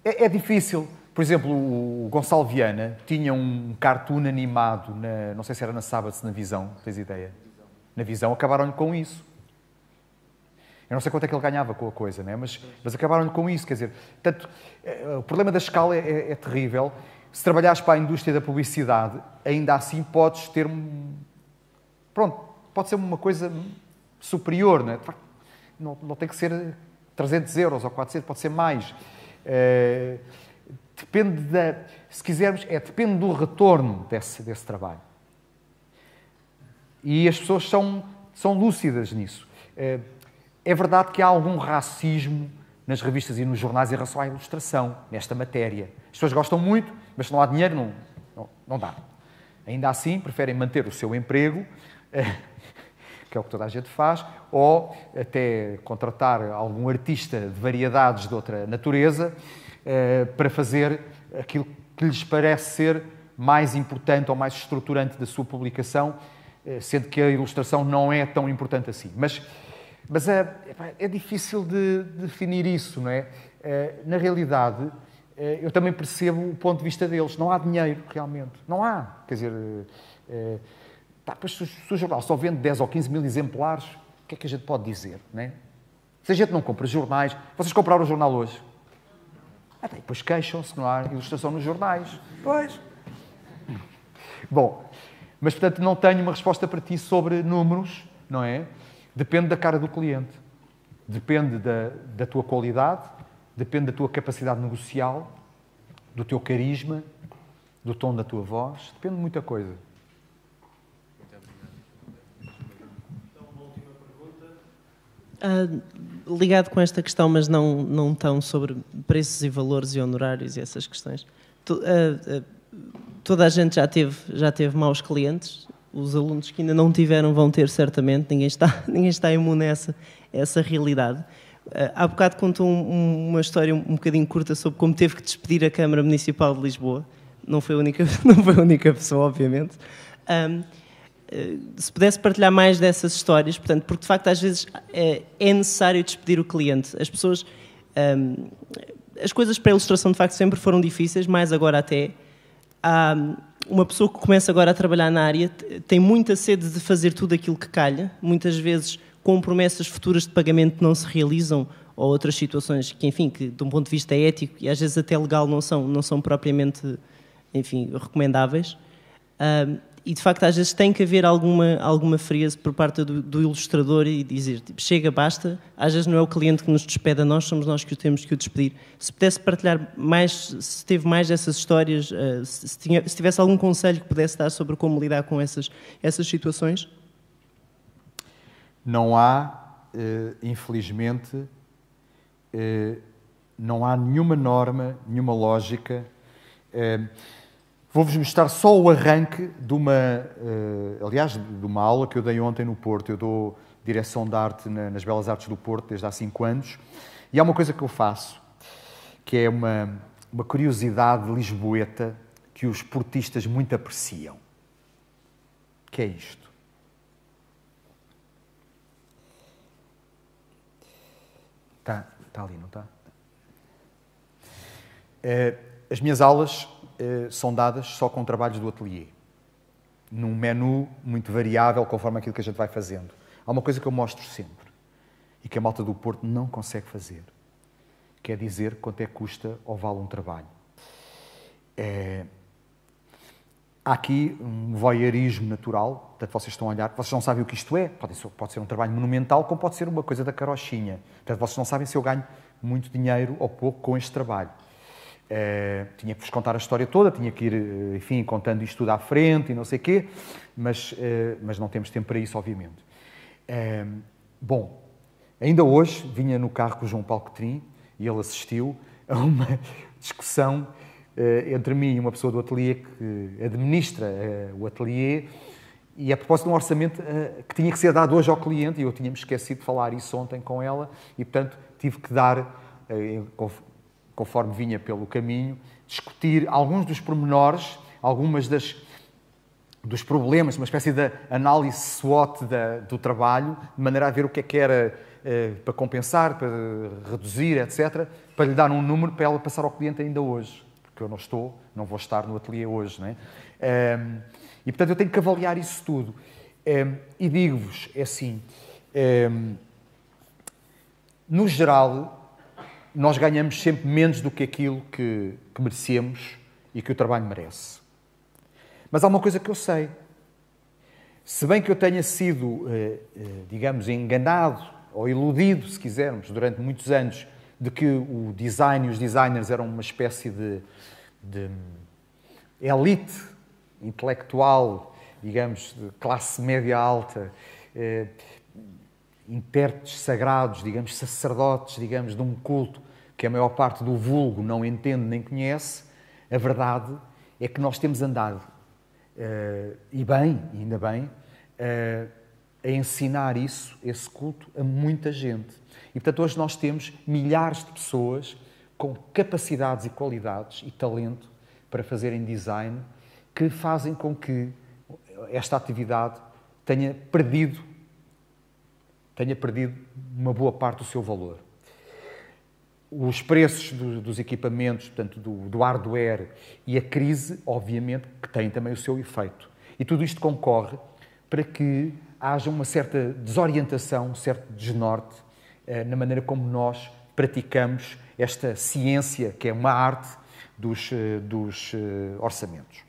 A: é, é difícil. Por exemplo, o Gonçalo Viana tinha um cartoon animado, na, não sei se era na Sábado, se na Visão, tens ideia? Na Visão acabaram-lhe com isso. Eu não sei quanto é que ele ganhava com a coisa, né? mas, mas acabaram-lhe com isso. Quer dizer, tanto, eh, o problema da escala é, é, é, terrível. Se trabalhares para a indústria da publicidade, ainda assim podes ter. Pronto, pode ser uma coisa superior, né? não, não tem que ser 300 euros ou 400, pode ser mais. Eh, depende da, se quisermos, é depende do retorno desse, desse trabalho. E as pessoas são, são lúcidas nisso. Eh, é verdade que há algum racismo nas revistas e nos jornais em relação à ilustração, nesta matéria. As pessoas gostam muito, mas se não há dinheiro, não, não, não dá. Ainda assim, preferem manter o seu emprego. Eh, que é o que toda a gente faz, ou até contratar algum artista de variedades de outra natureza eh, para fazer aquilo que lhes parece ser mais importante ou mais estruturante da sua publicação, eh, sendo que a ilustração não é tão importante assim. Mas, mas é, é difícil de definir isso, não é? Eh, na realidade, eu também percebo o ponto de vista deles. Não há dinheiro, realmente. Não há. Quer dizer, Pá, pois se o jornal só vende 10 ou 15 mil exemplares, o que é que a gente pode dizer? Né? Se a gente não compra jornais, vocês compraram o jornal hoje? Até ah, depois queixam-se, não há ilustração nos jornais. Pois. Bom, mas portanto não tenho uma resposta para ti sobre números, não é? Depende da cara do cliente, depende da, da tua qualidade, depende da tua capacidade negocial, do teu carisma, do tom da tua voz, depende de muita coisa.
C: Uh, ligado com esta questão, mas não, não tão sobre preços e valores e honorários e essas questões. uh, toda a gente já teve, já teve maus clientes, os alunos que ainda não tiveram vão ter certamente, ninguém está, ninguém está imune a essa, a essa realidade. Há bocado contou um, uma história um bocadinho curta sobre como teve que despedir a Câmara Municipal de Lisboa. Não foi a única, não foi a única pessoa, obviamente. Um, se pudesse partilhar mais dessas histórias, portanto, porque de facto às vezes é, é necessário despedir o cliente. As pessoas. Um, as coisas para a ilustração de facto sempre foram difíceis, mais agora até. Hum, uma pessoa que começa agora a trabalhar na área tem muita sede de fazer tudo aquilo que calha, muitas vezes com promessas futuras de pagamento que não se realizam ou outras situações que, enfim, que de um ponto de vista ético e às vezes até legal não são, não são propriamente, enfim, recomendáveis. Um, e de facto às vezes tem que haver alguma, alguma frieza por parte do, do ilustrador e dizer tipo, chega, basta, às vezes não é o cliente que nos despede a nós, somos nós que o temos que o despedir. Se pudesse partilhar mais, se teve mais dessas histórias, eh, se, tinha, se tivesse algum conselho que pudesse dar sobre como lidar com essas, essas situações?
A: Não há, eh, infelizmente, eh, não há nenhuma norma, nenhuma lógica Vou-vos mostrar só o arranque de uma, uh, aliás, de uma aula que eu dei ontem no Porto. Eu dou direção de arte na, nas Belas Artes do Porto desde há cinco anos. E há uma coisa que eu faço, que é uma, uma curiosidade lisboeta que os portistas muito apreciam. Que é isto. Está tá ali, não está? Uh, eh, as minhas aulas eh, são dadas só com trabalhos do atelier, num menu muito variável conforme aquilo que a gente vai fazendo. Há uma coisa que eu mostro sempre e que a malta do Porto não consegue fazer, que é dizer quanto é que custa ou vale um trabalho. É... Há aqui um voyeurismo natural, portanto vocês estão a olhar, vocês não sabem o que isto é, pode ser, pode ser um trabalho monumental como pode ser uma coisa da carochinha. Portanto vocês não sabem se eu ganho muito dinheiro ou pouco com este trabalho. Uh, tinha que vos contar a história toda, tinha que ir, eh, enfim, contando isto tudo à frente e não sei quê, mas, uh, mas não temos tempo para isso, obviamente. Uh, bom, ainda hoje vinha no carro com o João Paulo Petrim e ele assistiu a uma discussão entre mim e uma pessoa do ateliê que administra o ateliê e a propósito de um orçamento que tinha que ser dado hoje ao cliente e eu tinha-me esquecido de falar isso ontem com ela e, portanto, tive que dar conforme vinha pelo caminho, discutir alguns dos pormenores, algumas das dos problemas, uma espécie de análise SWOT da, do trabalho, de maneira a ver o que é que era eh, para compensar, para reduzir, etc., para lhe dar um número para ela passar ao cliente ainda hoje, porque eu não estou, não vou estar no ateliê hoje. Não é? Um, ehm, e, portanto, eu tenho que avaliar isso tudo. Um, ehm, e digo-vos, é assim, um, ehm, no geral, nós ganhamos sempre menos do que aquilo que, que merecemos e que o trabalho merece. Mas há uma coisa que eu sei. Se bem que eu tenha sido, eh, eh, digamos, enganado ou iludido, se quisermos, durante muitos anos, de que o design e os designers eram uma espécie de, de elite intelectual, digamos, de classe média alta, eh, intérpretes sagrados, digamos, sacerdotes, digamos, de um culto que a maior parte do vulgo não entende nem conhece, a verdade é que nós temos andado, eh, e bem, ainda bem, eh, a ensinar isso, esse culto, a muita gente. E portanto, hoje nós temos milhares de pessoas com capacidades e qualidades e talento para fazerem design que fazem com que esta atividade tenha perdido tenha perdido uma boa parte do seu valor. Os preços do, dos equipamentos, portanto, do, do hardware e a crise, obviamente, que tem também o seu efeito. E tudo isto concorre para que haja uma certa desorientação, um certo desnorte eh, na maneira como nós praticamos esta ciência, que é uma arte dos, eh, dos eh, orçamentos.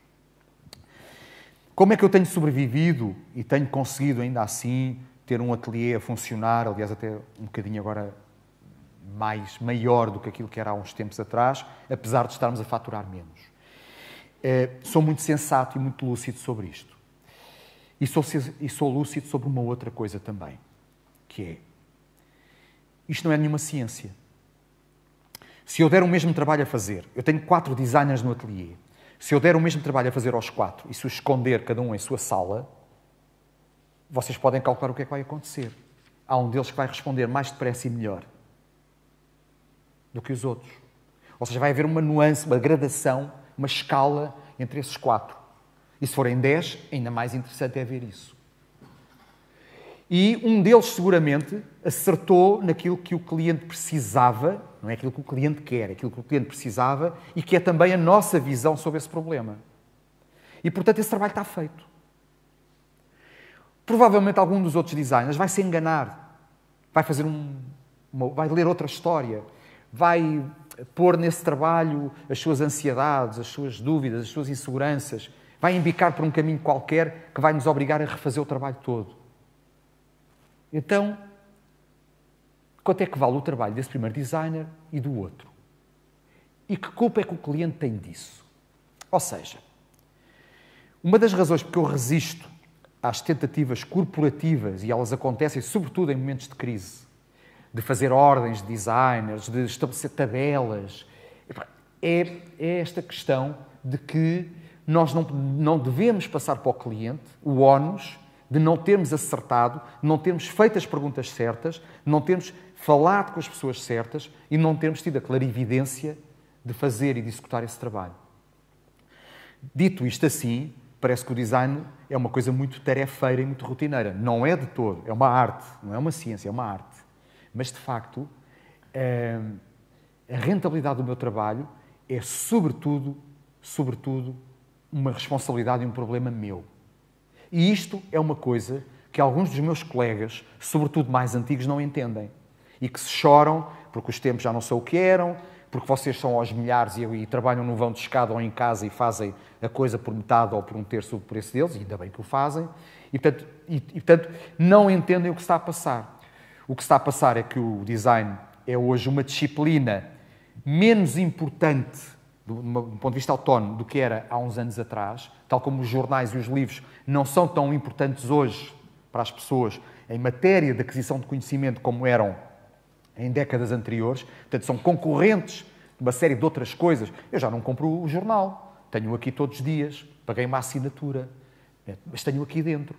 A: Como é que eu tenho sobrevivido e tenho conseguido ainda assim ter um ateliê a funcionar, aliás, até um bocadinho agora mais maior do que aquilo que era há uns tempos atrás, apesar de estarmos a faturar menos. Eh, sou muito sensato e muito lúcido sobre isto. E sou, e sou lúcido sobre uma outra coisa também, que é isto não é nenhuma ciência. Se eu der o mesmo trabalho a fazer, eu tenho quatro designers no ateliê. Se eu der o mesmo trabalho a fazer aos quatro e se esconder cada um em sua sala, vocês podem calcular o que é que vai acontecer. Há um deles que vai responder mais depressa e melhor do que os outros. Ou seja, vai haver uma nuance, uma gradação, uma escala entre esses quatro. E se forem dez, ainda mais interessante é ver isso. E um deles, seguramente, acertou naquilo que o cliente precisava, não é aquilo que o cliente quer, é aquilo que o cliente precisava e que é também a nossa visão sobre esse problema. E, portanto, esse trabalho está feito provavelmente algum dos outros designers vai se enganar, vai fazer um, uma, vai ler outra história, vai pôr nesse trabalho as suas ansiedades, as suas dúvidas, as suas inseguranças, vai embicar por um caminho qualquer que vai nos obrigar a refazer o trabalho todo. Então, quanto é que vale o trabalho desse primeiro designer e do outro? E que culpa é que o cliente tem disso? Ou seja, uma das razões porque eu resisto às tentativas corporativas, e elas acontecem sobretudo em momentos de crise, de fazer ordens de designers, de estabelecer tabelas, é, é esta questão de que nós não, não devemos passar para o cliente o ónus de não termos acertado, não termos feito as perguntas certas, não termos falado com as pessoas certas e não termos tido a clarividência de fazer e de executar esse trabalho. Dito isto assim, parece que o design é uma coisa muito tarefeira e muito rotineira. Não é de todo, é uma arte, não é uma ciência, é uma arte. Mas, de facto, ehm, a rentabilidade do meu trabalho é, sobretudo, sobretudo, uma responsabilidade e um problema meu. E isto é uma coisa que alguns dos meus colegas, sobretudo mais antigos, não entendem. E que se choram porque os tempos já não são o que eram, porque vocês são aos milhares e, e, trabalham no vão de escada ou em casa e fazem a coisa por metade ou por um terço do preço deles, e ainda bem que o fazem, e portanto, e, e, portanto não entendem o que está a passar. O que está a passar é que o design é hoje uma disciplina menos importante do, do ponto de vista autónomo do que era há uns anos atrás, tal como os jornais e os livros não são tão importantes hoje para as pessoas em matéria de aquisição de conhecimento como eram em décadas anteriores, portanto, são concorrentes de uma série de outras coisas. Eu já não compro o jornal, tenho aqui todos os dias, paguei uma assinatura, mas tenho aqui dentro.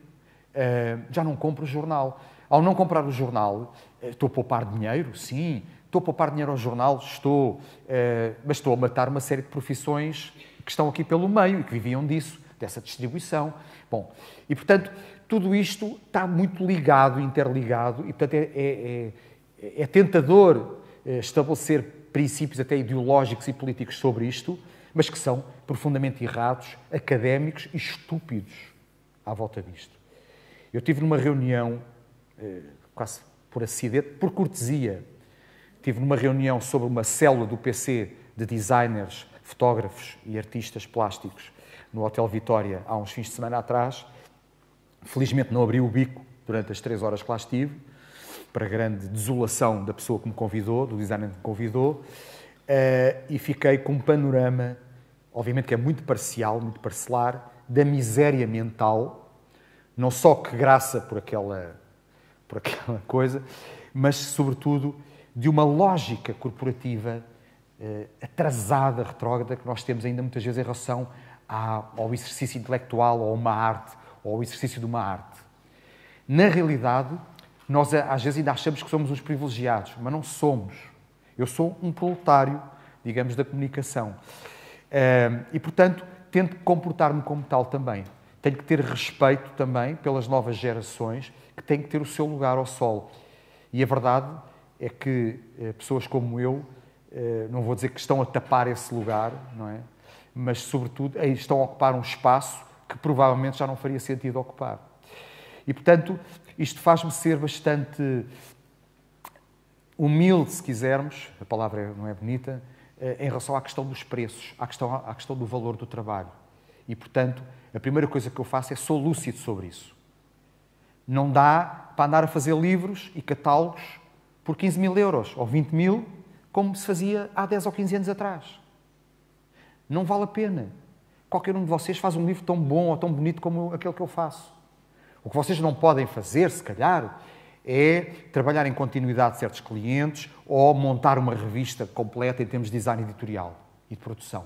A: Ah, já não compro o jornal. Ao não comprar o jornal, ah, estou a poupar dinheiro, sim. Estou a poupar dinheiro ao jornal, estou. Ah, mas estou a matar uma série de profissões que estão aqui pelo meio e que viviam disso, dessa distribuição. Bom, e portanto, tudo isto está muito ligado, interligado, e portanto é, é, é é, é tentador eh, estabelecer princípios até ideológicos e políticos sobre isto, mas que são profundamente errados, académicos e estúpidos à volta disto. Eu tive numa reunião, eh, quase por acidente, por cortesia, tive numa reunião sobre uma célula do PC de designers, fotógrafos e artistas plásticos no Hotel Vitória há uns fins de semana atrás. Felizmente não abri o bico durante as três horas que lá estive, para grande desolação da pessoa que me convidou, do designer que me convidou, eh, e fiquei com um panorama, obviamente que é muito parcial, muito parcelar, da miséria mental, não só que graça por aquela, por aquela coisa, mas sobretudo de uma lógica corporativa eh, atrasada, retrógrada, que nós temos ainda muitas vezes em relação ao exercício intelectual ou uma arte, ou ao exercício de uma arte. Na realidade, nós eh, às vezes ainda achamos que somos uns privilegiados, mas não somos. Eu sou um proletário, digamos, da comunicação. Eh, e, portanto, tento comportar-me como tal também. Tenho que ter respeito também pelas novas gerações que têm que ter o seu lugar ao sol. E a verdade é que eh, pessoas como eu, não vou dizer que estão a tapar esse lugar, não é? Mas, sobretudo, estão a ocupar um espaço que provavelmente já não faria sentido ocupar. E, portanto, isto faz-me ser bastante humilde, se quisermos, a palavra é- não é bonita, eh, em relação à questão dos preços, à questão, à questão do valor do trabalho. E, portanto, a primeira coisa que eu faço é sou lúcido sobre isso. Não dá para andar a fazer livros e catálogos por 15 mil euros ou 20 mil, como se fazia há 10 ou 15 anos atrás. Não vale a pena. Qualquer um de vocês faz um livro tão bom ou tão bonito como aquele que eu faço. O que vocês não podem fazer, se calhar, é trabalhar em continuidade certos clientes ou montar uma revista completa em termos de design editorial e de produção.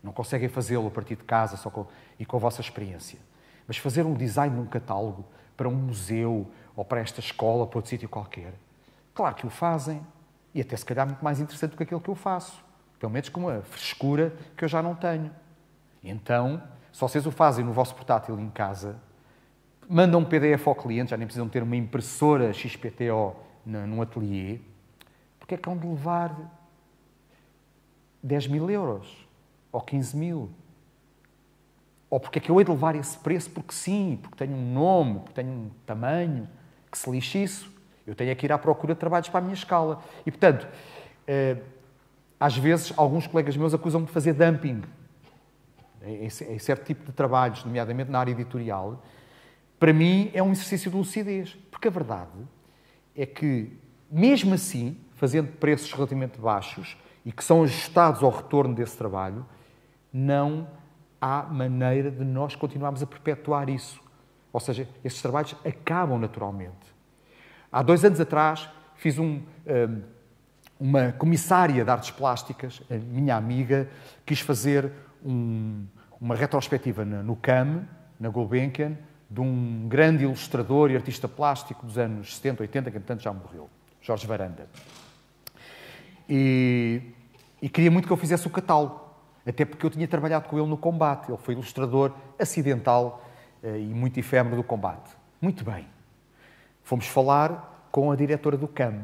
A: Não conseguem fazê-lo a partir de casa só com, e com a vossa experiência. Mas fazer um design num catálogo para um museu ou para esta escola, para outro sítio qualquer, claro que o fazem. E até se calhar muito mais interessante do que aquilo que eu faço. Pelo menos com uma frescura que eu já não tenho. Então, se vocês o fazem no vosso portátil em casa, mandam um PDF ao cliente, já nem precisam ter uma impressora XPTO num ateliê, porque é que hão de levar 10 mil euros ou 15 mil? Ou porque é que eu hei de levar esse preço? Porque sim, porque tenho um nome, porque tenho um tamanho, que se lixe isso. Eu tenho é que ir à procura de trabalhos para a minha escala. E, portanto, eh, às vezes, alguns colegas meus acusam-me de fazer dumping em certo tipo de trabalhos, nomeadamente na área editorial, para mim é um exercício de lucidez. Porque a verdade é que, mesmo assim, fazendo preços relativamente baixos e que são ajustados ao retorno desse trabalho, não há maneira de nós continuarmos a perpetuar isso. Ou seja, esses trabalhos acabam naturalmente. Há dois anos atrás fiz um, hum, uma comissária de artes plásticas, a minha amiga, quis fazer um, uma retrospectiva no CAM, na Gulbenkian, de um grande ilustrador e artista plástico dos anos 70, 80, que entretanto já morreu, Jorge Varanda. E, e, queria muito que eu fizesse o catálogo, até porque eu tinha trabalhado com ele no combate. Ele foi ilustrador acidental eh, e muito efêmero do combate. Muito bem. Fomos falar com a diretora do CAM.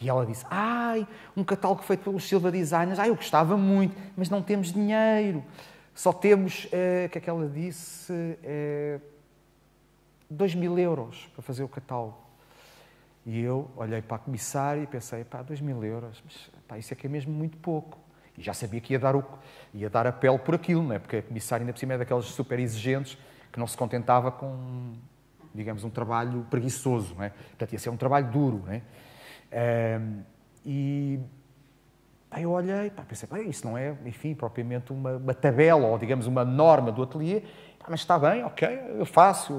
A: E ela disse, ai, um catálogo feito pelos Silva Designers, ai, eu gostava muito, mas não temos dinheiro. Só temos, eh, o que é que ela disse? Eh, 2 mil euros para fazer o catálogo. E eu olhei para a comissária e pensei, pá, 2 mil euros, mas pá, isso é que é mesmo muito pouco. E já sabia que ia dar, o, ia dar a pele por aquilo, não é? Porque a comissária ainda por cima é daqueles super exigentes que não se contentava com, digamos, um trabalho preguiçoso, não é? Portanto, ia ser um trabalho duro, não é? Um, e Aí eu olhei, pá, pensei, pá, isso não é, enfim, propriamente uma, uma, tabela ou, digamos, uma norma do ateliê, mas está bem, ok, eu faço,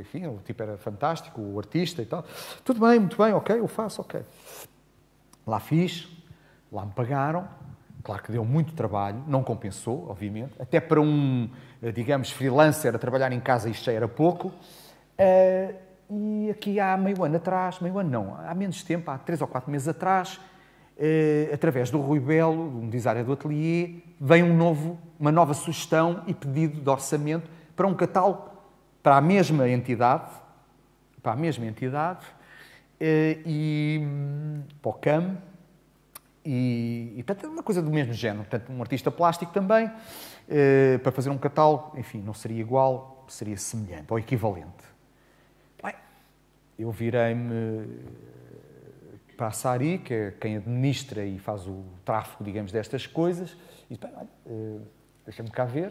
A: enfim, o tipo era fantástico, o artista e tal. Tudo bem, muito bem, ok, eu faço, ok. Lá fiz, lá me pagaram, claro que deu muito trabalho, não compensou, obviamente, até para um, digamos, freelancer a trabalhar em casa isto já era pouco. Eh, e aqui há meio ano atrás, meio ano não, há menos tempo, há três ou quatro meses atrás, eh, através do Rui Belo, um designer do ateliê, vem um novo, uma nova sugestão e pedido de orçamento para um catálogo, para a mesma entidade, para a mesma entidade, eh, e para o CAM, e, e portanto, é uma coisa do mesmo género. Portanto, um artista plástico também, eh, para fazer um catálogo, enfim, não seria igual, seria semelhante ou equivalente. Bem, eu virei-me eh, para a Sari, que é quem administra e faz o tráfego, digamos, destas coisas, e disse, bem, deixa-me cá ver,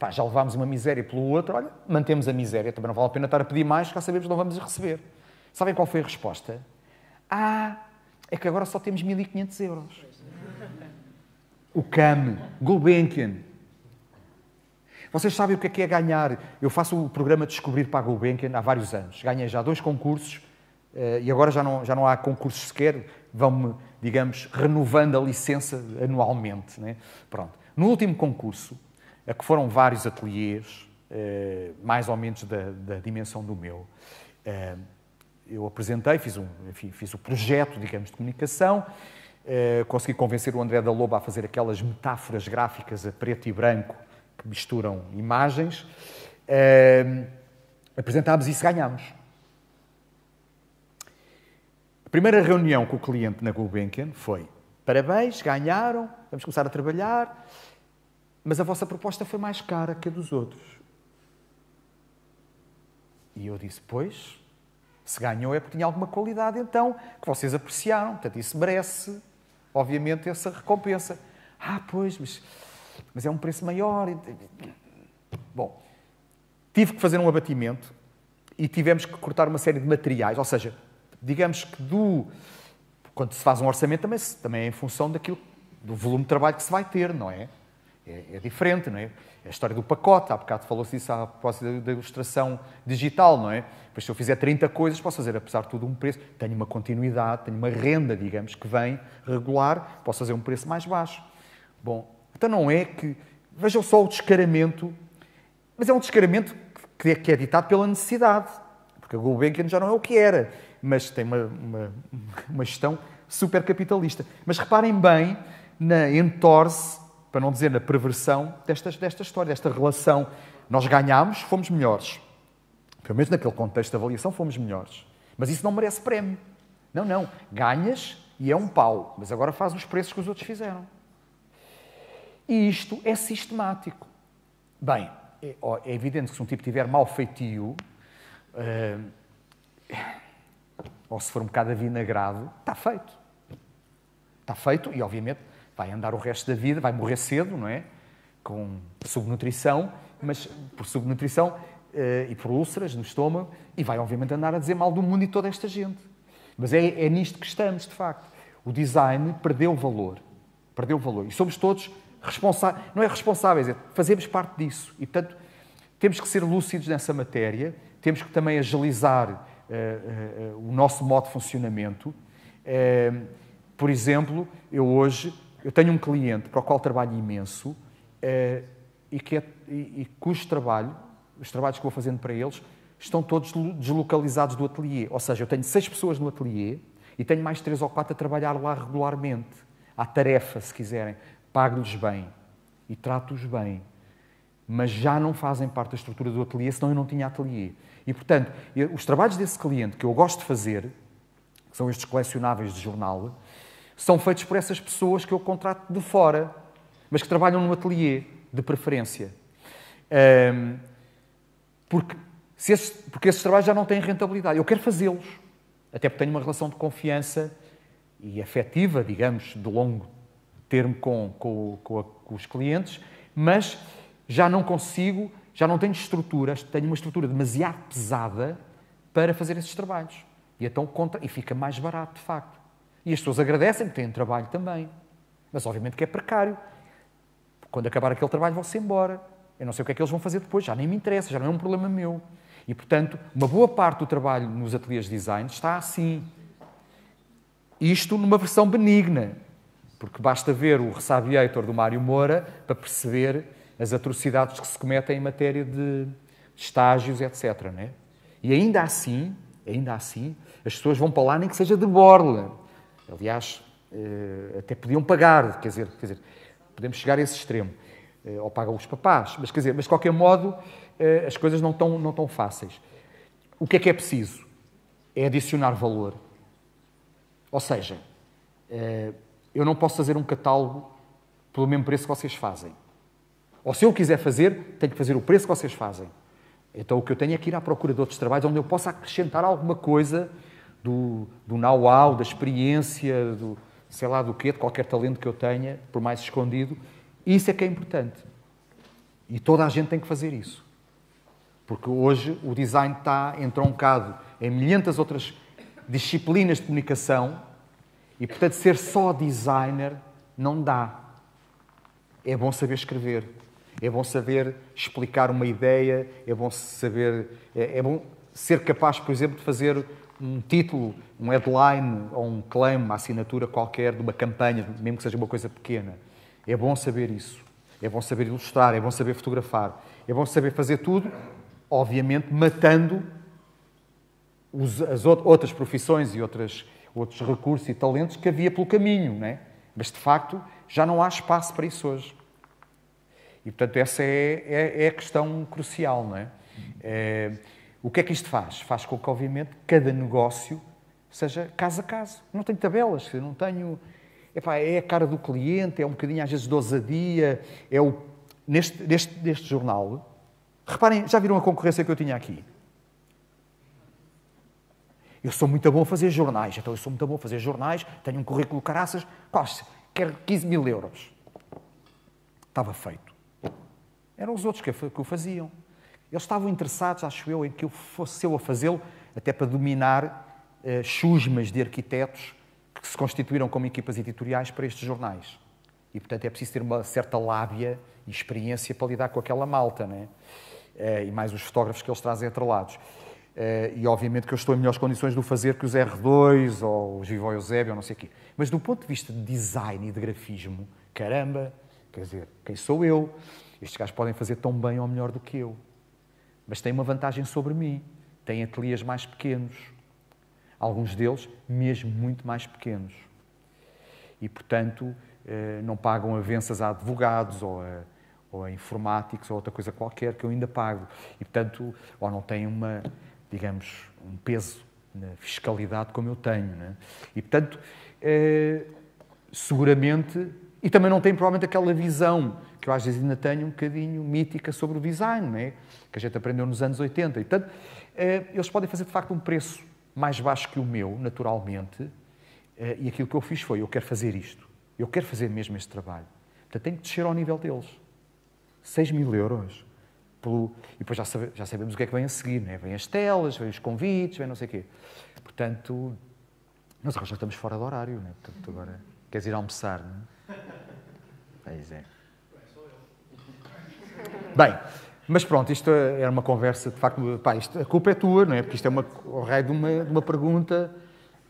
A: Pá, já levámos uma miséria pelo outro, olha, mantemos a miséria, também não vale a pena estar a pedir mais, já sabemos que não vamos receber. Sabem qual foi a resposta? Ah, é que agora só temos 1.500 euros. O CAM, Gulbenkian. Vocês sabem o que é, que é ganhar. Eu faço o programa Descobrir para a Gulbenkian há vários anos. Ganhei já dois concursos eh, e agora já não, já não há concursos sequer. Vão-me, digamos, renovando a licença anualmente. Né? Pronto. No último concurso, a é que foram vários ateliês, eh, mais ou menos da, da dimensão do meu. Eh, eu apresentei, fiz, um, enfim, fiz o projeto, digamos, de comunicação, eh, consegui convencer o André da Loba a fazer aquelas metáforas gráficas a preto e branco que misturam imagens. Apresentámos isso, ganhámos. A primeira reunião com o cliente na Gulbenkian foi: parabéns, ganharam, vamos começar a trabalhar. Mas a vossa proposta foi mais cara que a dos outros. E eu disse: Pois, se ganhou é porque tinha alguma qualidade, então, que vocês apreciaram. Portanto, isso merece, obviamente, essa recompensa. Ah, pois, mas, mas é um preço maior. Bom, tive que fazer um abatimento e tivemos que cortar uma série de materiais. Ou seja, digamos que do. Quando se faz um orçamento, também, também é em função daquilo, do volume de trabalho que se vai ter, não é? é, é, diferente, não é? A história do pacote, há bocado falou-se disso a propósito da ilustração digital, não é? Pois se eu fizer 30 coisas, posso fazer, apesar de tudo, um preço. Tenho uma continuidade, tenho uma renda, digamos, que vem regular, posso fazer um preço mais baixo. Bom, então não é que. Vejam só o descaramento, mas é um descaramento que é, que é ditado pela necessidade, porque a Gulbenkian já não é o que era, mas tem uma, uma, uma gestão supercapitalista. Mas reparem bem na entorse para não dizer na perversão, desta, desta história, desta relação. Nós ganhámos, fomos melhores. Pelo menos naquele contexto de avaliação, fomos melhores. Mas isso não merece prémio. Não, não. Ganhas e é um pau, mas agora faz os preços que os outros fizeram. E isto é sistemático. Bem, é, é evidente que se um tipo tiver mau feitio, uh, ou se for um bocado avinagrado, está feito. Está feito e, obviamente, vai andar o resto da vida, vai morrer cedo, não é? Com subnutrição, mas por subnutrição eh, e por úlceras no estômago, e vai obviamente andar a dizer mal do mundo e toda esta gente. Mas é, é nisto que estamos, de facto. O design perdeu valor. Perdeu valor. E somos todos responsáveis. Não é responsáveis, é fazemos parte disso. E, portanto, temos que ser lúcidos nessa matéria, temos que também agilizar uh, uh, uh, o nosso modo de funcionamento. por exemplo, eu hoje eu tenho um cliente para o qual trabalho imenso eh, e, que é, e, e cujo trabalho, os trabalhos que vou fazendo para eles, estão todos deslocalizados do ateliê. Ou seja, eu tenho seis pessoas no ateliê e tenho mais três ou quatro a trabalhar lá regularmente. À tarefa, se quiserem. Pago-lhes bem e trato-os bem. Mas já não fazem parte da estrutura do ateliê, senão eu não tinha ateliê. E, portanto, eu, os trabalhos desse cliente que eu gosto de fazer, que são estes colecionáveis de jornal, são feitos por essas pessoas que eu contrato de fora, mas que trabalham no ateliê, de preferência. Um, porque, se esses, porque esses trabalhos já não têm rentabilidade. Eu quero fazê-los, até porque tenho uma relação de confiança e afetiva, digamos, de longo termo com, com, com, a, com os clientes, mas já não consigo, já não tenho estruturas, tenho uma estrutura demasiado pesada para fazer esses trabalhos. E, então, contra... e fica mais barato, de facto. E as pessoas agradecem que têm trabalho também. Mas obviamente que é precário. Quando acabar aquele trabalho vão-se embora. Eu não sei o que é que eles vão fazer depois, já nem me interessa, já não é um problema meu. E, portanto, uma boa parte do trabalho nos ateliês de design está assim. Isto numa versão benigna, porque basta ver o Ressabiator do Mário Moura para perceber as atrocidades que se cometem em matéria de estágios, etc. Né? E ainda assim, ainda assim, as pessoas vão para lá nem que seja de borla, Aliás, eh, até podiam pagar, quer dizer, quer dizer podemos chegar a esse extremo. Eh, ou pagam os papás, mas quer dizer, mas de qualquer modo eh, as coisas não estão, não estão fáceis. O que é que é preciso? É adicionar valor. Ou seja, eu não posso fazer um catálogo pelo mesmo preço que vocês fazem. Ou se eu quiser fazer, tenho que fazer o preço que vocês fazem. Então o que eu tenho é que ir à procura de outros trabalhos onde eu possa acrescentar alguma coisa do, do know-how, da experiência, do sei lá do quê, de qualquer talento que eu tenha, por mais escondido. Isso é que é importante. E toda a gente tem que fazer isso. Porque hoje o design está entroncado em milhentas outras disciplinas de comunicação e, portanto, ser só designer não dá. É bom saber escrever, é bom saber explicar uma ideia, é bom saber, é, é bom ser capaz, por exemplo, de fazer um título, um headline ou um claim, uma assinatura qualquer de uma campanha, mesmo que seja uma coisa pequena. É bom saber isso. É bom saber ilustrar, é bom saber fotografar, é bom saber fazer tudo, obviamente matando os, as outras profissões e outras, outros recursos e talentos que havia pelo caminho, não é? Mas de facto já não há espaço para isso hoje. E portanto essa é, é, é a questão crucial, não é? é o que é que isto faz? Faz com que, obviamente, cada negócio seja caso a caso. Não tenho tabelas, não tenho. Epá, é a cara do cliente, é um bocadinho às vezes de ousadia, é o. Neste, neste, neste jornal, reparem, já viram a concorrência que eu tinha aqui? Eu sou muito bom a fazer jornais, então eu sou muito bom a fazer jornais, tenho um currículo caraças, quase, quero 15 mil euros. Estava feito. Eram os outros que o faziam. Eles estavam interessados, acho eu, em que eu fosse eu a fazê-lo, até para dominar eh, chusmas de arquitetos que se constituíram como equipas editoriais para estes jornais. E, portanto, é preciso ter uma certa lábia e experiência para lidar com aquela malta, né? Eh, e mais os fotógrafos que eles trazem atrelados. Eh, e, obviamente, que eu estou em melhores condições de o fazer que os R2 ou os Ivo Eusébio ou não sei o quê. Mas, do ponto de vista de design e de grafismo, caramba, quer dizer, quem sou eu? Estes gajos podem fazer tão bem ou melhor do que eu mas tem uma vantagem sobre mim. Tem ateliês mais pequenos, alguns deles mesmo muito mais pequenos. E, portanto, eh, não pagam avanças a advogados ou a, ou a informáticos ou outra coisa qualquer que eu ainda pago. E, portanto, ou não têm uma, digamos, um peso na fiscalidade como eu tenho. Né? E, portanto, eh, seguramente e também não tem, provavelmente, aquela visão que eu às vezes ainda tenho um bocadinho mítica sobre o design, não é? que a gente aprendeu nos anos 80. E, portanto, eh, eles podem fazer, de facto, um preço mais baixo que o meu, naturalmente. Eh, e aquilo que eu fiz foi, eu quero fazer isto. Eu quero fazer mesmo este trabalho. Portanto, tenho que descer ao nível deles. 6 mil euros. Pelo... E depois já, sabe... já, sabemos o que é que vem a seguir, não é? Vêm as telas, vêm os convites, vem não sei o quê. Portanto, nós agora já estamos fora do horário, não é? Portanto, agora queres ir almoçar, não é? Pois é, é. Bem, mas pronto, isto era é uma conversa, de facto, pá, isto, a culpa é tua, não é? Porque isto é uma, o raio de uma, de uma pergunta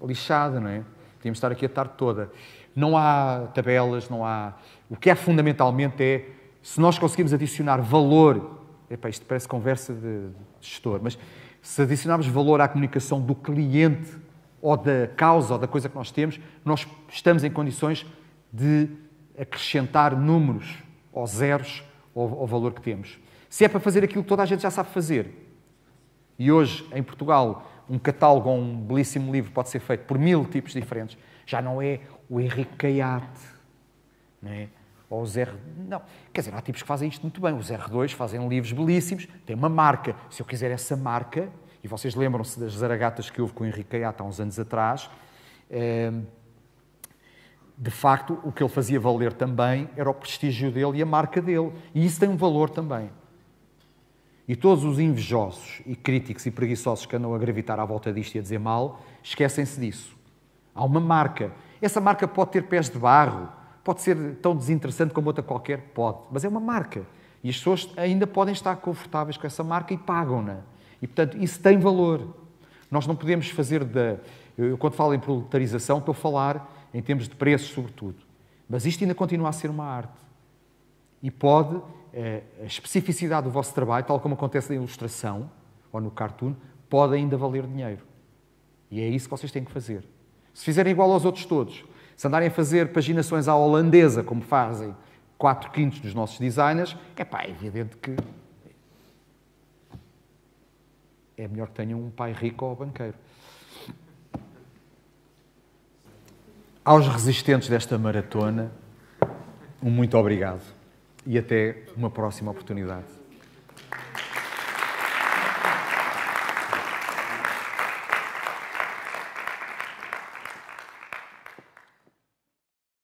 A: lixada, não é? de estar aqui a tarde toda. Não há tabelas, não há. O que é fundamentalmente é se nós conseguimos adicionar valor. Epá, isto parece conversa de, de gestor, mas se adicionarmos valor à comunicação do cliente ou da causa ou da coisa que nós temos, nós estamos em condições de acrescentar números ou zeros ao, ao valor que temos. Se é para fazer aquilo que toda a gente já sabe fazer, e hoje em Portugal um catálogo ou um belíssimo livro pode ser feito por mil tipos diferentes, já não é o Henrique Caiate, não é? ou o Zé... Não, quer dizer, há tipos que fazem isto muito bem. Os R2 fazem livros belíssimos, têm uma marca. Se eu quiser essa marca, e vocês lembram-se das zaragatas que houve com o Henrique Caiate há uns anos atrás, eh, de facto, o que ele fazia valer também era o prestígio dele e a marca dele. E isso tem um valor também. E todos os invejosos e críticos e preguiçosos que andam a gravitar à volta disto e a dizer mal, esquecem-se disso. Há uma marca. Essa marca pode ter pés de barro, pode ser tão desinteressante como outra qualquer, pode, mas é uma marca. E as pessoas ainda podem estar confortáveis com essa marca e pagam-na. E, portanto, isso tem valor. Nós não podemos fazer da. Eu, quando falo em proletarização, estou a falar em termos de preço, sobretudo. Mas isto ainda continua a ser uma arte. E pode, eh, a especificidade do vosso trabalho, tal como acontece na ilustração ou no cartoon, pode ainda valer dinheiro. E é isso que vocês têm que fazer. Se fizerem igual aos outros todos, se andarem a fazer paginações à holandesa, como fazem 4 quintos dos nossos designers, é pá, é evidente que é melhor que tenham um pai rico ou banqueiro. Aos resistentes desta maratona, um muito obrigado e até uma próxima oportunidade.